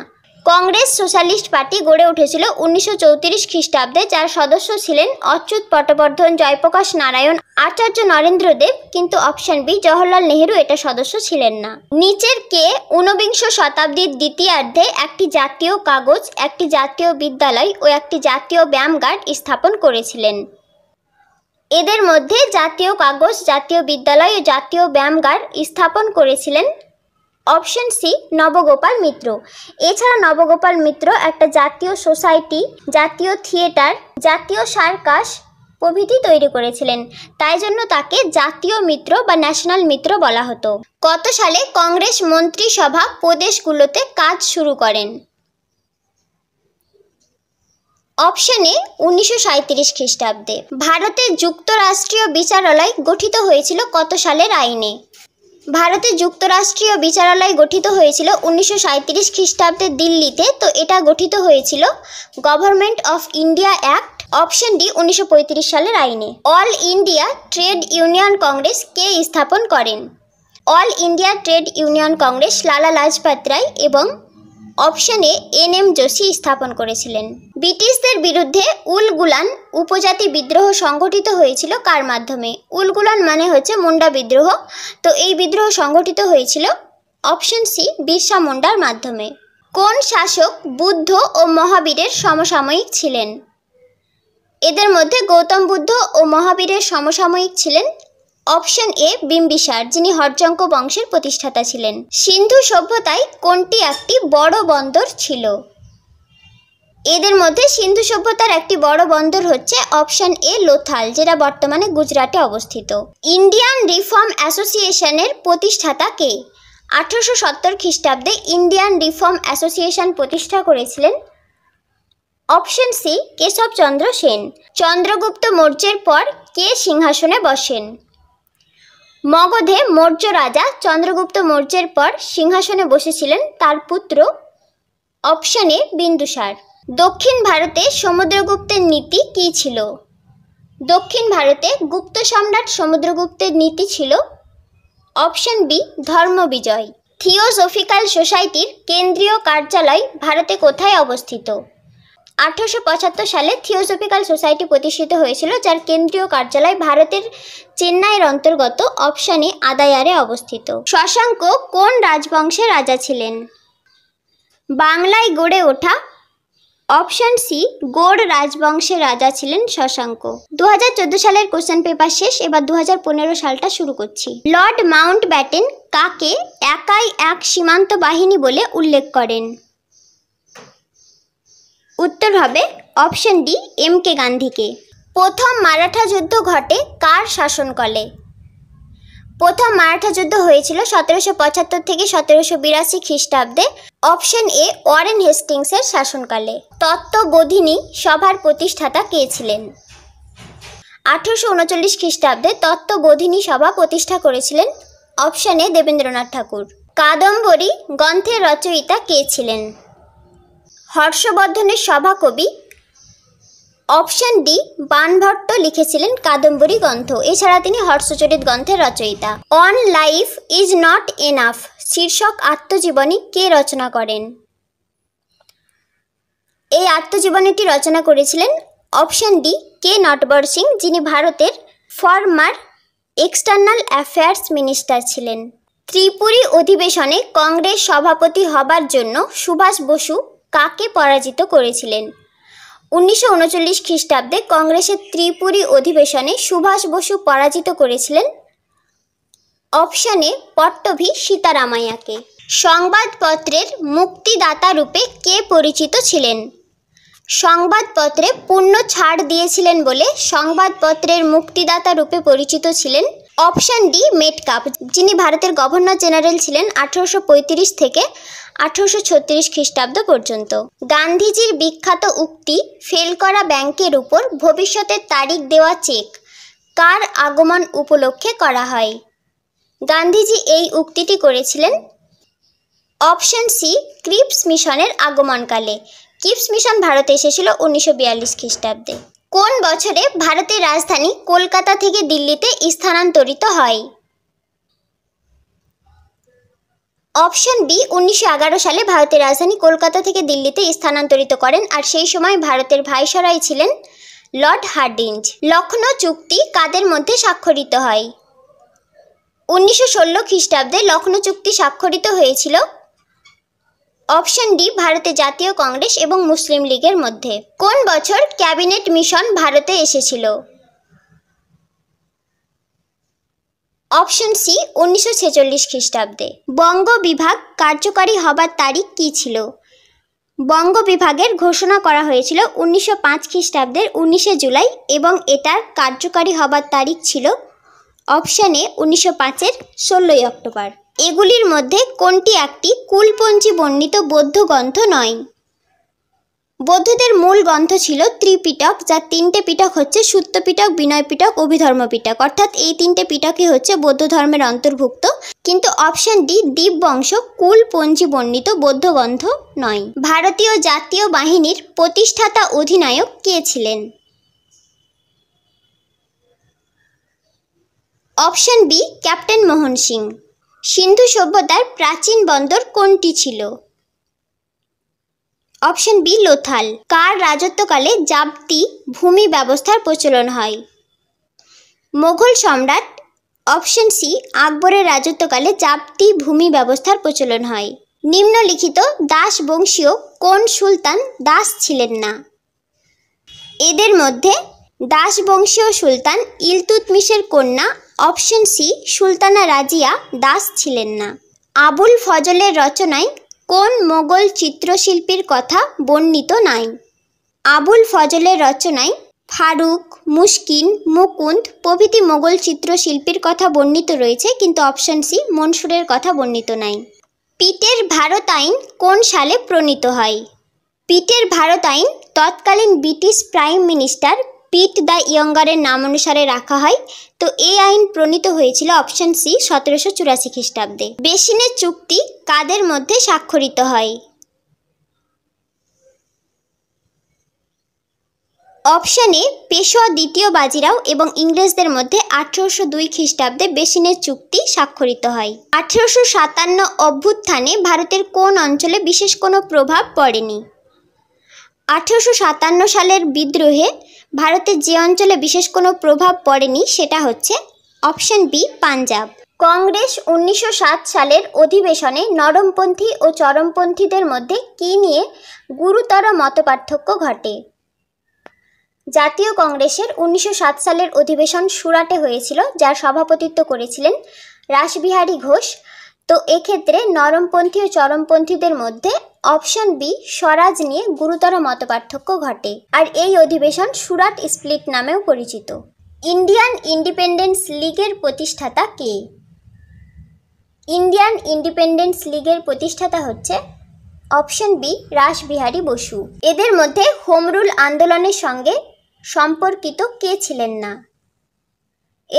কংগ্রেস সোশ্যালিস্ট পার্টি গড়ে উঠেছিল উনিশশো চৌত্রিশ খ্রিস্টাব্দে যার সদস্য ছিলেন অচ্যুত পটবর্ধন জয়প্রকাশ নারায়ণ আচার্য নরেন্দ্র দেব কিন্তু অপশন বি জওহরলাল নেহেরু এটা সদস্য ছিলেন না নিচের কে ঊনবিংশ শতাব্দীর দ্বিতীয়ার্ধে একটি জাতীয় কাগজ একটি জাতীয় বিদ্যালয় ও একটি জাতীয় ব্যায়ামগার্ড স্থাপন করেছিলেন এদের মধ্যে জাতীয় কাগজ জাতীয় বিদ্যালয় ও জাতীয় ব্যায়ামগার স্থাপন করেছিলেন অপশন সি নবগোপাল মিত্র এছাড়া নবগোপাল মিত্র একটা জাতীয় সোসাইটি জাতীয় থিয়েটার জাতীয় সার্কাস প্রভৃতি তৈরি করেছিলেন তাই জন্য তাকে জাতীয় মিত্র বা ন্যাশনাল মিত্র বলা হতো কত সালে কংগ্রেস মন্ত্রিসভা প্রদেশগুলোতে কাজ শুরু করেন অপশনে উনিশশো খ্রিস্টাব্দে ভারতের যুক্তরাষ্ট্রীয় বিচারালয় গঠিত হয়েছিল কত সালের আইনে ভারতে যুক্তরাষ্ট্রীয় বিচারালয় গঠিত হয়েছিল উনিশশো সাঁত্রিশ খ্রিস্টাব্দে দিল্লিতে তো এটা গঠিত হয়েছিল government of India act option D উনিশশো সালের আইনে all India trade union congress কে স্থাপন করেন all India trade union congress Lala Lajpat রায় এবং অপশনে এন এম যোশী স্থাপন করেছিলেন ব্রিটিশদের বিরুদ্ধে উলগুলান উপজাতি বিদ্রোহ সংগঠিত হয়েছিল কার মাধ্যমে উলগুলান মানে হচ্ছে মুন্ডা বিদ্রোহ তো এই বিদ্রোহ সংগঠিত হয়েছিল অপশন সি বিরসা মুন্ডার মাধ্যমে কোন শাসক বুদ্ধ ও মহাবীরের সমসাময়িক ছিলেন এদের মধ্যে গৌতম বুদ্ধ ও মহাবীরের সমসাময়িক ছিলেন অপশন এ বিম্বিসার যিনি হরজঙ্ক বংশের প্রতিষ্ঠাতা ছিলেন সিন্ধু সভ্যতায় কোনটি একটি বড় বন্দর ছিল এদের মধ্যে সিন্ধু সভ্যতার একটি বড় বন্দর হচ্ছে অপশন এ লোথাল যেটা বর্তমানে গুজরাটে অবস্থিত ইন্ডিয়ান রিফর্ম অ্যাসোসিয়েশনের প্রতিষ্ঠাতা কে আঠারোশো সত্তর খ্রিস্টাব্দে ইন্ডিয়ান রিফর্ম অ্যাসোসিয়েশন প্রতিষ্ঠা করেছিলেন অপশন সি কেশবচন্দ্র সেন চন্দ্রগুপ্ত মৌর্যের পর কে সিংহাসনে বসেন মগধে মৌর্য রাজা চন্দ্রগুপ্ত মৌর্যের পর সিংহাসনে বসেছিলেন তার পুত্র অপশনে বিন্দুসার দক্ষিণ ভারতে সমুদ্রগুপ্তের নীতি কি ছিল দক্ষিণ ভারতে গুপ্ত সম্রাট সমুদ্রগুপ্তের নীতি ছিল অপশন বি ধর্মবিজয় থিওসফিক্যাল সোসাইটির কেন্দ্রীয় কার্যালয় ভারতে কোথায় অবস্থিত আঠারোশো সালে থিওসফিক্যাল সোসাইটি প্রতিষ্ঠিত হয়েছিল যার কেন্দ্রীয় কার্যালয় ভারতের চেন্নাইয়ের অন্তর্গত অপশানে আদায়ারে অবস্থিত শশাঙ্ক কোন রাজবংশের রাজা ছিলেন বাংলায় গড়ে ওঠা অপশান সি গোড় রাজবংশের রাজা ছিলেন শশাঙ্ক দু সালের কোশ্চেন পেপার শেষ এবার দু সালটা শুরু করছি লর্ড মাউন্ট ব্যাটেন কাকে একাই এক সীমান্ত বাহিনী বলে উল্লেখ করেন উত্তর হবে অপশন ডি এম কে গান্ধীকে প্রথম মারাঠা যুদ্ধ ঘটে কার শাসনকালে প্রথম মারাঠা যুদ্ধ হয়েছিল সতেরোশো পঁচাত্তর থেকে সতেরোশো বিরাশি খ্রিস্টাব্দে অপশন এ ওয়ারেন হেস্টিংসের শাসনকালে তত্ত্ববোধিনী সভার প্রতিষ্ঠাতা কে ছিলেন আঠেরোশো উনচল্লিশ খ্রিস্টাব্দে তত্ত্ববোধিনী সভা প্রতিষ্ঠা করেছিলেন অপশন এ দেবেন্দ্রনাথ ঠাকুর কাদম্বরী গ্রন্থের রচয়িতা কে ছিলেন হর্ষবর্ধনের সভাকবি অপশান ডি বানভট্ট লিখেছিলেন কাদম্বরী গ্রন্থ এছাড়া তিনি হর্ষচরিত গ্রন্থের রচয়িতা one life is not enough শীর্ষক আত্মজীবনী কে রচনা করেন এই আত্মজীবনীটি রচনা করেছিলেন option D K Natwar Singh যিনি ভারতের ফরমার এক্সটার্নাল অ্যাফেয়ার্স মিনিস্টার ছিলেন ত্রিপুরী অধিবেশনে কংগ্রেস সভাপতি হবার জন্য সুভাষ বসু কাকে পরাজিত করেছিলেন উনিশশো উনচল্লিশ খ্রিস্টাব্দে কংগ্রেসের ত্রিপুরী অধিবেশনে সুভাষ বসু পরাজিত করেছিলেন অপশানে পট্টভি সীতারামাইয়াকে সংবাদপত্রের মুক্তিদাতা রূপে কে পরিচিত ছিলেন সংবাদপত্রে পূর্ণ ছাড় দিয়েছিলেন বলে সংবাদপত্রের মুক্তিদাতা রূপে পরিচিত ছিলেন অপশান ডি মেটকাপ যিনি ভারতের গভর্নর জেনারেল ছিলেন আঠারোশো থেকে আঠারোশো খ্রিস্টাব্দ পর্যন্ত গান্ধীজির বিখ্যাত উক্তি ফেল করা ব্যাংকের উপর ভবিষ্যতের তারিখ দেওয়া চেক কার আগমন উপলক্ষে করা হয় গান্ধীজি এই উক্তিটি করেছিলেন অপশন সি ক্রিপস মিশনের আগমনকালে ক্রিপস মিশন ভারতে এসেছিল উনিশশো খ্রিস্টাব্দে কোন বছরে ভারতের রাজধানী কলকাতা থেকে দিল্লিতে স্থানান্তরিত হয় অপশন বি উনিশশো সালে ভারতের রাজধানী কলকাতা থেকে দিল্লিতে স্থানান্তরিত করেন আর সেই সময় ভারতের ভাইসরাই ছিলেন লর্ড হার্ডিঞ্জ লখনৌ চুক্তি কাদের মধ্যে স্বাক্ষরিত হয় উনিশশো ষোলো খ্রিস্টাব্দে লখনৌ চুক্তি স্বাক্ষরিত হয়েছিল অপশন ডি ভারতে জাতীয় কংগ্রেস এবং মুসলিম লীগের মধ্যে কোন বছর ক্যাবিনেট মিশন ভারতে এসেছিল অপশন সি উনিশশো ছেচল্লিশ খ্রিস্টাব্দে বঙ্গ বিভাগ কার্যকারী হবার তারিখ কী ছিল বঙ্গ বিভাগের ঘোষণা করা হয়েছিল উনিশশো পাঁচ খ্রিস্টাব্দের উনিশে জুলাই এবং এটার কার্যকারী হবার তারিখ ছিল অপশানে উনিশশো পাঁচের ষোলোই অক্টোবর এগুলির মধ্যে কোনটি একটি কুলপঞ্জি বর্ণিত বৌদ্ধ গ্রন্থ নয় বৌদ্ধদের মূল গ্রন্থ ছিল ত্রিপিটক যার তিনটে পিটক হচ্ছে সূত্রপিটক বিনয়পিটক অভিধর্ম পিটক অর্থাৎ এই তিনটে পিটকই হচ্ছে বৌদ্ধ ধর্মের অন্তর্ভুক্ত কিন্তু অপশন ডি দ্বীপ বংশ কুল পঞ্জি বর্ণিত বৌদ্ধ গ্রন্থ নয় ভারতীয় জাতীয় বাহিনীর প্রতিষ্ঠাতা অধিনায়ক কে ছিলেন option B captain Mohan Singh Sindhu সভ্যতার প্রাচীন বন্দর কোনটি ছিল অপশন বি লোথাল কার রাজত্বকালে জাবতি ভূমি ব্যবস্থার প্রচলন হয় মোগল সম্রাট অপশন সি আকবরের রাজত্বকালে জাবতি ভূমি ব্যবস্থার প্রচলন হয় নিম্নলিখিত দাস বংশীয় কোন সুলতান দাস ছিলেন না এদের মধ্যে দাস বংশীয় সুলতান ইলতুতমিশের কন্যা অপশন সি সুলতানা রাজিয়া দাস ছিলেন না আবুল ফজলের রচনায় কোন মোগল চিত্রশিল্পীর কথা বর্ণিত নাই আবুল ফজলের রচনায় ফারুক মুশকিন মুকুন্দ প্রভৃতি মোগল চিত্রশিল্পীর কথা বর্ণিত রয়েছে কিন্তু অপশন সি মনসুরের কথা বর্ণিত নাই পিটের ভারত আইন কোন সালে প্রণীত হয় পিটের ভারত আইন তৎকালীন British prime minister Pitt the ইয়ঙ্গারের নাম অনুসারে রাখা হয় তো এই আইন প্রণীত হয়েছিল অপশন সি সতেরোশো চুরাশি খ্রিস্টাব্দে বেসিনের চুক্তি কাদের মধ্যে স্বাক্ষরিত হয় অপশানে এ পেশোয়া দ্বিতীয় বাজিরাও এবং ইংরেজদের মধ্যে আঠেরোশো দুই খ্রিস্টাব্দে বেসিনের চুক্তি স্বাক্ষরিত হয় আঠেরোশো সাতান্ন অভ্যুত্থানে ভারতের কোন অঞ্চলে বিশেষ কোনো প্রভাব পড়েনি আঠেরোশো সাতান্ন সালের বিদ্রোহে ভারতের যে অঞ্চলে বিশেষ কোনো প্রভাব পড়েনি সেটা হচ্ছে অপশন বি পাঞ্জাব কংগ্রেস উনিশশো সালের অধিবেশনে নরমপন্থী ও চরমপন্থীদের মধ্যে কি নিয়ে গুরুতর মতপার্থক্য ঘটে জাতীয় কংগ্রেসের উনিশশো সালের অধিবেশন সুরাটে হয়েছিল যার সভাপতিত্ব করেছিলেন রাসবিহারী ঘোষ তো এক্ষেত্রে নরমপন্থী ও চরমপন্থীদের মধ্যে অপশন বি স্বরাজ নিয়ে গুরুতর মতপার্থক্য ঘটে আর এই অধিবেশন সুরাট স্প্লিট নামেও পরিচিত ইন্ডিয়ান ইন্ডিপেন্ডেন্স লীগের প্রতিষ্ঠাতা কে ইন্ডিয়ান ইন্ডিপেন্ডেন্স লীগের প্রতিষ্ঠাতা হচ্ছে অপশন বি রাসবিহারী বসু এদের মধ্যে হোমরুল আন্দোলনের সঙ্গে সম্পর্কিত কে ছিলেন না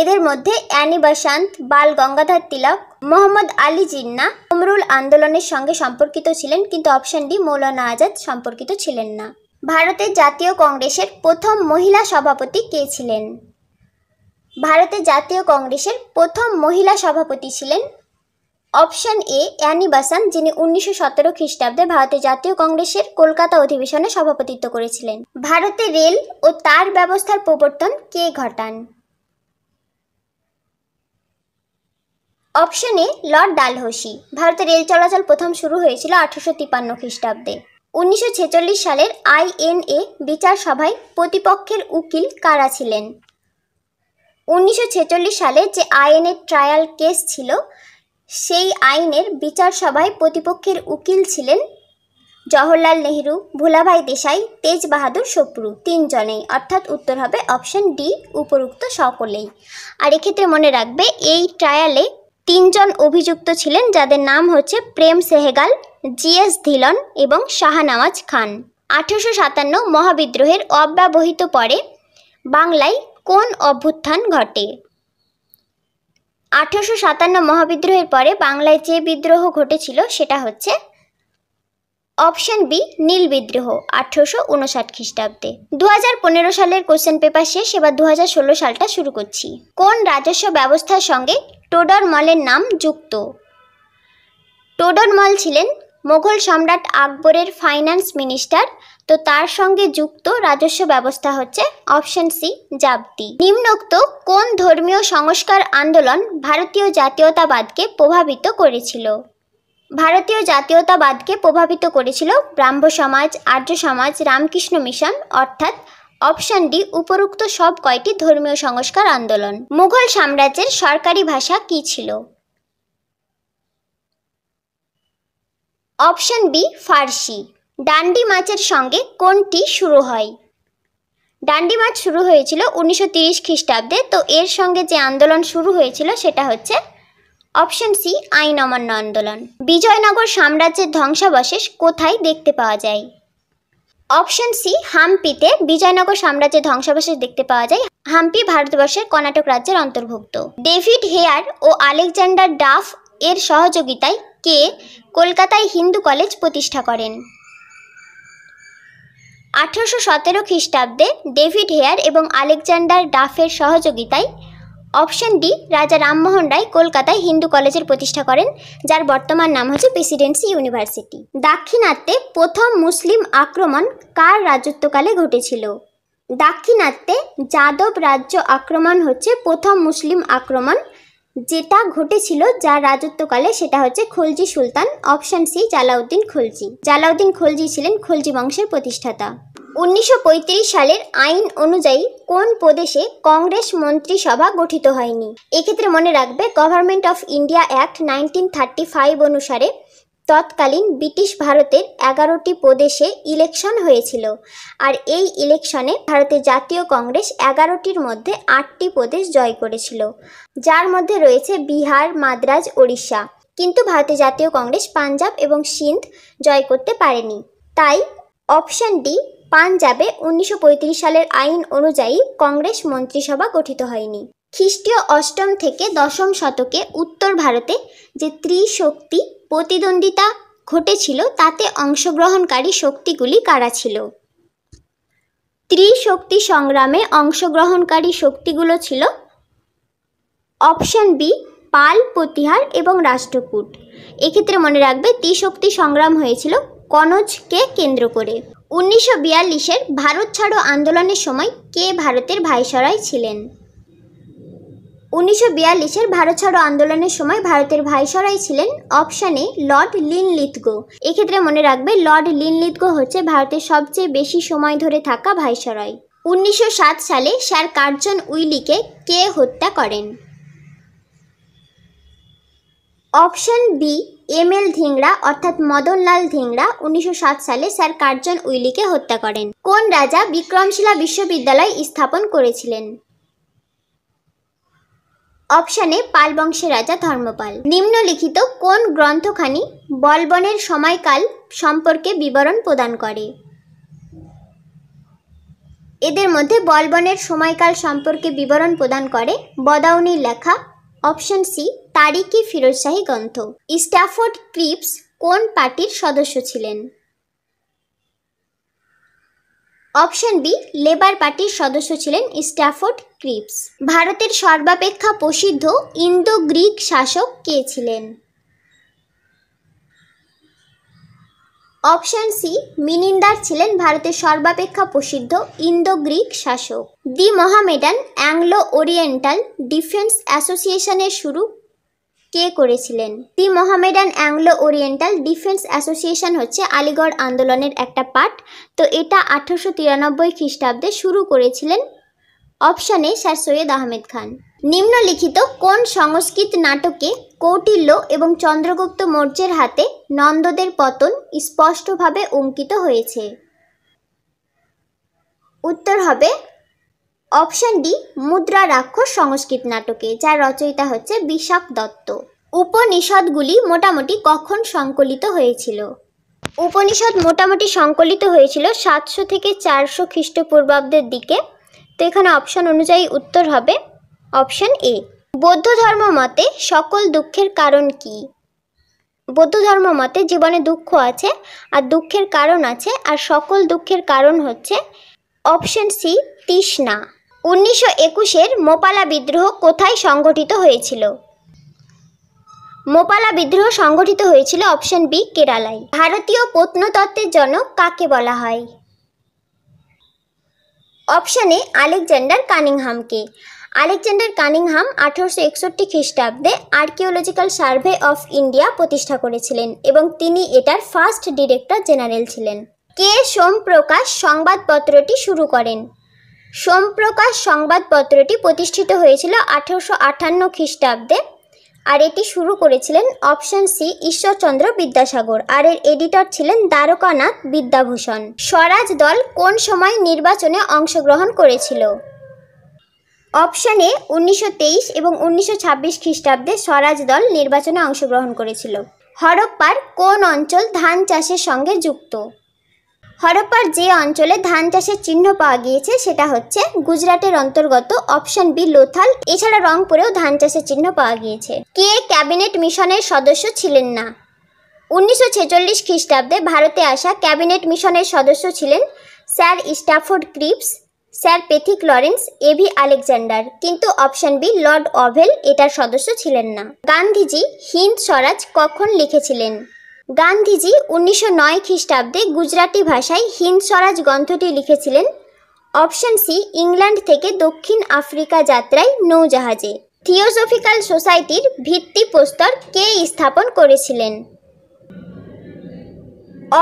এদের মধ্যে Annie Besant Bal Gangadhar Tilak Mohammad Ali Jinnah home rule আন্দোলনের সঙ্গে সম্পর্কিত ছিলেন কিন্তু অপশন ডি মৌলানা আজাদ সম্পর্কিত ছিলেন না ভারতের জাতীয় কংগ্রেসের প্রথম মহিলা সভাপতি কে ছিলেন ভারতের জাতীয় কংগ্রেসের প্রথম মহিলা সভাপতি ছিলেন অপশন এ অ্যানি বাসান যিনি উনিশশো সতেরো খ্রিস্টাব্দে ভারতের জাতীয় কংগ্রেসের কলকাতা অধিবেশনে সভাপতিত্ব করেছিলেন ভারতে রেল ও তার ব্যবস্থার প্রবর্তন কে ঘটান অপশন এ লর্ড ডালহসি ভারতে রেল চলাচল প্রথম শুরু হয়েছিল আঠারোশো তিপ্পান্ন খ্রিস্টাব্দে উনিশশো সালের আইএনএ বিচার সভায় প্রতিপক্ষের উকিল কারা ছিলেন উনিশশো সালে যে আইএনএ ট্রায়াল কেস ছিল সেই আইনের বিচার সভায় প্রতিপক্ষের উকিল ছিলেন জওহরলাল নেহরু ভোলাভাই দেশাই তেজ বাহাদুর সপ্রু তিনজনেই অর্থাৎ উত্তর হবে অপশন ডি উপরুক্ত সকলেই আর এক্ষেত্রে মনে রাখবে এই ট্রায়ালে তিনজন অভিযুক্ত ছিলেন যাদের নাম হচ্ছে প্রেম সেহেগাল জিএস ধিলন এবং শাহানওয়াজ খান আঠেরোশো সাতান্ন মহাবিদ্রোহের অব্যবহিত পরে বাংলায় কোন অভ্যুত্থান ঘটে আঠেরোশো সাতান্ন মহাবিদ্রোহের পরে বাংলায় যে বিদ্রোহ ঘটেছিল সেটা হচ্ছে অপশন বি নীল বিদ্রোহ আঠেরোশো উনষাট খ্রিস্টাব্দে দু হাজার সালের কোশ্চেন পেপার শেষ এবার দু সালটা শুরু করছি কোন রাজস্ব ব্যবস্থার সঙ্গে টোডর মলের নাম যুক্ত টোডর মল ছিলেন মোগল সম্রাট আকবরের ফাইন্যান্স মিনিস্টার তো তার সঙ্গে যুক্ত রাজস্ব ব্যবস্থা হচ্ছে অপশন সি জাবতি নিম্নোক্ত কোন ধর্মীয় সংস্কার আন্দোলন ভারতীয় জাতীয়তাবাদকে প্রভাবিত করেছিল ভারতীয় জাতীয়তাবাদকে প্রভাবিত করেছিল ব্রাহ্ম সমাজ আর্য সমাজ রামকৃষ্ণ মিশন অর্থাৎ অপশান ডি উপরোক্ত সব কয়টি ধর্মীয় সংস্কার আন্দোলন মুঘল সাম্রাজ্যের সরকারি ভাষা কি ছিল অপশান বি ফার্সি ডান্ডি মাছের সঙ্গে কোনটি শুরু হয় ডান্ডি মাছ শুরু হয়েছিল উনিশশো তিরিশ খ্রিস্টাব্দে তো এর সঙ্গে যে আন্দোলন শুরু হয়েছিল সেটা হচ্ছে অপশন সি আইন অমান্য আন্দোলন বিজয়নগর সাম্রাজ্যের ধ্বংসাবশেষ কোথায় দেখতে পাওয়া যায় অপশন সি হাম্পিতে বিজয়নগর সাম্রাজ্যের ধ্বংসাবশেষ দেখতে পাওয়া যায় হাম্পি ভারতবর্ষের কর্ণাটক রাজ্যের অন্তর্ভুক্ত ডেভিড হেয়ার ও আলেকজান্ডার ডাফ এর সহযোগিতায় কে কলকাতায় হিন্দু কলেজ প্রতিষ্ঠা করেন আঠারোশো সতেরো খ্রিস্টাব্দে ডেভিড হেয়ার এবং আলেকজান্ডার ডাফের সহযোগিতায় অপশন ডি রাজা রামমোহন রায় কলকাতায় হিন্দু কলেজের প্রতিষ্ঠা করেন যার বর্তমান নাম হচ্ছে প্রেসিডেন্সি ইউনিভার্সিটি দাক্ষিণাত্যে প্রথম মুসলিম আক্রমণ কার রাজত্বকালে ঘটেছিল দাক্ষিণাত্যে যাদব রাজ্য আক্রমণ হচ্ছে প্রথম মুসলিম আক্রমণ যেটা ঘটেছিল যার রাজত্বকালে সেটা হচ্ছে খলজি সুলতান অপশান সি জালাউদ্দিন খলজি জালাউদ্দিন খলজি ছিলেন খলজি বংশের প্রতিষ্ঠাতা উনিশশো সালের আইন অনুযায়ী কোন প্রদেশে কংগ্রেস মন্ত্রিসভা গঠিত হয়নি এক্ষেত্রে মনে রাখবে government of India act nineteen thirty five অনুসারে তৎকালীন ব্রিটিশ ভারতের এগারোটি প্রদেশে ইলেকশন হয়েছিল আর এই ইলেকশনে ভারতের জাতীয় কংগ্রেস এগারোটির মধ্যে আটটি প্রদেশ জয় করেছিল যার মধ্যে রয়েছে বিহার মাদ্রাজ ওড়িশা কিন্তু ভারতের জাতীয় কংগ্রেস পাঞ্জাব এবং সিন্ধ জয় করতে পারেনি তাই অপশান ডি পাঞ্জাবে উনিশশো সালের আইন অনুযায়ী কংগ্রেস মন্ত্রিসভা গঠিত হয়নি খ্রিস্টীয় অষ্টম থেকে দশম শতকে উত্তর ভারতে যে ত্রিশক্তি প্রতিদ্বন্দ্বিতা ঘটেছিল তাতে অংশগ্রহণকারী শক্তিগুলি কারা ছিল ত্রিশক্তি সংগ্রামে অংশগ্রহণকারী শক্তিগুলো ছিল অপশান বি পাল প্রতিহার এবং রাষ্ট্রকূট এক্ষেত্রে মনে রাখবে ত্রিশক্তি সংগ্রাম হয়েছিল কনজকে কেন্দ্র করে উনিশশো বিয়াল্লিশের ভারত ছাড়ো আন্দোলনের সময় কে ভারতের ভাইসরাই ছিলেন উনিশশো বিয়াল্লিশের ভারত ছাড়ো আন্দোলনের সময় ভারতের ভাইসরয় ছিলেন অপশানে লর্ড লিন লিথগো এক্ষেত্রে মনে রাখবে লর্ড লিন লিথগো হচ্ছে ভারতের সবচেয়ে বেশি সময় ধরে থাকা ভাইসরয় উনিশশো সালে স্যার কার্জন উইলিকে কে হত্যা করেন option B M L Dhingra অর্থাৎ মদনলাল ধিংরা উনিশশো সালে স্যার কার্জন উইলিকে হত্যা করেন কোন রাজা বিক্রমশিলা বিশ্ববিদ্যালয় স্থাপন করেছিলেন অপশানে পাল বংশের রাজা ধর্মপাল নিম্নলিখিত কোন গ্রন্থখানি বলবনের সময়কাল সম্পর্কে বিবরণ প্রদান করে এদের মধ্যে বলবনের সময়কাল সম্পর্কে বিবরণ প্রদান করে বদাউনির লেখা অপশন সি তারিকি ফিরোজশাহী গ্রন্থ স্ট্যাফোর্ড ক্রিপস কোন পার্টির সদস্য ছিলেন অপশন বি লেবার পার্টির সদস্য ছিলেন স্ট্যাফোর্ড ক্রিপস ভারতের সর্বাপেক্ষা প্রসিদ্ধ ইন্দো গ্রিক শাসক কে ছিলেন অপশন সি মিনিন্দার ছিলেন ভারতের সর্বাপেক্ষা প্রসিদ্ধ ইন্দো গ্রিক শাসক the Mohammedan Anglo Oriental defence অ্যাসোসিয়েশনের শুরু কে করেছিলেন the Mohammedan Anglo Oriental defence association হচ্ছে আলিগড় আন্দোলনের একটা পার্ট তো এটা আঠারোশো তিরানব্বই খ্রিস্টাব্দে শুরু করেছিলেন অপশানে স্যার সৈয়দ আহমেদ খান নিম্নলিখিত কোন সংস্কৃত নাটকে কৌটিল্য এবং চন্দ্রগুপ্ত মৌর্যের হাতে নন্দদের পতন স্পষ্টভাবে অঙ্কিত হয়েছে উত্তর হবে অপশন ডি মুদ্রা রাক্ষস সংস্কৃত নাটকে যার রচয়িতা হচ্ছে বিশাখ দত্ত উপনিষদগুলি মোটামুটি কখন সংকলিত হয়েছিল উপনিষদ মোটামুটি সংকলিত হয়েছিল সাতশো থেকে চারশো খ্রিস্টপূর্বাব্দের দিকে তো এখানে অপশন অনুযায়ী উত্তর হবে অপশন এ বৌদ্ধ ধর্ম মতে সকল দুঃখের কারণ কি বৌদ্ধ ধর্ম মতে জীবনে দুঃখ আছে আর দুঃখের কারণ আছে আর সকল দুঃখের কারণ হচ্ছে অপশন সি তৃষ্ণা উনিশশো একুশের মোপালা বিদ্রোহ কোথায় সংঘটিত হয়েছিল মোপালা বিদ্রোহ সংঘটিত হয়েছিল অপশন বি কেরালায় ভারতীয় প্রত্নতত্ত্বের জনক কাকে বলা হয় অপশানে আলেকজান্ডার কানিংহামকে আলেকজান্ডার কানিংহাম আঠারোশো একষট্টি খ্রিস্টাব্দে আর্কিওলজিক্যাল সার্ভে অফ ইন্ডিয়া প্রতিষ্ঠা করেছিলেন এবং তিনি এটার ফার্স্ট ডিরেক্টর জেনারেল ছিলেন কে সোম প্রকাশ সংবাদপত্রটি শুরু করেন সোমপ্রকাশ সংবাদপত্রটি প্রতিষ্ঠিত হয়েছিল আঠেরোশো আটান্ন খ্রিস্টাব্দে আর এটি শুরু করেছিলেন অপশন সি ঈশ্বরচন্দ্র বিদ্যাসাগর আর এর এডিটর ছিলেন দ্বারকানাথ বিদ্যাভূষণ স্বরাজ দল কোন সময় নির্বাচনে অংশগ্রহণ করেছিল অপশন এ উনিশশো এবং উনিশশো ছাব্বিশ খ্রিস্টাব্দে স্বরাজ দল নির্বাচনে অংশগ্রহণ করেছিল হরপ্পার কোন অঞ্চল ধান চাষের সঙ্গে যুক্ত হরপ্পার যে অঞ্চলে ধান চাষের চিহ্ন পাওয়া গিয়েছে সেটা হচ্ছে গুজরাটের অন্তর্গত অপশন বি লোথাল এছাড়া রংপুরেও ধান চাষের চিহ্ন পাওয়া গিয়েছে কে ক্যাবিনেট মিশনের সদস্য ছিলেন না উনিশশো ছেচল্লিশ খ্রিস্টাব্দে ভারতে আসা ক্যাবিনেট মিশনের সদস্য ছিলেন sir Stafford Cripps sir Pethick Lawrence AV Alexander কিন্তু অপশন বি লর্ড অভেল এটার সদস্য ছিলেন না গান্ধীজি হিন্দ স্বরাজ কখন লিখেছিলেন গান্ধীজি উনিশশো নয় খ্রিস্টাব্দে গুজরাটি ভাষায় হিন্দ স্বরাজ গ্রন্থটি লিখেছিলেন অপশন সি ইংল্যান্ড থেকে দক্ষিণ আফ্রিকা যাত্রায় নৌজাহাজে থিওসফিক্যাল সোসাইটির ভিত্তিপ্রস্তর কে স্থাপন করেছিলেন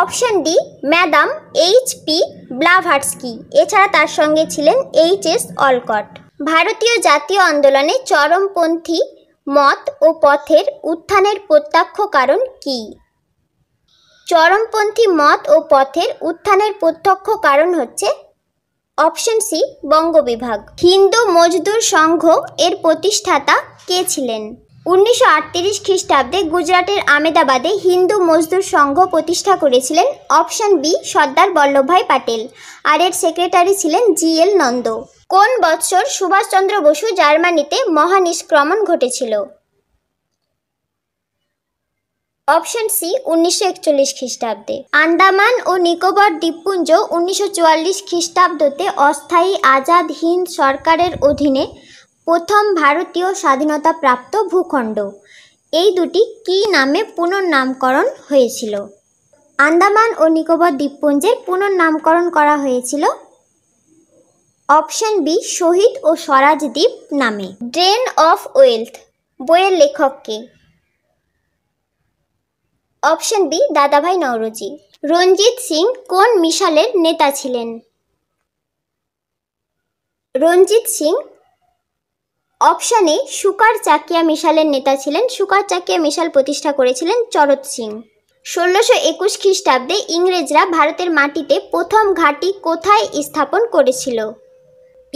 option D madam H P Blavatsky এছাড়া তার সঙ্গে ছিলেন এইচ এস অলকট ভারতীয় জাতীয় আন্দোলনে চরমপন্থী মত ও পথের উত্থানের প্রত্যক্ষ কারণ কী চরমপন্থী মত ও পথের উত্থানের প্রত্যক্ষ কারণ হচ্ছে অপশন সি বঙ্গবিভাগ হিন্দু মজদুর সংঘ এর প্রতিষ্ঠাতা কে ছিলেন উনিশশো খ্রিস্টাব্দে গুজরাটের আমেদাবাদে হিন্দু মজদুর সংঘ প্রতিষ্ঠা করেছিলেন অপশন বি সর্দার বল্লভভাই পাটেল আর এর সেক্রেটারি ছিলেন জি এল নন্দ কোন বৎসর সুভাষচন্দ্র বসু জার্মানিতে মহানিষ্ক্রমণ ঘটেছিল অপশন সি উনিশশো একচল্লিশ খ্রিস্টাব্দে আন্দামান ও নিকোবর দ্বীপপুঞ্জ উনিশশো চুয়াল্লিশ খ্রিস্টাব্দতে অস্থায়ী আজাদ হিন্দ সরকারের অধীনে প্রথম ভারতীয় স্বাধীনতা প্রাপ্ত ভূখণ্ড এই দুটি কি নামে পুনর্নামকরণ হয়েছিল আন্দামান ও নিকোবর দ্বীপপুঞ্জের পুনর্নামকরণ করা হয়েছিল অপশন বি শহীদ ও স্বরাজ দ্বীপ নামে ড্রেন অফ ওয়েলথ বইয়ের লেখককে অপশন বি দাদাভাই নওরোজি রঞ্জিত সিং কোন মিশালের নেতা ছিলেন Ranjit Singh option A Sukerchakia মিশালের নেতা ছিলেন সুকার চাকিয়া মিশাল প্রতিষ্ঠা করেছিলেন চরৎ সিং ষোলোশো একুশ খ্রিস্টাব্দে ইংরেজরা ভারতের মাটিতে প্রথম ঘাঁটি কোথায় স্থাপন করেছিল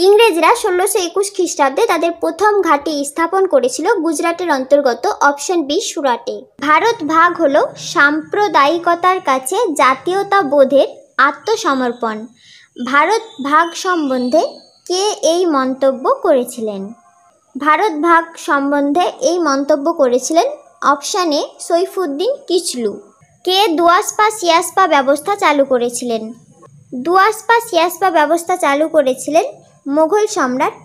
ইংরেজরা ষোলোশো একুশ খ্রিস্টাব্দে তাদের প্রথম ঘাঁটি স্থাপন করেছিল গুজরাটের অন্তর্গত অপশন বি সুরাটে ভারত ভাগ হল সাম্প্রদায়িকতার কাছে জাতীয়তা বোধের আত্মসমর্পণ ভারত ভাগ সম্বন্ধে কে এই মন্তব্য করেছিলেন ভারত ভাগ সম্বন্ধে এই মন্তব্য করেছিলেন অপশানে সৈফুদ্দিন কিচলু কে দুয়াসপা সিয়াসপা ব্যবস্থা চালু করেছিলেন দুয়াসপা সিয়াসপা ব্যবস্থা চালু করেছিলেন মোঘল সম্রাট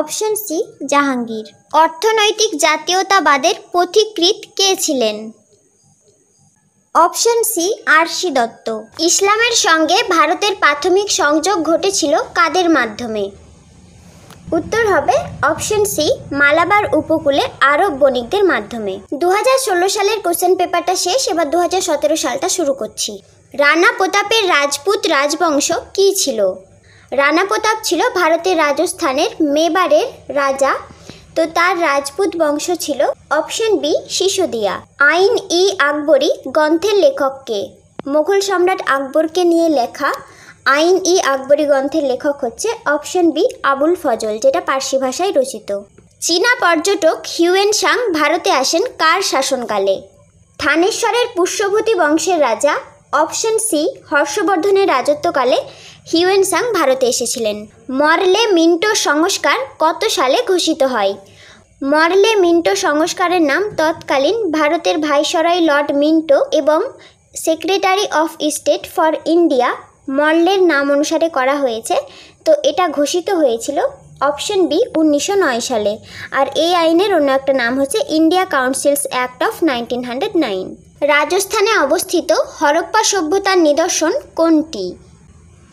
অপশন সি জাহাঙ্গীর অর্থনৈতিক জাতীয়তাবাদের পথিকৃত কে ছিলেন অপশন সি আরশি দত্ত ইসলামের সঙ্গে ভারতের প্রাথমিক সংযোগ ঘটেছিল কাদের মাধ্যমে উত্তর হবে অপশন সি মালাবার উপকূলে আরব বণিকদের মাধ্যমে দু সালের কোশ্চেন পেপারটা শেষ এবার দু সালটা শুরু করছি রানা প্রতাপের রাজপুত রাজবংশ কী ছিল রানা প্রতাপ ছিল ভারতের রাজস্থানের মেবারের রাজা তো তার রাজপুত বংশ ছিল অপশন বি শিশুদিয়া আইন ই আকবরই গ্রন্থের লেখককে মুঘল সম্রাট আকবরকে নিয়ে লেখা আইন ই আকবরী গ্রন্থের লেখক হচ্ছে অপশন বি আবুল ফজল যেটা পার্সি ভাষায় রচিত চীনা পর্যটক হিউয়েন সাং ভারতে আসেন কার শাসনকালে থানেশ্বরের পুষ্যভূতি বংশের রাজা অপশন সি হর্ষবর্ধনের রাজত্বকালে হিউয়েন সাং ভারতে এসেছিলেন মরলে মিন্টো সংস্কার কত সালে ঘোষিত হয় মরলে মিন্টো সংস্কারের নাম তৎকালীন ভারতের ভাইসরাই লর্ড মিন্টো এবং secretary of state for India মরলের নাম অনুসারে করা হয়েছে তো এটা ঘোষিত হয়েছিল অপশন বি উনিশশো সালে আর এই আইনের অন্য একটা নাম হচ্ছে India councils act of nineteen রাজস্থানে অবস্থিত হরপ্পা সভ্যতার নিদর্শন কোনটি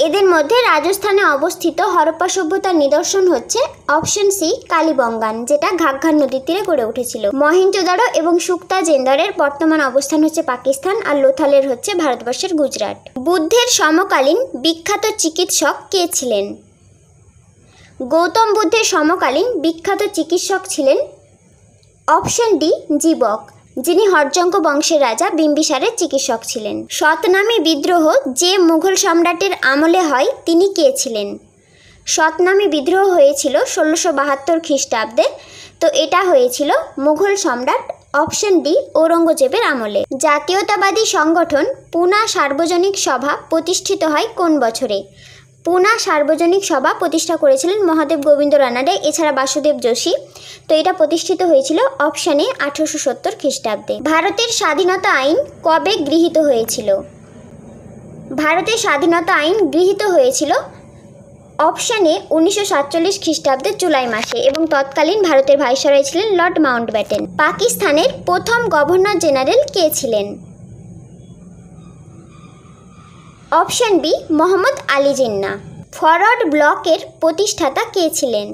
এদের মধ্যে রাজস্থানে অবস্থিত হরপ্পা সভ্যতার নিদর্শন হচ্ছে অপশন সি কালীবঙ্গান যেটা ঘাঘার নদীর তীরে গড়ে উঠেছিল মহেঞ্জোদারো এবং সুক্তা জেন্দারের বর্তমান অবস্থান হচ্ছে পাকিস্তান আর লোথালের হচ্ছে ভারতবর্ষের গুজরাট বুদ্ধের সমকালীন বিখ্যাত চিকিৎসক কে ছিলেন গৌতম বুদ্ধের সমকালীন বিখ্যাত চিকিৎসক ছিলেন অপশন ডি জীবক যিনি হরজঙ্গ বংশের রাজা বিম্বিসারের চিকিৎসক ছিলেন সতনামী বিদ্রোহ যে মুঘল সম্রাটের আমলে হয় তিনি কে ছিলেন সতনামী বিদ্রোহ হয়েছিল ষোলোশো বাহাত্তর খ্রিস্টাব্দে তো এটা হয়েছিল মুঘল সম্রাট অপশন ডি ঔরঙ্গজেবের আমলে জাতীয়তাবাদী সংগঠন পুনা সার্বজনিক সভা প্রতিষ্ঠিত হয় কোন বছরে পুনা সার্বজনিক সভা প্রতিষ্ঠা করেছিলেন মহাদেব গোবিন্দ রানাডে এছাড়া বাসুদেব যোশী তো এটা প্রতিষ্ঠিত হয়েছিল অপশানে আঠেরোশো সত্তর খ্রিস্টাব্দে ভারতের স্বাধীনতা আইন কবে গৃহীত হয়েছিল ভারতের স্বাধীনতা আইন গৃহীত হয়েছিল অপশানে উনিশশো সাতচল্লিশ খ্রিস্টাব্দে জুলাই মাসে এবং তৎকালীন ভারতের ভাইসরয় ছিলেন লর্ড ব্যাটেন পাকিস্তানের প্রথম গভর্নর জেনারেল কে ছিলেন option B Mohammad Ali Jinnah forward ব্লকের প্রতিষ্ঠাতা কে ছিলেন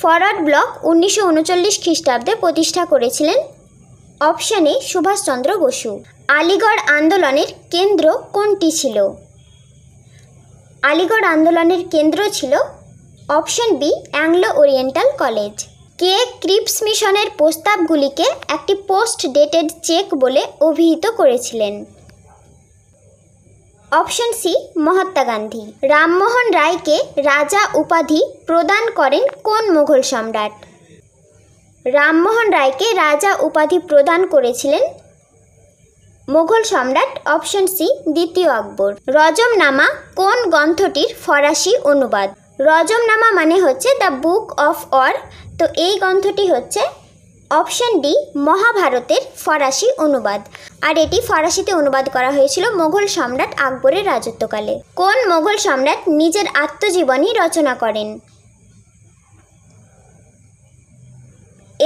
ফরওয়ার্ড ব্লক উনিশশো উনচল্লিশ খ্রিস্টাব্দে প্রতিষ্ঠা করেছিলেন অপশানে এ সুভাষচন্দ্র বসু আলিগড় আন্দোলনের কেন্দ্র কোনটি ছিল আলিগড় আন্দোলনের কেন্দ্র ছিল option B Anglo Oriental college কে ক্রিপস মিশনের প্রস্তাবগুলিকে একটি পোস্ট ডেটেড চেক বলে অভিহিত করেছিলেন অপশন সি মহাত্মা গান্ধী রামমোহন রায়কে রাজা উপাধি প্রদান করেন কোন মুঘল সম্রাট রামমোহন রায়কে রাজা উপাধি প্রদান করেছিলেন মোঘল সম্রাট অপশন সি দ্বিতীয় আকবর রজমনামা কোন গ্রন্থটির ফরাসি অনুবাদ রজমনামা মানে হচ্ছে দ্য বুক অফ অর তো এই গ্রন্থটি হচ্ছে অপশন ডি মহাভারতের ফরাসি অনুবাদ আর এটি ফরাসিতে অনুবাদ করা হয়েছিল মুঘল সম্রাট আকবরের রাজত্বকালে কোন মোঘল সম্রাট নিজের আত্মজীবনী রচনা করেন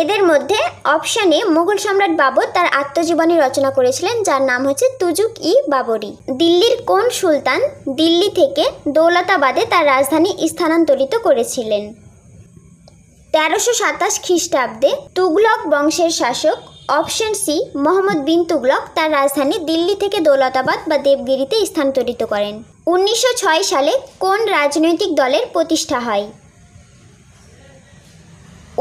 এদের মধ্যে অপশানে মোঘল সম্রাট বাবর তার আত্মজীবনী রচনা করেছিলেন যার নাম হচ্ছে তুজুক ই বাবরি দিল্লির কোন সুলতান দিল্লি থেকে দৌলতাবাদে তার রাজধানী স্থানান্তরিত করেছিলেন তেরোশো সাতাশ খ্রিস্টাব্দে তুগলক বংশের শাসক অপশন সি মোহাম্মদ বিন তুগলক তার রাজধানী দিল্লি থেকে দৌলতাবাদ বা দেবগিরিতে স্থানান্তরিত করেন উনিশশো সালে কোন রাজনৈতিক দলের প্রতিষ্ঠা হয়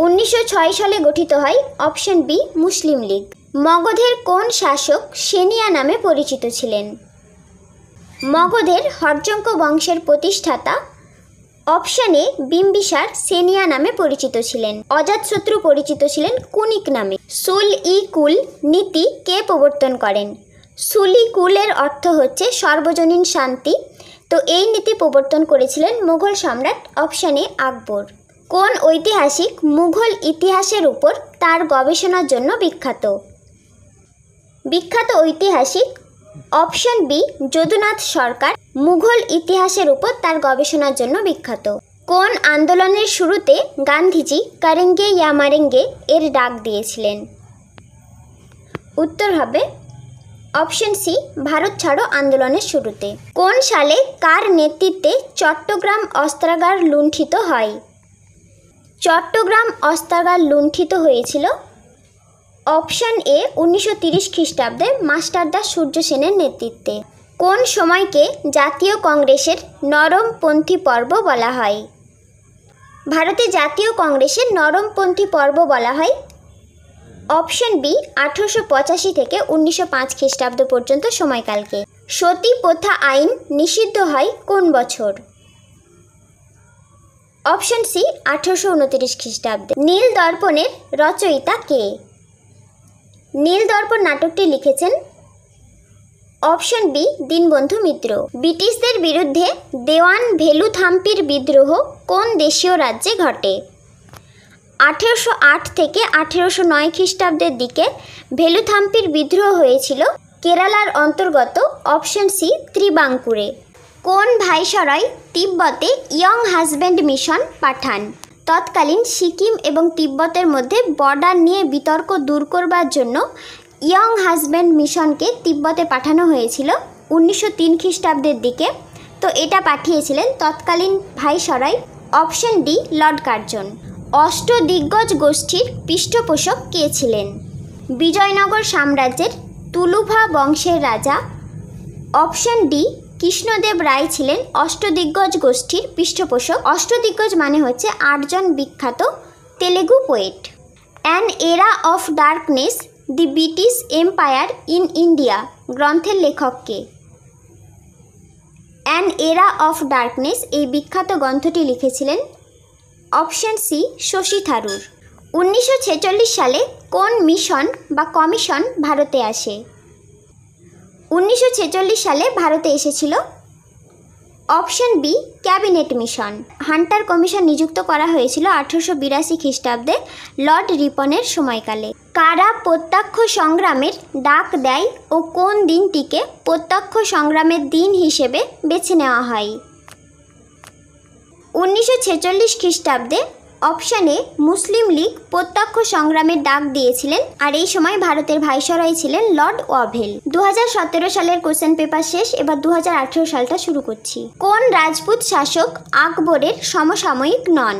উনিশশো সালে গঠিত হয় অপশন বি মুসলিম লীগ মগধের কোন শাসক সেনিয়া নামে পরিচিত ছিলেন মগধের হরজঙ্ক বংশের প্রতিষ্ঠাতা অপশানে বিম্বিসার সেনিয়া নামে পরিচিত ছিলেন অজাতশত্রু পরিচিত ছিলেন কুনিক নামে সুল ই কুল নীতি কে প্রবর্তন করেন সুলি কুলের অর্থ হচ্ছে সর্বজনীন শান্তি তো এই নীতি প্রবর্তন করেছিলেন মুঘল সম্রাট অপশানে আকবর কোন ঐতিহাসিক মুঘল ইতিহাসের উপর তার গবেষণার জন্য বিখ্যাত বিখ্যাত ঐতিহাসিক অপশন বি যদুনাথ সরকার মুঘল ইতিহাসের উপর তার গবেষণার জন্য বিখ্যাত কোন আন্দোলনের শুরুতে গান্ধীজি কারেঙ্গে ইয়ামারেঙ্গে এর ডাক দিয়েছিলেন উত্তর হবে অপশন সি ভারত ছাড়ো আন্দোলনের শুরুতে কোন সালে কার নেতৃত্বে চট্টগ্রাম অস্ত্রাগার লুণ্ঠিত হয় চট্টগ্রাম অস্ত্রাগার লুণ্ঠিত হয়েছিল অপশান এ উনিশশো তিরিশ খ্রিস্টাব্দে মাস্টারদা সূর্য সেনের নেতৃত্বে কোন সময়কে জাতীয় কংগ্রেসের নরমপন্থী পর্ব বলা হয় ভারতে জাতীয় কংগ্রেসের নরমপন্থী পর্ব বলা হয় অপশন বি আঠেরোশো পঁচাশি থেকে উনিশশো পাঁচ খ্রিস্টাব্দ পর্যন্ত সময়কালকে সতী প্রথা আইন নিষিদ্ধ হয় কোন বছর অপশন সি আঠেরোশো উনতিরিশ খ্রিস্টাব্দে নীল দর্পণের রচয়িতা কে নীল দর্পণ নাটকটি লিখেছেন অপশন বি দীনবন্ধু মিত্র ব্রিটিশদের বিরুদ্ধে দেওয়ান ভেলু থাম্পির বিদ্রোহ কোন দেশীয় রাজ্যে ঘটে আঠেরোশো আট থেকে আঠেরোশো নয় খ্রিস্টাব্দের দিকে ভেলু থাম্পির বিদ্রোহ হয়েছিল কেরালার অন্তর্গত অপশন সি ত্রিবাঙ্কুরে কোন ভাইসরয় তিব্বতে ইয়ং হাজব্যান্ড মিশন পাঠান তৎকালীন সিকিম এবং তিব্বতের মধ্যে বর্ডার নিয়ে বিতর্ক দূর করবার জন্য ইয়ং হাজব্যান্ড মিশনকে তিব্বতে পাঠানো হয়েছিল উনিশশো তিন খ্রিস্টাব্দের দিকে তো এটা পাঠিয়েছিলেন তৎকালীন viceroy option D lord Curzon Ashtadiggaja গোষ্ঠীর পৃষ্ঠপোষক কে ছিলেন বিজয়নগর সাম্রাজ্যের তুলুভা বংশের রাজা অপশন ডি কৃষ্ণদেব রায় ছিলেন অষ্টদিগ্গজ গোষ্ঠীর পৃষ্ঠপোষক অষ্টদিগ্গজ মানে হচ্ছে আটজন বিখ্যাত Telugu poet an era of darkness the British empire in India গ্রন্থের লেখককে অ্যান এরা অফ ডার্কনেস এই বিখ্যাত গ্রন্থটি লিখেছিলেন অপশন সি শশী থারুর উনিশশো সালে কোন মিশন বা কমিশন ভারতে আসে উনিশশো সালে ভারতে এসেছিল option B cabinet mission Hunter commission নিযুক্ত করা হয়েছিল আঠারোশো বিরাশি খ্রিস্টাব্দে লর্ড রিপনের সময়কালে কারা প্রত্যক্ষ সংগ্রামের ডাক দেয় ও কোন দিনটিকে প্রত্যক্ষ সংগ্রামের দিন হিসেবে বেছে নেওয়া হয় উনিশশো ছেচল্লিশ খ্রিস্টাব্দে অপশানে মুসলিম লীগ প্রত্যক্ষ সংগ্রামের ডাক দিয়েছিলেন আর এই সময় ভারতের ভাইসরয় ছিলেন লর্ড ওয়াভেল দু সালের কোশ্চেন পেপার শেষ এবার দু সালটা শুরু করছি কোন রাজপুত শাসক আকবরের সমসাময়িক নন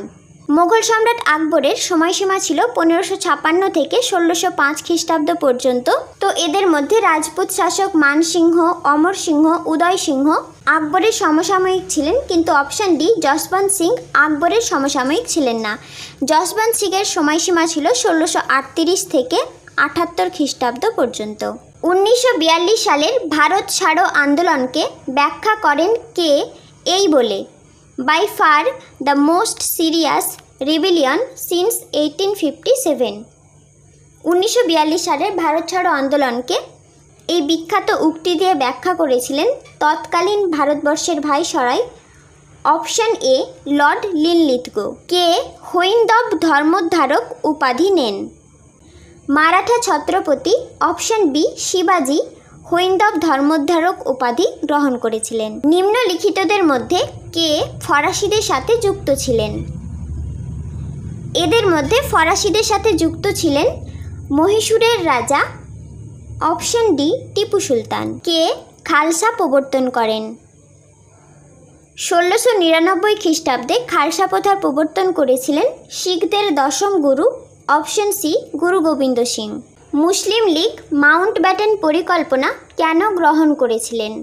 মোগল সম্রাট আকবরের সময়সীমা ছিল পনেরোশো ছাপান্ন থেকে ষোলোশো পাঁচ খ্রিস্টাব্দ পর্যন্ত তো এদের মধ্যে রাজপুত শাসক মানসিংহ অমর সিংহ উদয় সিংহ আকবরের সমসাময়িক ছিলেন কিন্তু অপশান ডি যশবন্ত সিং আকবরের সমসাময়িক ছিলেন না যশবন্ত সিংয়ের সময়সীমা ছিল ষোলোশো আটত্রিশ থেকে আটাত্তর খ্রিস্টাব্দ পর্যন্ত উনিশশো সালের ভারত ছাড়ো আন্দোলনকে ব্যাখ্যা করেন কে এই বলে by far the most serious rebellion since 1857 উনিশশো সালের ভারত ছাড়ো আন্দোলনকে এই বিখ্যাত উক্তি দিয়ে ব্যাখ্যা করেছিলেন তৎকালীন ভারতবর্ষের viceroy option A lord Linlithgow কে হৈন্দব ধর্মোদ্ধারক উপাধি নেন মারাঠা ছত্রপতি অপশন বি শিবাজী হৈন্দব ধর্মোদ্ধারক উপাধি গ্রহণ করেছিলেন নিম্নলিখিতদের মধ্যে কে ফরাসিদের সাথে যুক্ত ছিলেন এদের মধ্যে ফরাসিদের সাথে যুক্ত ছিলেন মহীশূরের রাজা অপশন ডি টিপু সুলতান কে খালসা প্রবর্তন করেন ষোলোশো নিরানব্বই খ্রিস্টাব্দে খালসা প্রথার প্রবর্তন করেছিলেন শিখদের দশম গুরু option C Guru Gobind Singh Muslim League Mountbatten পরিকল্পনা কেন গ্রহণ করেছিলেন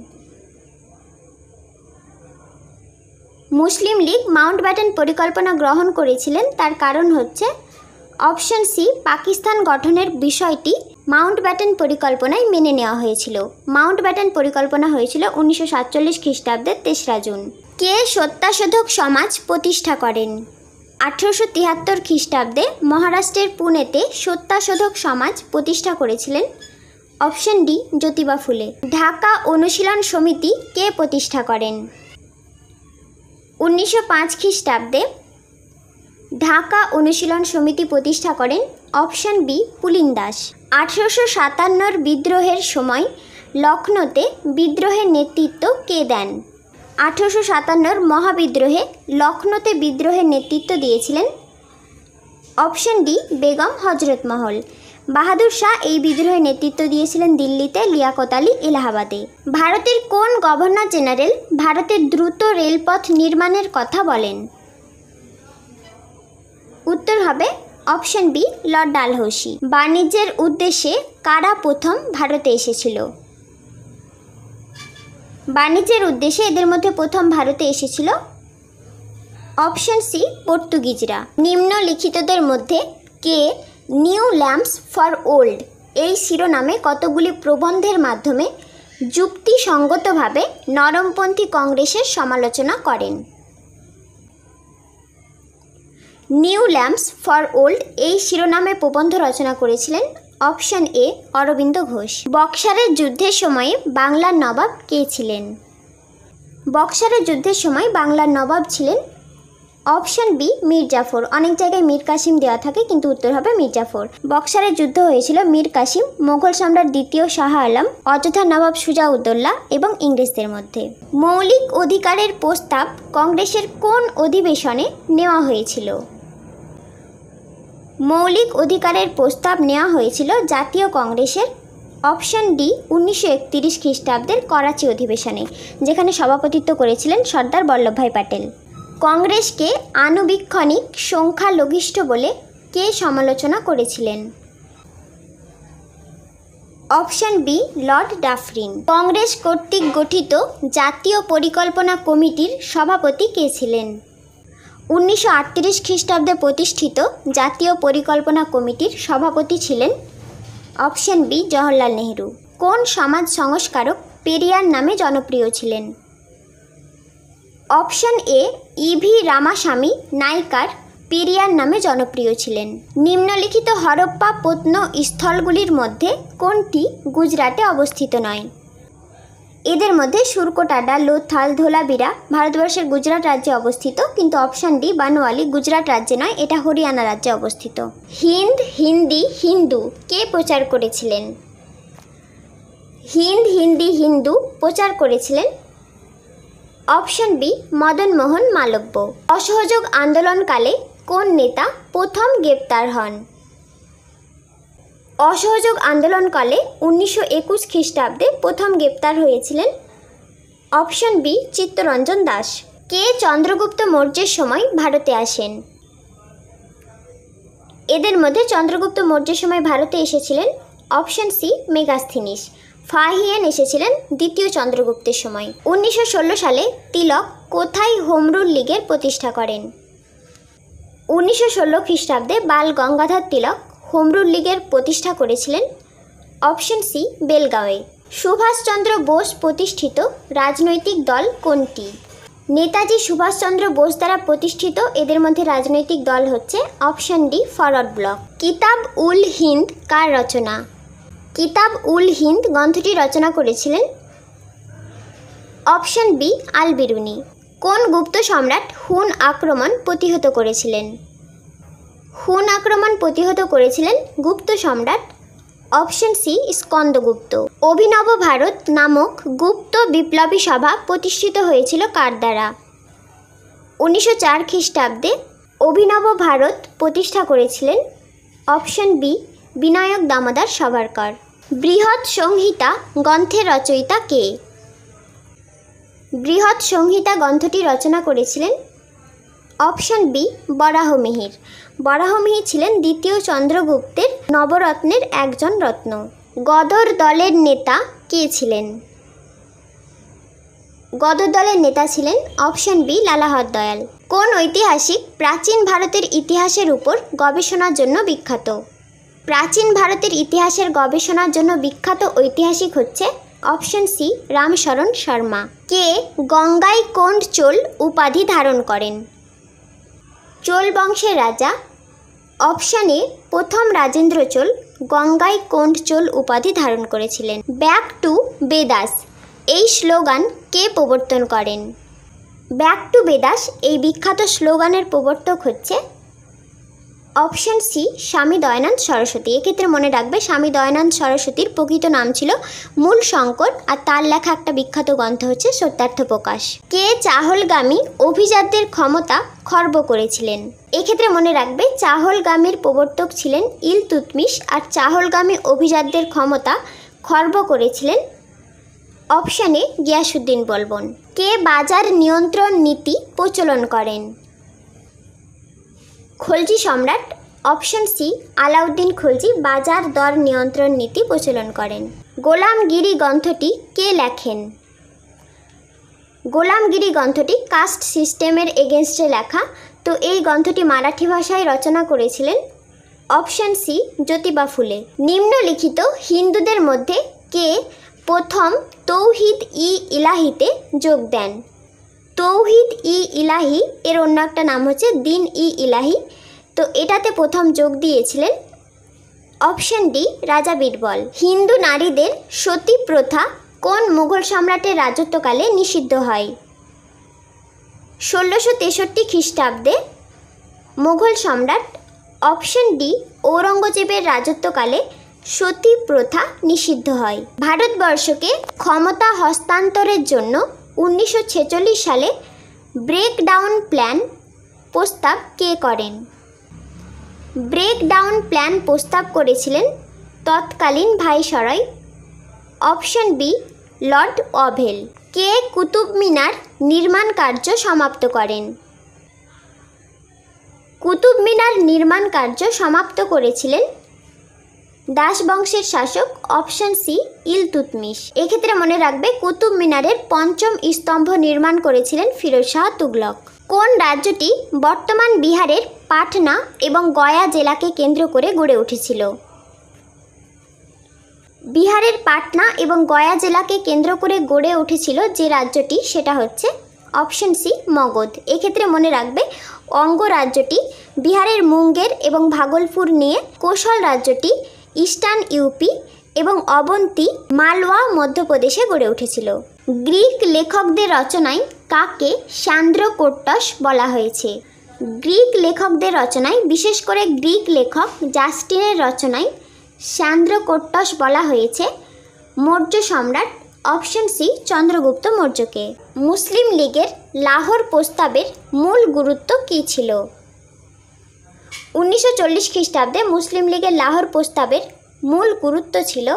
মুসলিম লীগ মাউন্ট ব্যাটেন পরিকল্পনা গ্রহণ করেছিলেন তার কারণ হচ্ছে অপশন সি পাকিস্তান গঠনের বিষয়টি মাউন্ট ব্যাটেন পরিকল্পনায় মেনে নেওয়া হয়েছিল মাউন্ট ব্যাটেন পরিকল্পনা হয়েছিল উনিশশো সাতচল্লিশ খ্রিস্টাব্দের তেসরা জুন কে সত্যাশোধক সমাজ প্রতিষ্ঠা করেন আঠেরোশো তিয়াত্তর খ্রিস্টাব্দে মহারাষ্ট্রের পুনেতে সত্যাশোধক সমাজ প্রতিষ্ঠা করেছিলেন অপশন ডি জ্যোতিবা ফুলে ঢাকা অনুশীলন সমিতি কে প্রতিষ্ঠা করেন উনিশশো পাঁচ খ্রিস্টাব্দে ঢাকা অনুশীলন সমিতি প্রতিষ্ঠা করেন অপশন বি পুলিন দাস আঠেরোশো সাতান্নর বিদ্রোহের সময় লখনৌতে বিদ্রোহের নেতৃত্ব কে দেন আঠেরোশো সাতান্নর মহাবিদ্রোহে লখনৌতে বিদ্রোহের নেতৃত্ব দিয়েছিলেন অপশন ডি বেগম হজরত মহল বাহাদুর শাহ এই বিদ্রোহে নেতৃত্ব দিয়েছিলেন দিল্লিতে লিয়াকত আলী এলাহাবাদে ভারতের কোন গভর্নর জেনারেল ভারতের দ্রুত রেলপথ নির্মাণের কথা বলেন উত্তর হবে অপশন বি লর্ড ডালহৌসি বাণিজ্যের উদ্দেশ্যে কারা প্রথম ভারতে এসেছিল বাণিজ্যের উদ্দেশ্যে এদের মধ্যে প্রথম ভারতে এসেছিল অপশন সি পর্তুগিজরা নিম্নলিখিতদের মধ্যে কে নিউ ল্যাম্পস ফর ওল্ড এই শিরোনামে কতগুলি প্রবন্ধের মাধ্যমে যুক্তিসঙ্গতভাবে নরমপন্থী কংগ্রেসের সমালোচনা করেন নিউ ল্যাম্পস ফর ওল্ড এই শিরোনামে প্রবন্ধ রচনা করেছিলেন অপশন এ অরবিন্দ ঘোষ বক্সারের যুদ্ধের সময়ে বাংলার নবাব কে ছিলেন বক্সারের যুদ্ধের সময় বাংলার নবাব ছিলেন অপশন বি মির্জাফর অনেক জায়গায় মীর কাসিম দেওয়া থাকে কিন্তু উত্তর হবে মির্জাফর বক্সারের যুদ্ধ হয়েছিল মীর কাসিম মোগল সম্রাট দ্বিতীয় শাহ আলম অযোধ্যা নবাব সুজা উদ্দোল্লা এবং ইংরেজদের মধ্যে মৌলিক অধিকারের প্রস্তাব কংগ্রেসের কোন অধিবেশনে নেওয়া হয়েছিল মৌলিক অধিকারের প্রস্তাব নেওয়া হয়েছিল জাতীয় কংগ্রেসের অপশন ডি উনিশশো একত্রিশ খ্রিস্টাব্দের করাচি অধিবেশনে যেখানে সভাপতিত্ব করেছিলেন সর্দার বল্লভভাই প্যাটেল কংগ্রেসকে আনুবীক্ষণিক সংখ্যালঘিষ্ঠ বলে কে সমালোচনা করেছিলেন option B lord Dufferin Congress কর্তৃক গঠিত জাতীয় পরিকল্পনা কমিটির সভাপতি কে ছিলেন উনিশশো আটত্রিশ খ্রিস্টাব্দে প্রতিষ্ঠিত জাতীয় পরিকল্পনা কমিটির সভাপতি ছিলেন অপশন বি জওহরলাল নেহরু কোন সমাজ সংস্কারক পেরিয়ার নামে জনপ্রিয় ছিলেন অপশন এ ইভি রামাস্বামী নায়িকার পেরিয়ার নামে জনপ্রিয় ছিলেন নিম্নলিখিত হরপ্পা প্রত্ন স্থলগুলির মধ্যে কোনটি গুজরাটে অবস্থিত নয় এদের মধ্যে সুরকোটাডা লোথাল ধোলাবিরা ভারতবর্ষের গুজরাট রাজ্যে অবস্থিত কিন্তু অপশান ডি বানোয়ালি গুজরাট রাজ্যে নয় এটা হরিয়ানা রাজ্যে অবস্থিত হিন্দ হিন্দি হিন্দু কে প্রচার করেছিলেন হিন্দ হিন্দি হিন্দু প্রচার করেছিলেন অপশন বি মদন মোহন মালব্য অসহযোগ আন্দোলনকালে কোন নেতা প্রথম গ্রেপ্তার হন অসহযোগ আন্দোলনকালে উনিশশো একুশ খ্রিস্টাব্দে প্রথম গ্রেপ্তার হয়েছিলেন অপশন বি চিত্তরঞ্জন দাস কে চন্দ্রগুপ্ত মৌর্যের সময় ভারতে আসেন এদের মধ্যে চন্দ্রগুপ্ত মৌর্যের সময় ভারতে এসেছিলেন অপশন সি মেগাস্থিনিস ফাহিয়ান এসেছিলেন দ্বিতীয় চন্দ্রগুপ্তের সময় উনিশশো সালে তিলক কোথায় হোমরুল লীগের প্রতিষ্ঠা করেন উনিশশো ষোলো খ্রিস্টাব্দে বাল গঙ্গাধর তিলক হোমরুল লীগের প্রতিষ্ঠা করেছিলেন অপশন সি বেলগাঁওয়ে সুভাষচন্দ্র বোস প্রতিষ্ঠিত রাজনৈতিক দল কোনটি নেতাজি সুভাষচন্দ্র বোস দ্বারা প্রতিষ্ঠিত এদের মধ্যে রাজনৈতিক দল হচ্ছে অপশন ডি ফরওয়ার্ড ব্লক কিতাব উল হিন্দ কার রচনা কিতাব উল হিন্দ গ্রন্থটি রচনা করেছিলেন অপশন বি আল বিরুনি কোন গুপ্ত সম্রাট হুন আক্রমণ প্রতিহত করেছিলেন হুন আক্রমণ প্রতিহত করেছিলেন গুপ্ত সম্রাট অপশন সি স্কন্দগুপ্ত অভিনব ভারত নামক গুপ্ত বিপ্লবী সভা প্রতিষ্ঠিত হয়েছিল কার দ্বারা উনিশশো চার খ্রিস্টাব্দে অভিনব ভারত প্রতিষ্ঠা করেছিলেন অপশন বি বিনায়ক দামোদার সভারকর বৃহৎ সংহিতা গ্রন্থের রচয়িতা কে বৃহৎ সংহিতা গ্রন্থটি রচনা করেছিলেন অপশন বি বরাহ মেহের বরাহমিহি ছিলেন দ্বিতীয় চন্দ্রগুপ্তের নবরত্নের একজন রত্ন গদর দলের নেতা কে ছিলেন গদর দলের নেতা ছিলেন অপশন বি লালাহর দয়াল কোন ঐতিহাসিক প্রাচীন ভারতের ইতিহাসের উপর গবেষণার জন্য বিখ্যাত প্রাচীন ভারতের ইতিহাসের গবেষণার জন্য বিখ্যাত ঐতিহাসিক হচ্ছে অপশন সি রামশরণ শর্মা কে গঙ্গাই কোন্ড চোল উপাধি ধারণ করেন চোল বংশের রাজা অপশানে প্রথম রাজেন্দ্র চোল গঙ্গাই চোল উপাধি ধারণ করেছিলেন ব্যাক টু বেদাস এই স্লোগান কে প্রবর্তন করেন ব্যাক টু বেদাস এই বিখ্যাত স্লোগানের প্রবর্তক হচ্ছে অপশান সি স্বামী দয়ানন্দ সরস্বতী এক্ষেত্রে মনে রাখবে স্বামী দয়ানন্দ সরস্বতীর প্রকৃত নাম ছিল মূল শঙ্কর আর তার লেখা একটা বিখ্যাত গ্রন্থ হচ্ছে সত্যার্থ প্রকাশ কে চাহলগামী অভিজাতদের ক্ষমতা খর্ব করেছিলেন এক্ষেত্রে মনে রাখবে চাহলগামীর প্রবর্তক ছিলেন ইল তুতমিস আর চাহলগামী অভিজাতদের ক্ষমতা খর্ব করেছিলেন অপশানে গিয়াসুদ্দিন বলবন কে বাজার নিয়ন্ত্রণ নীতি প্রচলন করেন খলজি সম্রাট অপশন সি আলাউদ্দিন খলজি বাজার দর নিয়ন্ত্রণ নীতি প্রচলন করেন গোলামগিরি গ্রন্থটি কে লেখেন গোলামগিরি গ্রন্থটি কাস্ট সিস্টেমের এগেনস্টে লেখা তো এই গ্রন্থটি মারাঠি ভাষায় রচনা করেছিলেন অপশন সি জ্যোতিবা ফুলে নিম্নলিখিত হিন্দুদের মধ্যে কে প্রথম তৌহিদ ই ইলাহিতে যোগ দেন তৌহিদ ই ইলাহি এর অন্য একটা নাম হচ্ছে দিন ই ইলাহি তো এটাতে প্রথম যোগ দিয়েছিলেন অপশন ডি রাজা বীরবল হিন্দু নারীদের সতী প্রথা কোন মুঘল সম্রাটের রাজত্বকালে নিষিদ্ধ হয় ষোলোশো তেষট্টি খ্রিস্টাব্দে মুঘল সম্রাট অপশন ডি ঔরঙ্গজেবের রাজত্বকালে সতী প্রথা নিষিদ্ধ হয় ভারতবর্ষকে ক্ষমতা হস্তান্তরের জন্য উনিশশো সালে ব্রেকডাউন প্ল্যান প্রস্তাব কে করেন ব্রেকডাউন প্ল্যান প্রস্তাব করেছিলেন তৎকালীন viceroy option B lord Wavell কে কুতুব মিনার নির্মাণ কার্য সমাপ্ত করেন কুতুব মিনার নির্মাণ কার্য সমাপ্ত করেছিলেন দাস বংশের শাসক অপশন সি ইলতুতমিশ এক্ষেত্রে মনে রাখবে কুতুব মিনারের পঞ্চম স্তম্ভ নির্মাণ করেছিলেন ফিরোজ শাহ তুগলক কোন রাজ্যটি বর্তমান বিহারের পাটনা এবং গয়া জেলাকে কেন্দ্র করে গড়ে উঠেছিল বিহারের পাটনা এবং গয়া জেলাকে কেন্দ্র করে গড়ে উঠেছিল যে রাজ্যটি সেটা হচ্ছে অপশন সি মগধ এক্ষেত্রে মনে রাখবে অঙ্গ রাজ্যটি বিহারের মুঙ্গের এবং ভাগলপুর নিয়ে কৌশল রাজ্যটি ইস্টার্ন ইউপি এবং অবন্তী মালওয়া মধ্যপ্রদেশে গড়ে উঠেছিল গ্রিক লেখকদের রচনায় কাকে সান্দ্রকোট্টস বলা হয়েছে গ্রিক লেখকদের রচনায় বিশেষ করে গ্রিক লেখক জাস্টিনের রচনায় সান্দ্রকোট্টস বলা হয়েছে মৌর্য সম্রাট অপশন সি চন্দ্রগুপ্ত মৌর্যকে মুসলিম লীগের লাহোর প্রস্তাবের মূল গুরুত্ব কী ছিল উনিশশো চল্লিশ খ্রিস্টাব্দে মুসলিম লীগের লাহোর প্রস্তাবের মূল গুরুত্ব ছিল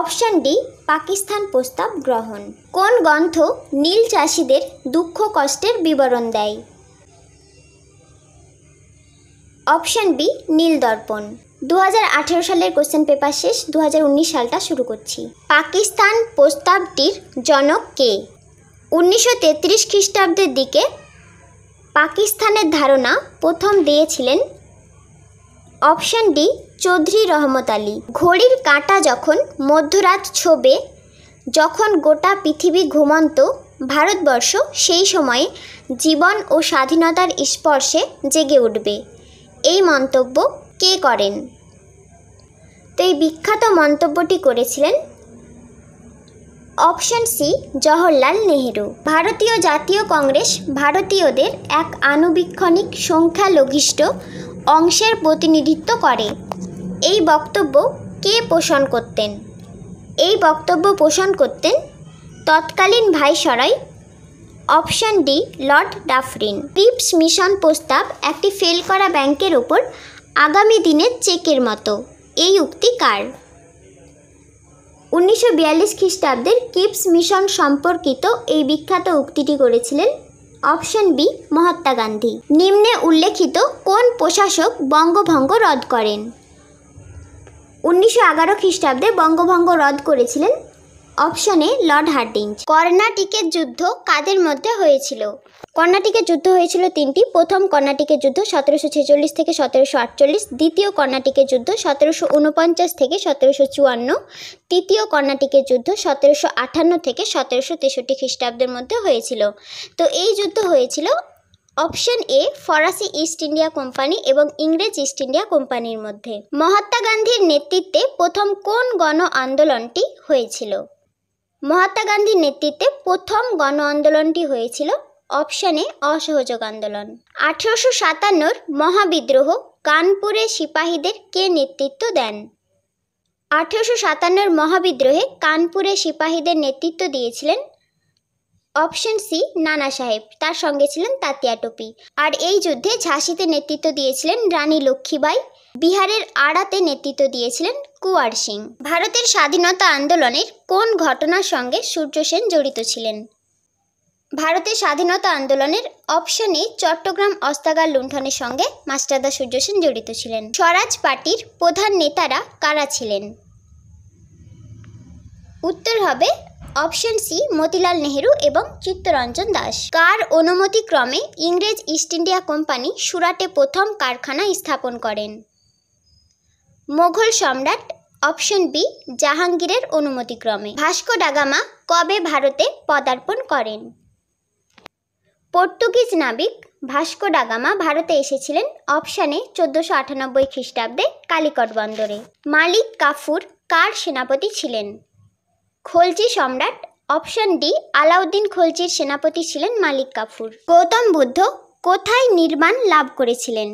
অপশান ডি পাকিস্তান প্রস্তাব গ্রহণ কোন গ্রন্থ নীল চাষিদের দুঃখ কষ্টের বিবরণ দেয় অপশান বি নীল দর্পণ দু সালের কোশ্চেন পেপার শেষ দু সালটা শুরু করছি পাকিস্তান প্রস্তাবটির জনক কে উনিশশো খ্রিস্টাব্দের দিকে পাকিস্তানের ধারণা প্রথম দিয়েছিলেন অপশান ডি চৌধুরী রহমত আলী ঘড়ির কাঁটা যখন মধ্যরাত ছোবে যখন গোটা পৃথিবী ঘুমন্ত ভারতবর্ষ সেই সময়ে জীবন ও স্বাধীনতার স্পর্শে জেগে উঠবে এই মন্তব্য কে করেন তো এই বিখ্যাত মন্তব্যটি করেছিলেন অপশন সি জওহরলাল নেহেরু ভারতীয় জাতীয় কংগ্রেস ভারতীয়দের এক আনুবীক্ষণিক সংখ্যালঘিষ্ঠ অংশের প্রতিনিধিত্ব করে এই বক্তব্য কে পোষণ করতেন এই বক্তব্য পোষণ করতেন তৎকালীন viceroy option D Lord Dufferin Cripps mission প্রস্তাব একটি ফেল করা ব্যাংকের ওপর আগামী দিনের চেকের মতো এই উক্তি কার উনিশশো বিয়াল্লিশ খ্রিস্টাব্দের কিপস মিশন সম্পর্কিত এই বিখ্যাত উক্তিটি করেছিলেন অপশন বি মহাত্মা গান্ধী নিম্নে উল্লেখিত কোন প্রশাসক বঙ্গভঙ্গ রদ করেন উনিশশো এগারো খ্রিস্টাব্দে বঙ্গভঙ্গ রদ করেছিলেন অপশনে লর্ড হার্ডিঞ্জ কর্ণাটিকের যুদ্ধ কাদের মধ্যে হয়েছিল কর্ণাটিকের যুদ্ধ হয়েছিল তিনটি প্রথম কর্ণাটিকের যুদ্ধ সতেরোশো ছেচল্লিশ থেকে সতেরোশো আটচল্লিশ দ্বিতীয় কর্ণাটিকের যুদ্ধ সতেরোশো উনপঞ্চাশ থেকে সতেরোশো চুয়ান্ন তৃতীয় কর্ণাটিকের যুদ্ধ সতেরোশো আটান্ন থেকে সতেরোশো তেষট্টি খ্রিস্টাব্দের মধ্যে হয়েছিল তো এই যুদ্ধ হয়েছিল অপশন এ ফরাসি ইস্ট ইন্ডিয়া কোম্পানি এবং ইংরেজ ইস্ট ইন্ডিয়া কোম্পানির মধ্যে মহাত্মা গান্ধীর নেতৃত্বে প্রথম কোন গণ আন্দোলনটি হয়েছিল মহাত্মা গান্ধীর নেতৃত্বে প্রথম গণ আন্দোলনটি হয়েছিল অপশানে অসহযোগ আন্দোলন আঠেরোশো সাতান্নর মহাবিদ্রোহ কানপুরের সিপাহীদের কে নেতৃত্ব দেন আঠেরোশো সাতান্নর মহাবিদ্রোহে কানপুরের সিপাহীদের নেতৃত্ব দিয়েছিলেন অপশন সি নানা সাহেব তার সঙ্গে ছিলেন তাতিয়া টুপি আর এই যুদ্ধে ঝাঁসিতে নেতৃত্ব দিয়েছিলেন রানী লক্ষ্মীবাই বিহারের আড়াতে নেতৃত্ব দিয়েছিলেন কুয়ার সিং ভারতের স্বাধীনতা আন্দোলনের কোন ঘটনার সঙ্গে সূর্য সেন জড়িত ছিলেন ভারতের স্বাধীনতা আন্দোলনের অপশনে চট্টগ্রাম অস্তাগার লুণ্ঠনের সঙ্গে মাস্টারদা সূর্য সেন জড়িত ছিলেন স্বরাজ পার্টির প্রধান নেতারা কারা ছিলেন উত্তর হবে অপশন সি মতিলাল নেহেরু এবং চিত্তরঞ্জন দাস কার অনুমতিক্রমে ইংরেজ ইস্ট ইন্ডিয়া কোম্পানি সুরাটে প্রথম কারখানা স্থাপন করেন মোঘল সম্রাট অপশন বি জাহাঙ্গীরের অনুমতিক্রমে ভাস্কো ডাগামা কবে ভারতে পদার্পণ করেন পর্তুগিজ নাবিক ভাস্কো ডাগামা ভারতে এসেছিলেন অপশানে চোদ্দোশো আটানব্বই খ্রিস্টাব্দে কালিকট বন্দরে মালিক কাফুর কার সেনাপতি ছিলেন খলজি সম্রাট অপশান ডি আলাউদ্দিন খলজির সেনাপতি ছিলেন মালিক কাফুর গৌতম বুদ্ধ কোথায় নির্মাণ লাভ করেছিলেন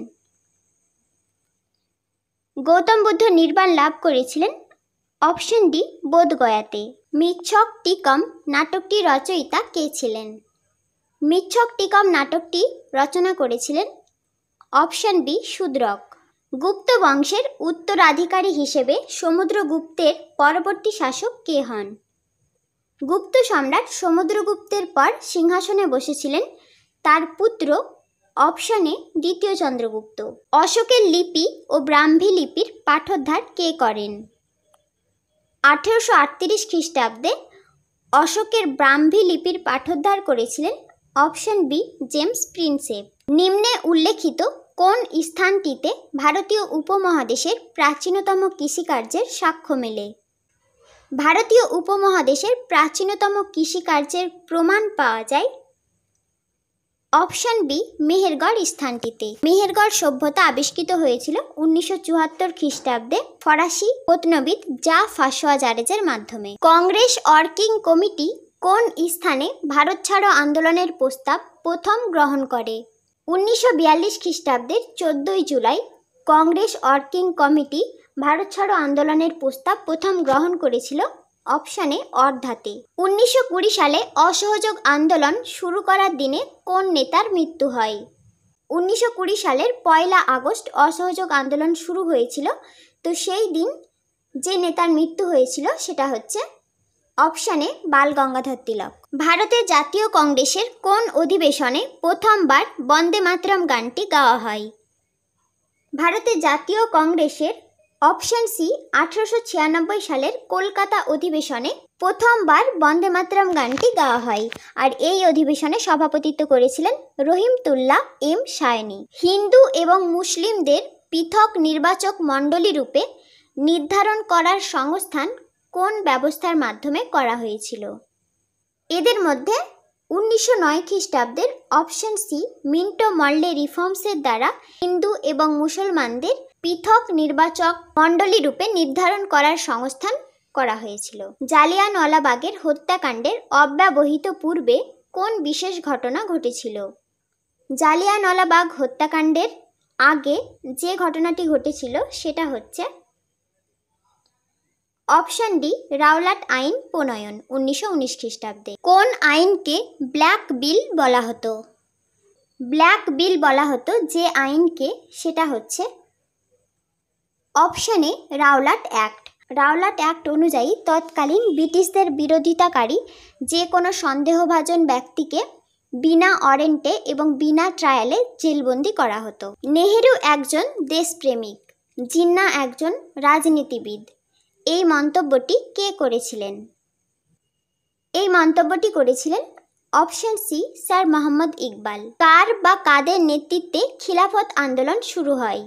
গৌতম বুদ্ধ নির্বাণ লাভ করেছিলেন অপশন ডি বোধগয়াতে মিচ্ছক টিকম নাটকটি রচয়িতা কে ছিলেন মিচ্ছক টিকম নাটকটি রচনা করেছিলেন অপশন বি শূদ্রক গুপ্ত বংশের উত্তরাধিকারী হিসেবে সমুদ্রগুপ্তের পরবর্তী শাসক কে হন গুপ্ত সম্রাট সমুদ্রগুপ্তের পর সিংহাসনে বসেছিলেন তার পুত্র অপশানে দ্বিতীয় চন্দ্রগুপ্ত অশোকের লিপি ও ব্রাহ্মী লিপির পাঠোদ্ধার কে করেন আঠেরোশো আটত্রিশ খ্রিস্টাব্দে অশোকের ব্রাহ্মী লিপির পাঠোদ্ধার করেছিলেন অপশন বি জেমস প্রিন্সেপ নিম্নে উল্লেখিত কোন স্থানটিতে ভারতীয় উপমহাদেশের প্রাচীনতম কৃষিকার্যের সাক্ষ্য মেলে ভারতীয় উপমহাদেশের প্রাচীনতম কৃষিকার্যের প্রমাণ পাওয়া যায় অপশন বি মেহেরগড় স্থানটিতে মেহেরগড় সভ্যতা আবিষ্কৃত হয়েছিল উনিশশো চুয়াত্তর খ্রিস্টাব্দে ফরাসি প্রত্নবিদ জা ফাঁসোয়া জারেজের মাধ্যমে কংগ্রেস অর্কিং কমিটি কোন স্থানে ভারত ছাড়ো আন্দোলনের প্রস্তাব প্রথম গ্রহণ করে উনিশশো বিয়াল্লিশ খ্রিস্টাব্দের চোদ্দই July Congress working committee Bharat ছাড়ো আন্দোলনের প্রস্তাব প্রথম গ্রহণ করেছিল অপশানে অর্ধাতে উনিশশো কুড়ি সালে অসহযোগ আন্দোলন শুরু করার দিনে কোন নেতার মৃত্যু হয় উনিশশো কুড়ি সালের পয়লা আগস্ট অসহযোগ আন্দোলন শুরু হয়েছিল তো সেই দিন যে নেতার মৃত্যু হয়েছিল সেটা হচ্ছে অপশানে বাল গঙ্গাধর তিলক ভারতের জাতীয় কংগ্রেসের কোন অধিবেশনে প্রথমবার বন্দে মাতরম গানটি গাওয়া হয় ভারতের জাতীয় কংগ্রেসের অপশন সি আঠারোশো সালের কলকাতা অধিবেশনে প্রথমবার বন্দে মাতরম গানটি গাওয়া হয় আর এই অধিবেশনে সভাপতিত্ব করেছিলেন রহিমতুল্লাহ এম সায়নি হিন্দু এবং মুসলিমদের পৃথক নির্বাচক মণ্ডলী রূপে নির্ধারণ করার সংস্থান কোন ব্যবস্থার মাধ্যমে করা হয়েছিল এদের মধ্যে উনিশশো নয় খ্রিস্টাব্দের অপশন সি মিন্টো মল্লে রিফর্মসের দ্বারা হিন্দু এবং মুসলমানদের পৃথক নির্বাচক মণ্ডলী রূপে নির্ধারণ করার সংস্থান করা হয়েছিল জালিয়ানওয়ালাবাগের হত্যাকাণ্ডের অব্যবহিত পূর্বে কোন বিশেষ ঘটনা ঘটেছিল জালিয়ানওয়ালাবাগ হত্যাকাণ্ডের আগে যে ঘটনাটি ঘটেছিল সেটা হচ্ছে অপশন ডি রাওলাট আইন প্রণয়ন উনিশশো উনিশ খ্রিস্টাব্দে কোন আইনকে ব্ল্যাক বিল বলা হতো ব্ল্যাক বিল বলা হতো যে আইনকে সেটা হচ্ছে option A Rowlatt act Rowlatt act অনুযায়ী তৎকালীন ব্রিটিশদের বিরোধিতাকারী যে কোনো সন্দেহভাজন ব্যক্তিকে বিনা অরেন্টে এবং বিনা ট্রায়ালে জেলবন্দি করা হতো নেহেরু একজন দেশপ্রেমিক জিন্না একজন রাজনীতিবিদ এই মন্তব্যটি কে করেছিলেন এই মন্তব্যটি করেছিলেন option C sir Mohammad Iqbal কার বা কাদের নেতৃত্বে খিলাফত আন্দোলন শুরু হয়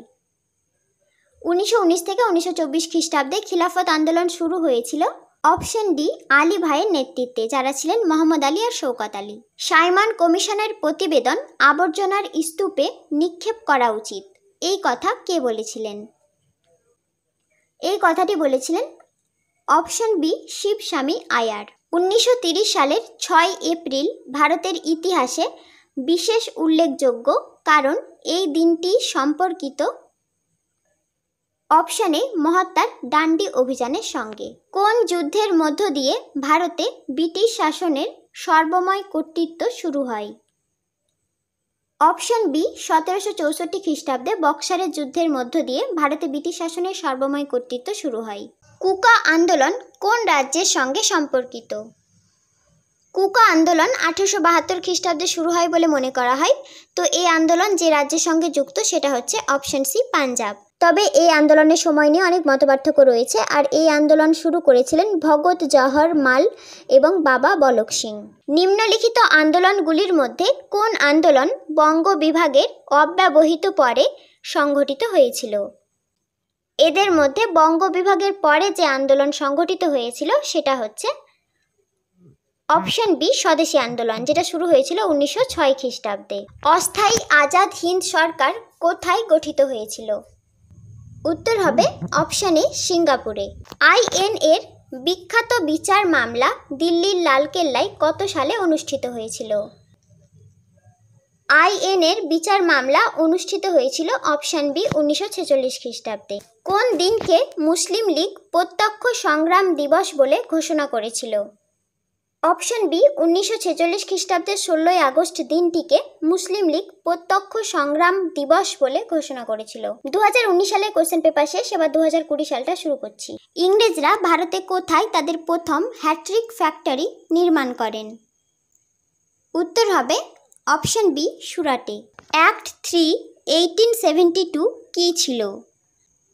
উনিশশো থেকে উনিশশো খ্রিস্টাব্দে খিলাফত আন্দোলন শুরু হয়েছিল অপশন ডি আলী ভাইয়ের নেতৃত্বে যারা ছিলেন মোহাম্মদ আলী আর শৌকত আলী সাইমান কমিশনের প্রতিবেদন আবর্জনার স্তূপে নিক্ষেপ করা উচিত এই কথা কে বলেছিলেন এই কথাটি বলেছিলেন অপশন বি শিবস্বামী আয়ার উনিশশো সালের ছয় এপ্রিল ভারতের ইতিহাসে বিশেষ উল্লেখযোগ্য কারণ এই দিনটি সম্পর্কিত অপশানে মহাত্মার ডান্ডি অভিযানের সঙ্গে কোন যুদ্ধের মধ্য দিয়ে ভারতে ব্রিটিশ শাসনের সর্বময় কর্তৃত্ব শুরু হয় অপশন বি সতেরোশো চৌষট্টি খ্রিস্টাব্দে বক্সারের যুদ্ধের মধ্য দিয়ে ভারতে ব্রিটিশ শাসনের সর্বময় কর্তৃত্ব শুরু হয় কুকা আন্দোলন কোন রাজ্যের সঙ্গে সম্পর্কিত কুকা আন্দোলন আঠেরোশো বাহাত্তর খ্রিস্টাব্দে শুরু হয় বলে মনে করা হয় তো এই আন্দোলন যে রাজ্যের সঙ্গে যুক্ত সেটা হচ্ছে অপশন সি পাঞ্জাব তবে এই আন্দোলনের সময় নিয়ে অনেক মতপার্থক্য রয়েছে আর এই আন্দোলন শুরু করেছিলেন ভগৎ জহর মাল এবং বাবা বলক সিং নিম্নলিখিত আন্দোলনগুলির মধ্যে কোন আন্দোলন বঙ্গ বিভাগের অব্যবহিত পরে সংঘটিত হয়েছিল এদের মধ্যে বঙ্গ বিভাগের পরে যে আন্দোলন সংগঠিত হয়েছিল সেটা হচ্ছে অপশন বি স্বদেশী আন্দোলন যেটা শুরু হয়েছিল উনিশশো ছয় খ্রিস্টাব্দে অস্থায়ী আজাদ হিন্দ সরকার কোথায় গঠিত হয়েছিল উত্তর হবে অপশানে সিঙ্গাপুরে আইএন এর বিখ্যাত বিচার মামলা দিল্লির লালকেল্লায় কত সালে অনুষ্ঠিত হয়েছিল এর বিচার মামলা অনুষ্ঠিত হয়েছিল অপশান বি উনিশশো ছেচল্লিশ খ্রিস্টাব্দে কোন দিনকে মুসলিম লীগ প্রত্যক্ষ সংগ্রাম দিবস বলে ঘোষণা করেছিল অপশন বি উনিশশো ছেচল্লিশ খ্রিস্টাব্দের ষোলোই আগস্ট দিনটিকে মুসলিম লীগ প্রত্যক্ষ সংগ্রাম দিবস বলে ঘোষণা করেছিল দু সালে কোশ্চেন পেপার শেষ এবার দু সালটা শুরু করছি ইংরেজরা ভারতে কোথায় তাদের প্রথম হ্যাট্রিক ফ্যাক্টরি নির্মাণ করেন উত্তর হবে অপশন বি সুরাটে act three eighteen seventy two কী ছিল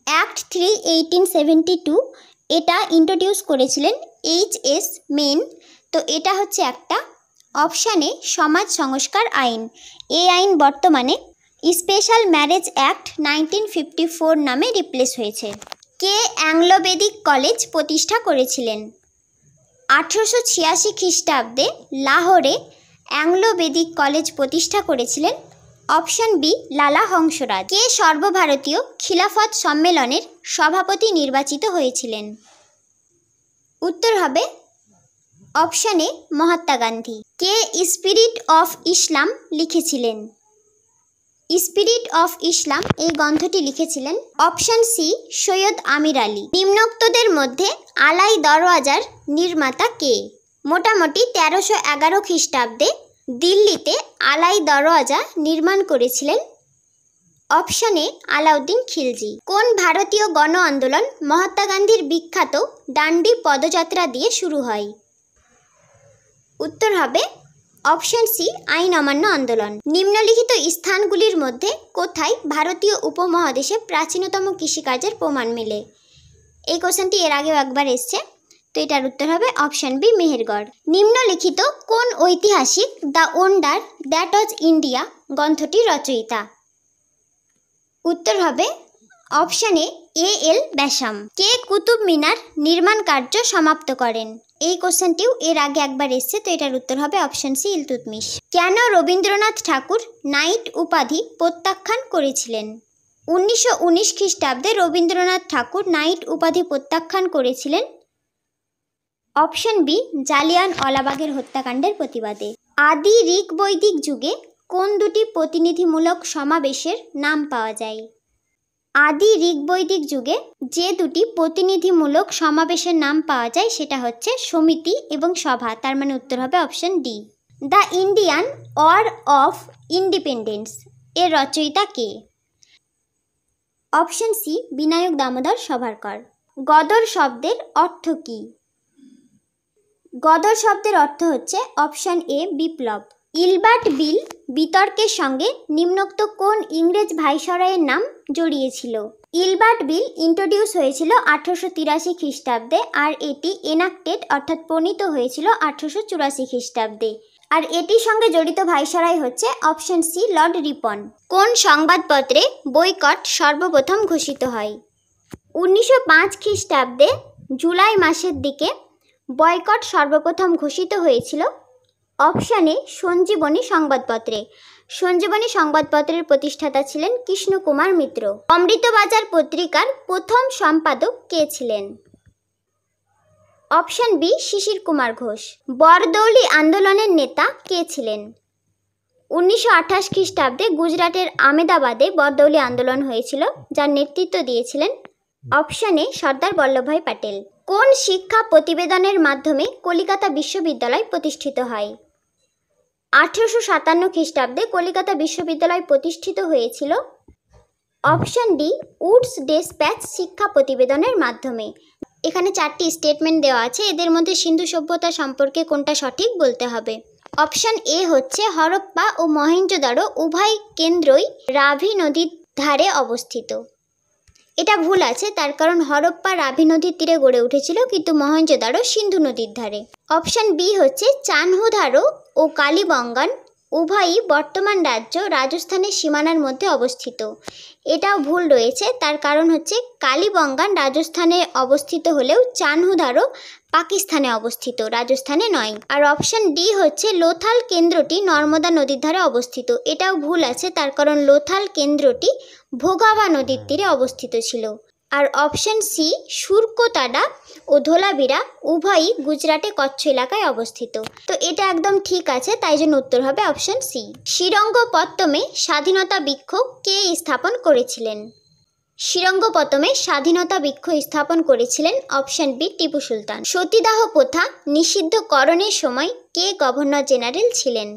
act three eighteen seventy two এটা ইন্ট্রোডিউস করেছিলেন এইচ এস মেন তো এটা হচ্ছে একটা অপশানে সমাজ সংস্কার আইন এই আইন বর্তমানে special marriage act nineteen fifty four নামে রিপ্লেস হয়েছে কে অ্যাংলোবেদিক কলেজ প্রতিষ্ঠা করেছিলেন আঠেরোশো ছিয়াশি খ্রিস্টাব্দে লাহোরে অ্যাংলোবেদিক কলেজ প্রতিষ্ঠা করেছিলেন অপশন বি লালা হংসরাজ কে সর্বভারতীয় খিলাফত সম্মেলনের সভাপতি নির্বাচিত হয়েছিলেন উত্তর হবে অপশানে মহাত্মা গান্ধী কে স্পিরিট অফ ইসলাম লিখেছিলেন স্পিরিট অফ ইসলাম এই গ্রন্থটি লিখেছিলেন অপশান সি সৈয়দ আমির আলী নিম্নোক্তদের মধ্যে আলাই দরওয়াজার নির্মাতা কে মোটামুটি তেরোশো এগারো খ্রিস্টাব্দে দিল্লিতে আলাই দরওয়াজা নির্মাণ করেছিলেন অপশানে আলাউদ্দিন খিলজি কোন ভারতীয় গণ আন্দোলন মহাত্মা গান্ধীর বিখ্যাত ডান্ডি পদযাত্রা দিয়ে শুরু হয় উত্তর হবে অপশন সি আইন অমান্য আন্দোলন নিম্নলিখিত স্থানগুলির মধ্যে কোথায় ভারতীয় উপমহাদেশে প্রাচীনতম কৃষিকাজের প্রমাণ মেলে এই কোশ্চেনটি এর আগেও একবার এসছে তো এটার উত্তর হবে অপশান বি মেহেরগড় নিম্নলিখিত কোন ঐতিহাসিক the wonder that was India গ্রন্থটি রচয়িতা উত্তর হবে অপশানে এ এল ব্যাসাম কে কুতুব মিনার নির্মাণ কার্য সমাপ্ত করেন এই কোশ্চেনটিও এর আগে একবার এসছে তো এটার উত্তর হবে অপশন সি ইলতুতমিশ কেন রবীন্দ্রনাথ ঠাকুর নাইট উপাধি প্রত্যাখ্যান করেছিলেন উনিশশো উনিশ খ্রিস্টাব্দে রবীন্দ্রনাথ ঠাকুর নাইট উপাধি প্রত্যাখ্যান করেছিলেন অপশন বি জালিয়ান অলাবাগের হত্যাকাণ্ডের প্রতিবাদে আদি ঋক বৈদিক যুগে কোন দুটি প্রতিনিধিমূলক সমাবেশের নাম পাওয়া যায় আদি বৈদিক যুগে যে দুটি প্রতিনিধিমূলক সমাবেশের নাম পাওয়া যায় সেটা হচ্ছে সমিতি এবং সভা তার মানে উত্তর হবে option D the Indian war of independence এর রচয়িতা কে অপশন সি বিনায়ক দামোদর সভারকর গদর শব্দের অর্থ কী গদর শব্দের অর্থ হচ্ছে অপশন এ বিপ্লব ইলবার্ট বিল বিতর্কের সঙ্গে নিম্নোক্ত কোন ইংরেজ ভাইসরয়ের নাম জড়িয়েছিল ইলবার্ট বিল ইন্ট্রোডিউস হয়েছিল আঠারোশো তিরাশি খ্রিস্টাব্দে আর এটি এনাক্টেড অর্থাৎ প্রণীত হয়েছিল আঠারোশো চুরাশি খ্রিস্টাব্দে আর এটির সঙ্গে জড়িত ভাইসরাই হচ্ছে অপশন সি লর্ড রিপন কোন সংবাদপত্রে বৈকট সর্বপ্রথম ঘোষিত হয় উনিশশো পাঁচ খ্রিস্টাব্দে জুলাই মাসের দিকে বয়কট সর্বপ্রথম ঘোষিত হয়েছিল অপশানে সঞ্জীবনী সংবাদপত্রে সঞ্জীবনী সংবাদপত্রের প্রতিষ্ঠাতা ছিলেন কৃষ্ণ কুমার মিত্র অমৃতবাজার পত্রিকার প্রথম সম্পাদক কে ছিলেন অপশান বি শিশির কুমার ঘোষ বরদৌলি আন্দোলনের নেতা কে ছিলেন উনিশশো আঠাশ খ্রিস্টাব্দে গুজরাটের আমেদাবাদে বরদৌলি আন্দোলন হয়েছিল যার নেতৃত্ব দিয়েছিলেন অপশানে সর্দার বল্লভভাই প্যাটেল কোন শিক্ষা প্রতিবেদনের মাধ্যমে কলিকাতা বিশ্ববিদ্যালয় প্রতিষ্ঠিত হয় আঠেরোশো সাতান্ন খ্রিস্টাব্দে কলিকাতা বিশ্ববিদ্যালয় প্রতিষ্ঠিত হয়েছিল অপশন ডি উডস ডেসপ্যাচ শিক্ষা প্রতিবেদনের মাধ্যমে এখানে চারটি স্টেটমেন্ট দেওয়া আছে এদের মধ্যে সিন্ধু সভ্যতা সম্পর্কে কোনটা সঠিক বলতে হবে অপশন এ হচ্ছে হরপ্পা ও মহেঞ্জোদারো উভয় কেন্দ্রই রাভি নদীর ধারে অবস্থিত এটা ভুল আছে তার কারণ হরপ্পা রাভি নদীর তীরে গড়ে উঠেছিল কিন্তু মহেঞ্জোদারো সিন্ধু নদীর ধারে অপশন বি হচ্ছে চানহুধারো ও কালীবঙ্গান উভয়ই বর্তমান রাজ্য রাজস্থানের সীমানার মধ্যে অবস্থিত এটাও ভুল রয়েছে তার কারণ হচ্ছে কালীবঙ্গান রাজস্থানে অবস্থিত হলেও চানহুধারও পাকিস্তানে অবস্থিত রাজস্থানে নয় আর অপশান ডি হচ্ছে লোথাল কেন্দ্রটি নর্মদা নদীর ধারে অবস্থিত এটাও ভুল আছে তার কারণ লোথাল কেন্দ্রটি ভোগাভা নদীর তীরে অবস্থিত ছিল আর অপশন সি সুরকোতাডা ও ধোলাবিরা উভয়ই গুজরাটে কচ্ছ এলাকায় অবস্থিত তো এটা একদম ঠিক আছে তাই জন্য উত্তর হবে অপশন সি শ্রীরঙ্গপত্তমে স্বাধীনতা বৃক্ষ কে স্থাপন করেছিলেন শ্রীরঙ্গপতমে স্বাধীনতা বৃক্ষ স্থাপন করেছিলেন অপশন বি টিপু সুলতান সতীদাহ প্রথা নিষিদ্ধকরণের সময় কে গভর্নর জেনারেল ছিলেন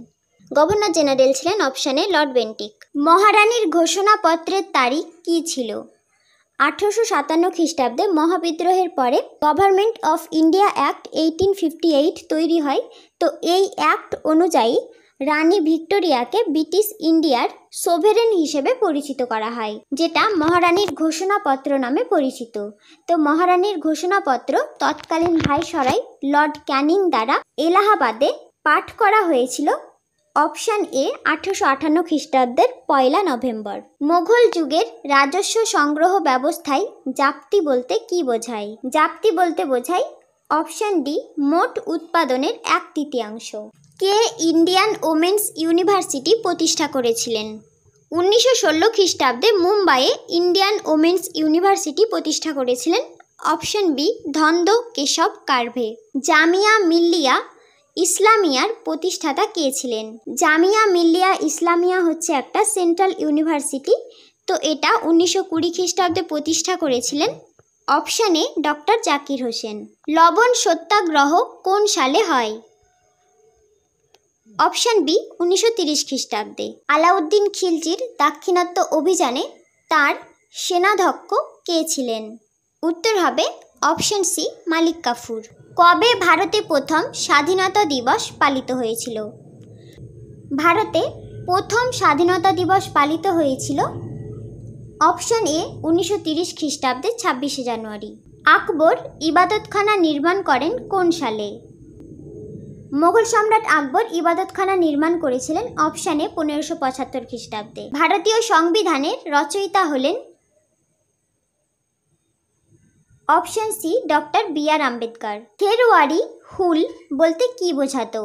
গভর্নর জেনারেল ছিলেন অপশানে লর্ড বেন্টিক মহারানীর ঘোষণাপত্রের তারিখ কী ছিল আঠেরোশো সাতান্ন খ্রিস্টাব্দে মহাবিদ্রোহের পরে government of India act eighteen fifty eight তৈরি হয় তো এই অ্যাক্ট অনুযায়ী রানী ভিক্টোরিয়াকে ব্রিটিশ ইন্ডিয়ার সোভেরেন হিসেবে পরিচিত করা হয় যেটা মহারানীর ঘোষণাপত্র নামে পরিচিত তো মহারানীর ঘোষণাপত্র তৎকালীন ভাইসরাই লর্ড ক্যানিং দ্বারা এলাহাবাদে পাঠ করা হয়েছিল অপশান এ আঠারোশো আটান্ন খ্রিস্টাব্দের পয়লা নভেম্বর মোঘল যুগের রাজস্ব সংগ্রহ ব্যবস্থায় জাপ্তি বলতে কি বোঝায় জাপ্তি বলতে বোঝায় অপশান ডি মোট উৎপাদনের এক তৃতীয়াংশ কে ইন্ডিয়ান ওমেন্স ইউনিভার্সিটি প্রতিষ্ঠা করেছিলেন উনিশশো ষোলো খ্রিস্টাব্দে মুম্বাইয়ে ইন্ডিয়ান ওমেন্স ইউনিভার্সিটি প্রতিষ্ঠা করেছিলেন অপশন বি ধন্দ কেশব কার্ভে জামিয়া মিল্লিয়া ইসলামিয়ার প্রতিষ্ঠাতা কে ছিলেন জামিয়া মিল্লিয়া ইসলামিয়া হচ্ছে একটা সেন্ট্রাল ইউনিভার্সিটি তো এটা উনিশশো কুড়ি খ্রিস্টাব্দে প্রতিষ্ঠা করেছিলেন option A doctor Zakir Hussain লবণ সত্যাগ্রহ কোন সালে হয় অপশান বি উনিশশো তিরিশ খ্রিস্টাব্দে আলাউদ্দিন খিলজির দাক্ষিণাত্য অভিযানে তার সেনাধ্যক্ষ কে ছিলেন উত্তর হবে অপশান সি মালিক কাফুর কবে ভারতে প্রথম স্বাধীনতা দিবস পালিত হয়েছিল ভারতে প্রথম স্বাধীনতা দিবস পালিত হয়েছিল অপশন এ উনিশশো তিরিশ খ্রিস্টাব্দে ছাব্বিশে জানুয়ারি আকবর ইবাদতখানা নির্মাণ করেন কোন সালে মোগল সম্রাট আকবর ইবাদতখানা নির্মাণ করেছিলেন অপশানে পনেরোশো পঁচাত্তর খ্রিস্টাব্দে ভারতীয় সংবিধানের রচয়িতা হলেন option C doctor B R Ambedkar Kherwari Hul বলতে কি বোঝাতো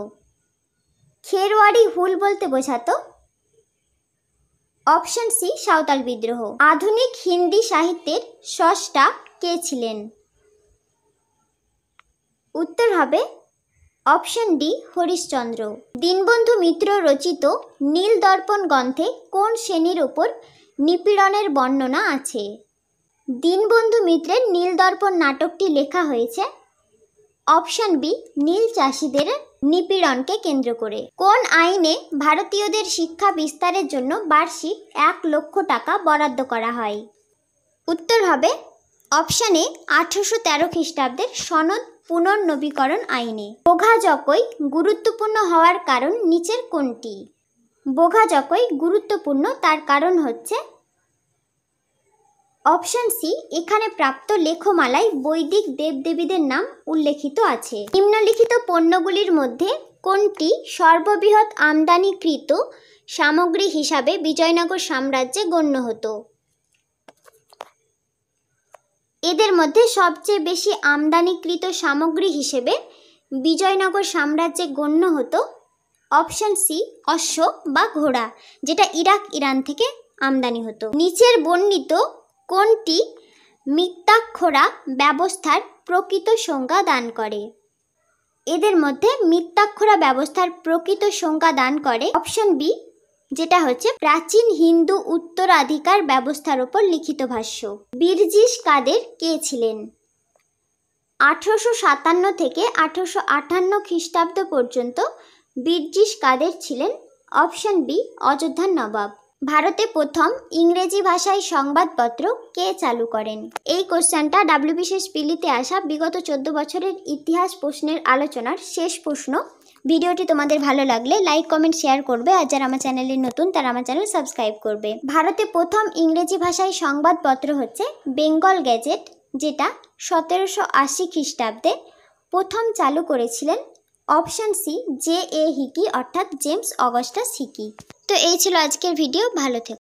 খেরোয়াড়ি হুল বলতে বোঝাতো অপশন সি সাঁওতাল বিদ্রোহ আধুনিক হিন্দি সাহিত্যের সষ্টা কে ছিলেন উত্তর হবে অপশন ডি হরিশচন্দ্র দীনবন্ধু মিত্র রচিত নীল দর্পণ গ্রন্থে কোন শ্রেণীর ওপর নিপীড়নের বর্ণনা আছে দীনবন্ধু মিত্রের নীলদর্পণ নাটকটি লেখা হয়েছে অপশান বি নীল চাষিদের নিপীড়নকে কেন্দ্র করে কোন আইনে ভারতীয়দের শিক্ষা বিস্তারের জন্য বার্ষিক এক লক্ষ টাকা বরাদ্দ করা হয় উত্তর হবে অপশানে আঠেরোশো তেরো খ্রিস্টাব্দের সনদ পুনর্নবীকরণ আইনে বোঘাজকই গুরুত্বপূর্ণ হওয়ার কারণ নিচের কোনটি বোঘাজকই গুরুত্বপূর্ণ তার কারণ হচ্ছে অপশন সি এখানে প্রাপ্ত লেখমালায় বৈদিক দেবদেবীদের নাম উল্লেখিত আছে নিম্নলিখিত পণ্যগুলির মধ্যে কোনটি সর্ববৃহৎ আমদানিকৃত সামগ্রী হিসাবে বিজয়নগর সাম্রাজ্যে গণ্য হতো এদের মধ্যে সবচেয়ে বেশি আমদানিকৃত সামগ্রী হিসেবে বিজয়নগর সাম্রাজ্যে গণ্য হতো অপশন সি অশ্ব বা ঘোড়া যেটা ইরাক ইরান থেকে আমদানি হতো নিচের বর্ণিত কোনটি মিথ্যাক্ষরা ব্যবস্থার প্রকৃত সংজ্ঞা দান করে এদের মধ্যে মিথ্যাক্ষরা ব্যবস্থার প্রকৃত সংজ্ঞা দান করে অপশন বি যেটা হচ্ছে প্রাচীন হিন্দু উত্তরাধিকার ব্যবস্থার ওপর লিখিত ভাষ্য বীরজিস কাদের কে ছিলেন আঠারোশো সাতান্ন থেকে আঠারোশো আটান্ন খ্রিস্টাব্দ পর্যন্ত বীরজিস কাদের ছিলেন অপশন বি অযোধ্যার নবাব ভারতে প্রথম ইংরেজি ভাষায় সংবাদপত্র কে চালু করেন এই কোশ্চেনটা ডাব্লিউবিশেষ পিলিতে আসা বিগত চোদ্দ বছরের ইতিহাস প্রশ্নের আলোচনার শেষ প্রশ্ন ভিডিওটি তোমাদের ভালো লাগলে লাইক কমেন্ট শেয়ার করবে আর যারা আমার চ্যানেলে নতুন তারা আমার চ্যানেল সাবস্ক্রাইব করবে ভারতে প্রথম ইংরেজি ভাষায় সংবাদপত্র হচ্ছে বেঙ্গল গ্যাজেট যেটা সতেরোশো আশি খ্রিস্টাব্দে প্রথম চালু করেছিলেন option C J A Hicky অর্থাৎ জেমস অগস্টাস হিকি তো এই ছিল আজকের ভিডিও ভালো থেকো